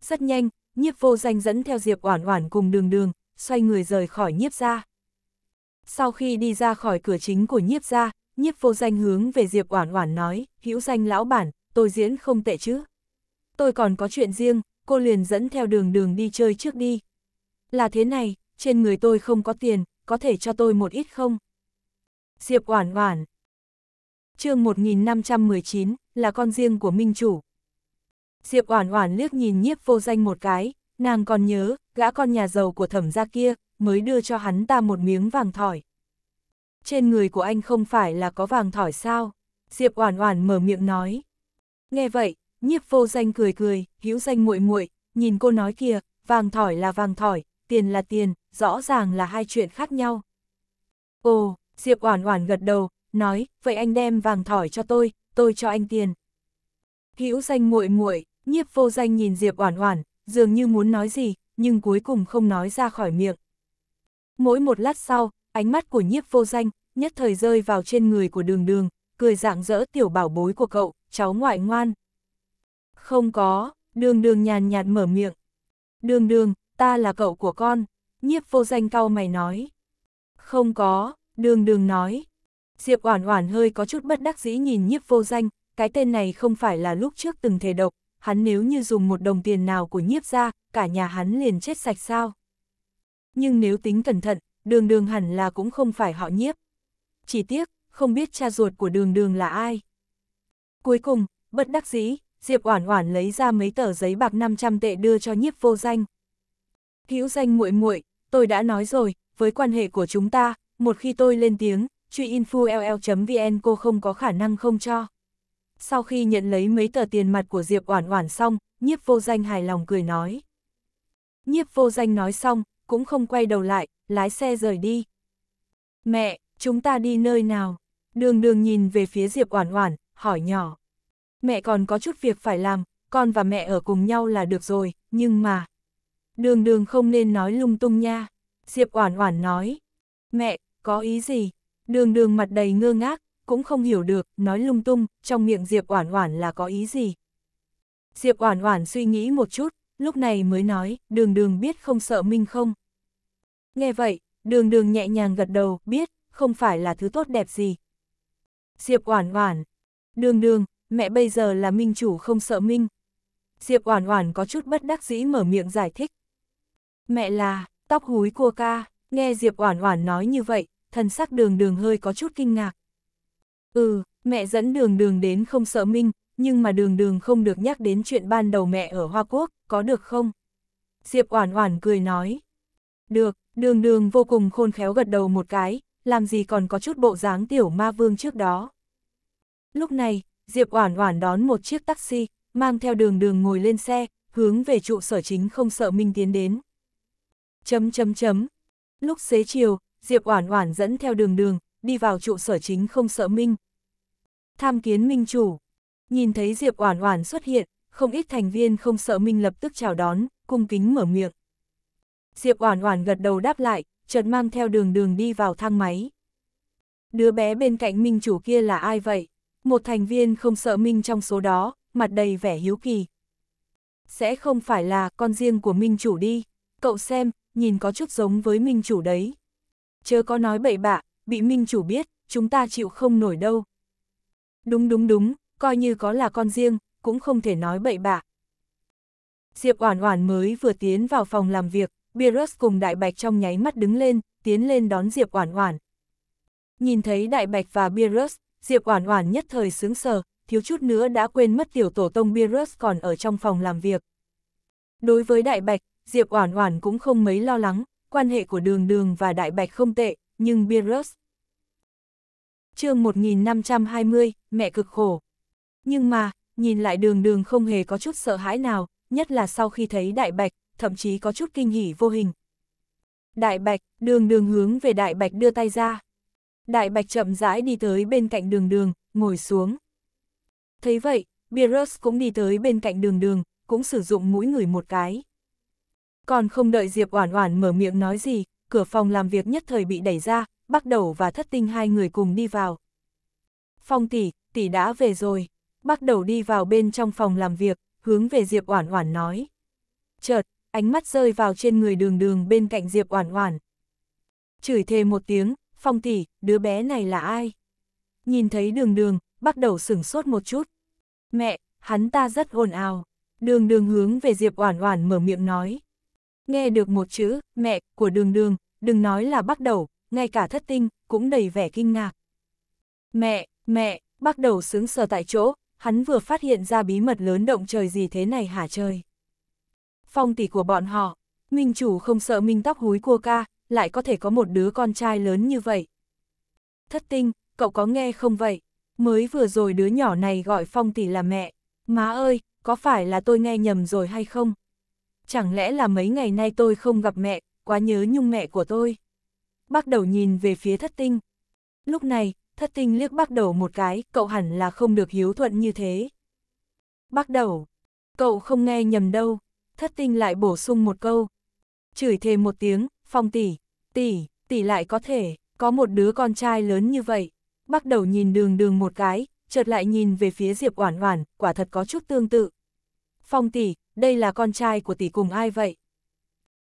Rất nhanh, nhiếp vô danh dẫn theo Diệp Oản Oản cùng đường đường, xoay người rời khỏi nhiếp gia. Sau khi đi ra khỏi cửa chính của nhiếp gia, nhiếp vô danh hướng về Diệp Oản Oản nói, hữu danh lão bản, tôi diễn không tệ chứ. Tôi còn có chuyện riêng, cô liền dẫn theo đường đường đi chơi trước đi. Là thế này, trên người tôi không có tiền, có thể cho tôi một ít không? Diệp Oản Oản chương 1519, là con riêng của Minh Chủ. Diệp Oản Oản liếc nhìn nhiếp vô danh một cái, nàng còn nhớ, gã con nhà giàu của thẩm gia kia, mới đưa cho hắn ta một miếng vàng thỏi. Trên người của anh không phải là có vàng thỏi sao? Diệp Oản Oản mở miệng nói. Nghe vậy, Nhiếp Vô Danh cười cười, hữu danh muội muội, nhìn cô nói kìa, vàng thỏi là vàng thỏi, tiền là tiền, rõ ràng là hai chuyện khác nhau. Ồ, Diệp Oản Oản gật đầu, nói, vậy anh đem vàng thỏi cho tôi, tôi cho anh tiền. Hữu Danh muội muội, Nhiếp Vô Danh nhìn Diệp Oản Oản, dường như muốn nói gì, nhưng cuối cùng không nói ra khỏi miệng. Mỗi một lát sau, ánh mắt của nhiếp vô danh, nhất thời rơi vào trên người của đường đường, cười rạng rỡ tiểu bảo bối của cậu, cháu ngoại ngoan. Không có, đường đường nhàn nhạt mở miệng. Đường đường, ta là cậu của con, nhiếp vô danh cau mày nói. Không có, đường đường nói. Diệp Oản Oản hơi có chút bất đắc dĩ nhìn nhiếp vô danh, cái tên này không phải là lúc trước từng thể độc, hắn nếu như dùng một đồng tiền nào của nhiếp ra, cả nhà hắn liền chết sạch sao. Nhưng nếu tính cẩn thận, đường đường hẳn là cũng không phải họ nhiếp. Chỉ tiếc, không biết cha ruột của đường đường là ai. Cuối cùng, bất đắc dĩ, Diệp Oản Oản lấy ra mấy tờ giấy bạc 500 tệ đưa cho Nhiếp Vô Danh. "Hữu Danh muội muội, tôi đã nói rồi, với quan hệ của chúng ta, một khi tôi lên tiếng, truy info ll.vn cô không có khả năng không cho." Sau khi nhận lấy mấy tờ tiền mặt của Diệp Oản Oản xong, nhiếp vô danh hài lòng cười nói. Nhiếp vô danh nói xong, cũng không quay đầu lại, lái xe rời đi. Mẹ, chúng ta đi nơi nào? Đường đường nhìn về phía Diệp Oản Oản, hỏi nhỏ. Mẹ còn có chút việc phải làm, con và mẹ ở cùng nhau là được rồi, nhưng mà... Đường đường không nên nói lung tung nha. Diệp Oản Oản nói. Mẹ, có ý gì? Đường đường mặt đầy ngơ ngác, cũng không hiểu được, nói lung tung, trong miệng Diệp Oản Oản là có ý gì. Diệp Oản Oản suy nghĩ một chút, lúc này mới nói, đường đường biết không sợ Minh không? Nghe vậy, đường đường nhẹ nhàng gật đầu, biết, không phải là thứ tốt đẹp gì. Diệp Oản Oản, đường đường, mẹ bây giờ là Minh chủ không sợ Minh. Diệp Oản Oản có chút bất đắc dĩ mở miệng giải thích. Mẹ là, tóc húi cua ca, nghe Diệp Oản Oản nói như vậy, thần sắc đường đường hơi có chút kinh ngạc. Ừ, mẹ dẫn đường đường đến không sợ minh, nhưng mà đường đường không được nhắc đến chuyện ban đầu mẹ ở Hoa Quốc, có được không? Diệp Oản Oản cười nói. Được, đường đường vô cùng khôn khéo gật đầu một cái, làm gì còn có chút bộ dáng tiểu ma vương trước đó. Lúc này, Diệp Oản Oản đón một chiếc taxi, mang theo đường đường ngồi lên xe, hướng về trụ sở chính không sợ Minh tiến đến. Chấm chấm chấm. Lúc xế chiều, Diệp Oản Oản dẫn theo đường đường, đi vào trụ sở chính không sợ Minh. Tham kiến Minh chủ, nhìn thấy Diệp Oản Oản xuất hiện, không ít thành viên không sợ Minh lập tức chào đón, cung kính mở miệng. Diệp Oản Oản gật đầu đáp lại, chợt mang theo đường đường đi vào thang máy. Đứa bé bên cạnh Minh chủ kia là ai vậy? Một thành viên không sợ Minh trong số đó, mặt đầy vẻ hiếu kỳ. Sẽ không phải là con riêng của Minh chủ đi, cậu xem, nhìn có chút giống với Minh chủ đấy. Chớ có nói bậy bạ, bị minh chủ biết, chúng ta chịu không nổi đâu. Đúng đúng đúng, coi như có là con riêng, cũng không thể nói bậy bạ. Diệp Oản Oản mới vừa tiến vào phòng làm việc, Beerus cùng Đại Bạch trong nháy mắt đứng lên, tiến lên đón Diệp Oản Oản. Nhìn thấy Đại Bạch và Beerus, Diệp Oản Oản nhất thời sướng sờ, thiếu chút nữa đã quên mất tiểu tổ tông Beerus còn ở trong phòng làm việc. Đối với Đại Bạch, Diệp Oản Oản cũng không mấy lo lắng, quan hệ của Đường Đường và Đại Bạch không tệ, nhưng Beerus. chương 1520, mẹ cực khổ. Nhưng mà, nhìn lại đường đường không hề có chút sợ hãi nào, nhất là sau khi thấy đại bạch, thậm chí có chút kinh hỉ vô hình. Đại bạch, đường đường hướng về đại bạch đưa tay ra. Đại bạch chậm rãi đi tới bên cạnh đường đường, ngồi xuống. Thấy vậy, Beerus cũng đi tới bên cạnh đường đường, cũng sử dụng mũi người một cái. Còn không đợi Diệp Oản Oản mở miệng nói gì, cửa phòng làm việc nhất thời bị đẩy ra, bắt đầu và thất tinh hai người cùng đi vào. Phong tỷ, tỷ đã về rồi. Bắt đầu đi vào bên trong phòng làm việc, hướng về Diệp Oản Oản nói. Chợt, ánh mắt rơi vào trên người đường đường bên cạnh Diệp Oản Oản. Chửi thề một tiếng, Phong tỷ, đứa bé này là ai? Nhìn thấy đường đường, bắt đầu sửng sốt một chút. Mẹ, hắn ta rất ồn ào. Đường đường hướng về Diệp Oản Oản mở miệng nói. Nghe được một chữ, mẹ, của đường đường, đừng nói là bắt đầu, ngay cả thất tinh, cũng đầy vẻ kinh ngạc. Mẹ, mẹ, bắt đầu sướng sờ tại chỗ, hắn vừa phát hiện ra bí mật lớn động trời gì thế này hả trời. Phong tỷ của bọn họ, minh chủ không sợ minh tóc húi cua ca, lại có thể có một đứa con trai lớn như vậy. Thất tinh, cậu có nghe không vậy? Mới vừa rồi đứa nhỏ này gọi phong tỷ là mẹ. Má ơi, có phải là tôi nghe nhầm rồi hay không? chẳng lẽ là mấy ngày nay tôi không gặp mẹ, quá nhớ nhung mẹ của tôi. Bác đầu nhìn về phía thất tinh. Lúc này, thất tinh liếc bác đầu một cái, cậu hẳn là không được hiếu thuận như thế. Bác đầu, cậu không nghe nhầm đâu, thất tinh lại bổ sung một câu. Chửi thêm một tiếng, phong tỷ, tỷ, tỷ lại có thể, có một đứa con trai lớn như vậy. Bác đầu nhìn đường đường một cái, chợt lại nhìn về phía Diệp Oản Oản, quả thật có chút tương tự. Phong tỷ, đây là con trai của tỷ cùng ai vậy?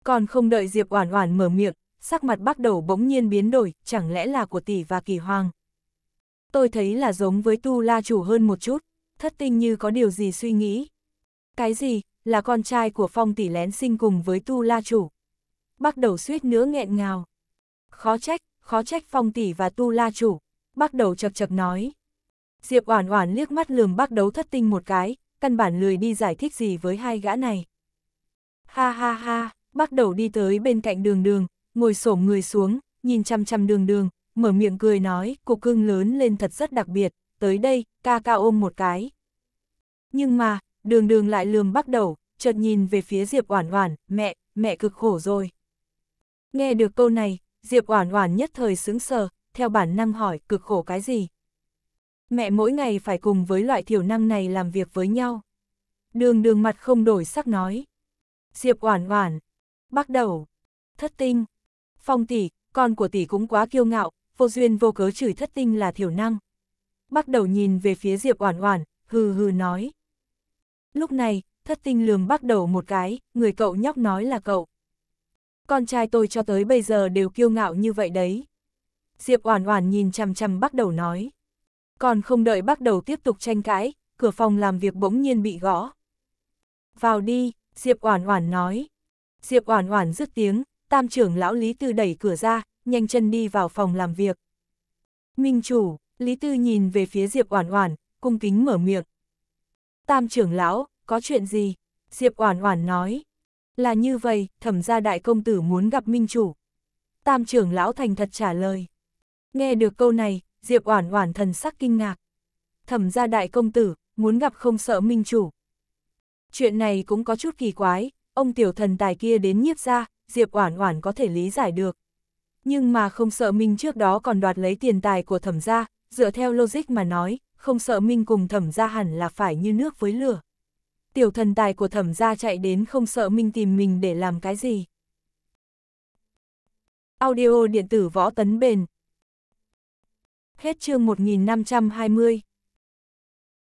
Còn không đợi Diệp Oản Oản mở miệng, sắc mặt bắt đầu bỗng nhiên biến đổi, chẳng lẽ là của tỷ và kỳ hoàng? Tôi thấy là giống với tu la chủ hơn một chút, thất tinh như có điều gì suy nghĩ. Cái gì, là con trai của phong tỷ lén sinh cùng với tu la chủ? Bắt đầu suýt nữa nghẹn ngào. Khó trách, khó trách phong tỷ và tu la chủ, bắt đầu chập chập nói. Diệp Oản Oản liếc mắt lườm bắt đầu thất tinh một cái, căn bản lười đi giải thích gì với hai gã này. Ha ha ha, bắt đầu đi tới bên cạnh đường đường, ngồi xổm người xuống, nhìn chăm chăm đường đường, mở miệng cười nói, cục cưng lớn lên thật rất đặc biệt, tới đây, ca ca ôm một cái. Nhưng mà, đường đường lại lườm bắt đầu, chợt nhìn về phía Diệp Oản Oản, mẹ, mẹ cực khổ rồi. Nghe được câu này, Diệp Oản Oản nhất thời sững sờ, theo bản năng hỏi, cực khổ cái gì? Mẹ mỗi ngày phải cùng với loại thiểu năng này làm việc với nhau. Đường đường mặt không đổi sắc nói. Diệp oản oản, bắt đầu, thất tinh. Phong tỷ, con của tỷ cũng quá kiêu ngạo, vô duyên vô cớ chửi thất tinh là thiểu năng. Bắt đầu nhìn về phía Diệp oản oản, hừ hừ nói. Lúc này, thất tinh lường bắt đầu một cái, người cậu nhóc nói là cậu. Con trai tôi cho tới bây giờ đều kiêu ngạo như vậy đấy. Diệp Oản Oản nhìn chằm chằm bắt đầu nói. Còn không đợi bắt đầu tiếp tục tranh cãi, cửa phòng làm việc bỗng nhiên bị gõ. Vào đi, Diệp Oản Oản nói. Diệp Oản Oản dứt tiếng, tam trưởng lão Lý Tư đẩy cửa ra, nhanh chân đi vào phòng làm việc. Minh chủ, Lý Tư nhìn về phía Diệp Oản Oản, cung kính mở miệng. Tam trưởng lão, có chuyện gì? Diệp Oản Oản nói. Là như vậy, thẩm gia đại công tử muốn gặp minh chủ. Tam trưởng lão thành thật trả lời. Nghe được câu này, Diệp Oản Oản thần sắc kinh ngạc. Thẩm gia đại công tử, muốn gặp không sợ minh chủ. Chuyện này cũng có chút kỳ quái, ông tiểu thần tài kia đến nhiếp gia, Diệp Oản Oản có thể lý giải được. Nhưng mà không sợ minh trước đó còn đoạt lấy tiền tài của thẩm gia, dựa theo logic mà nói, không sợ minh cùng thẩm gia hẳn là phải như nước với lửa. Tiểu thần tài của thẩm gia chạy đến không sợ minh tìm mình để làm cái gì. Audio điện tử võ tấn bền, Hết chương 1520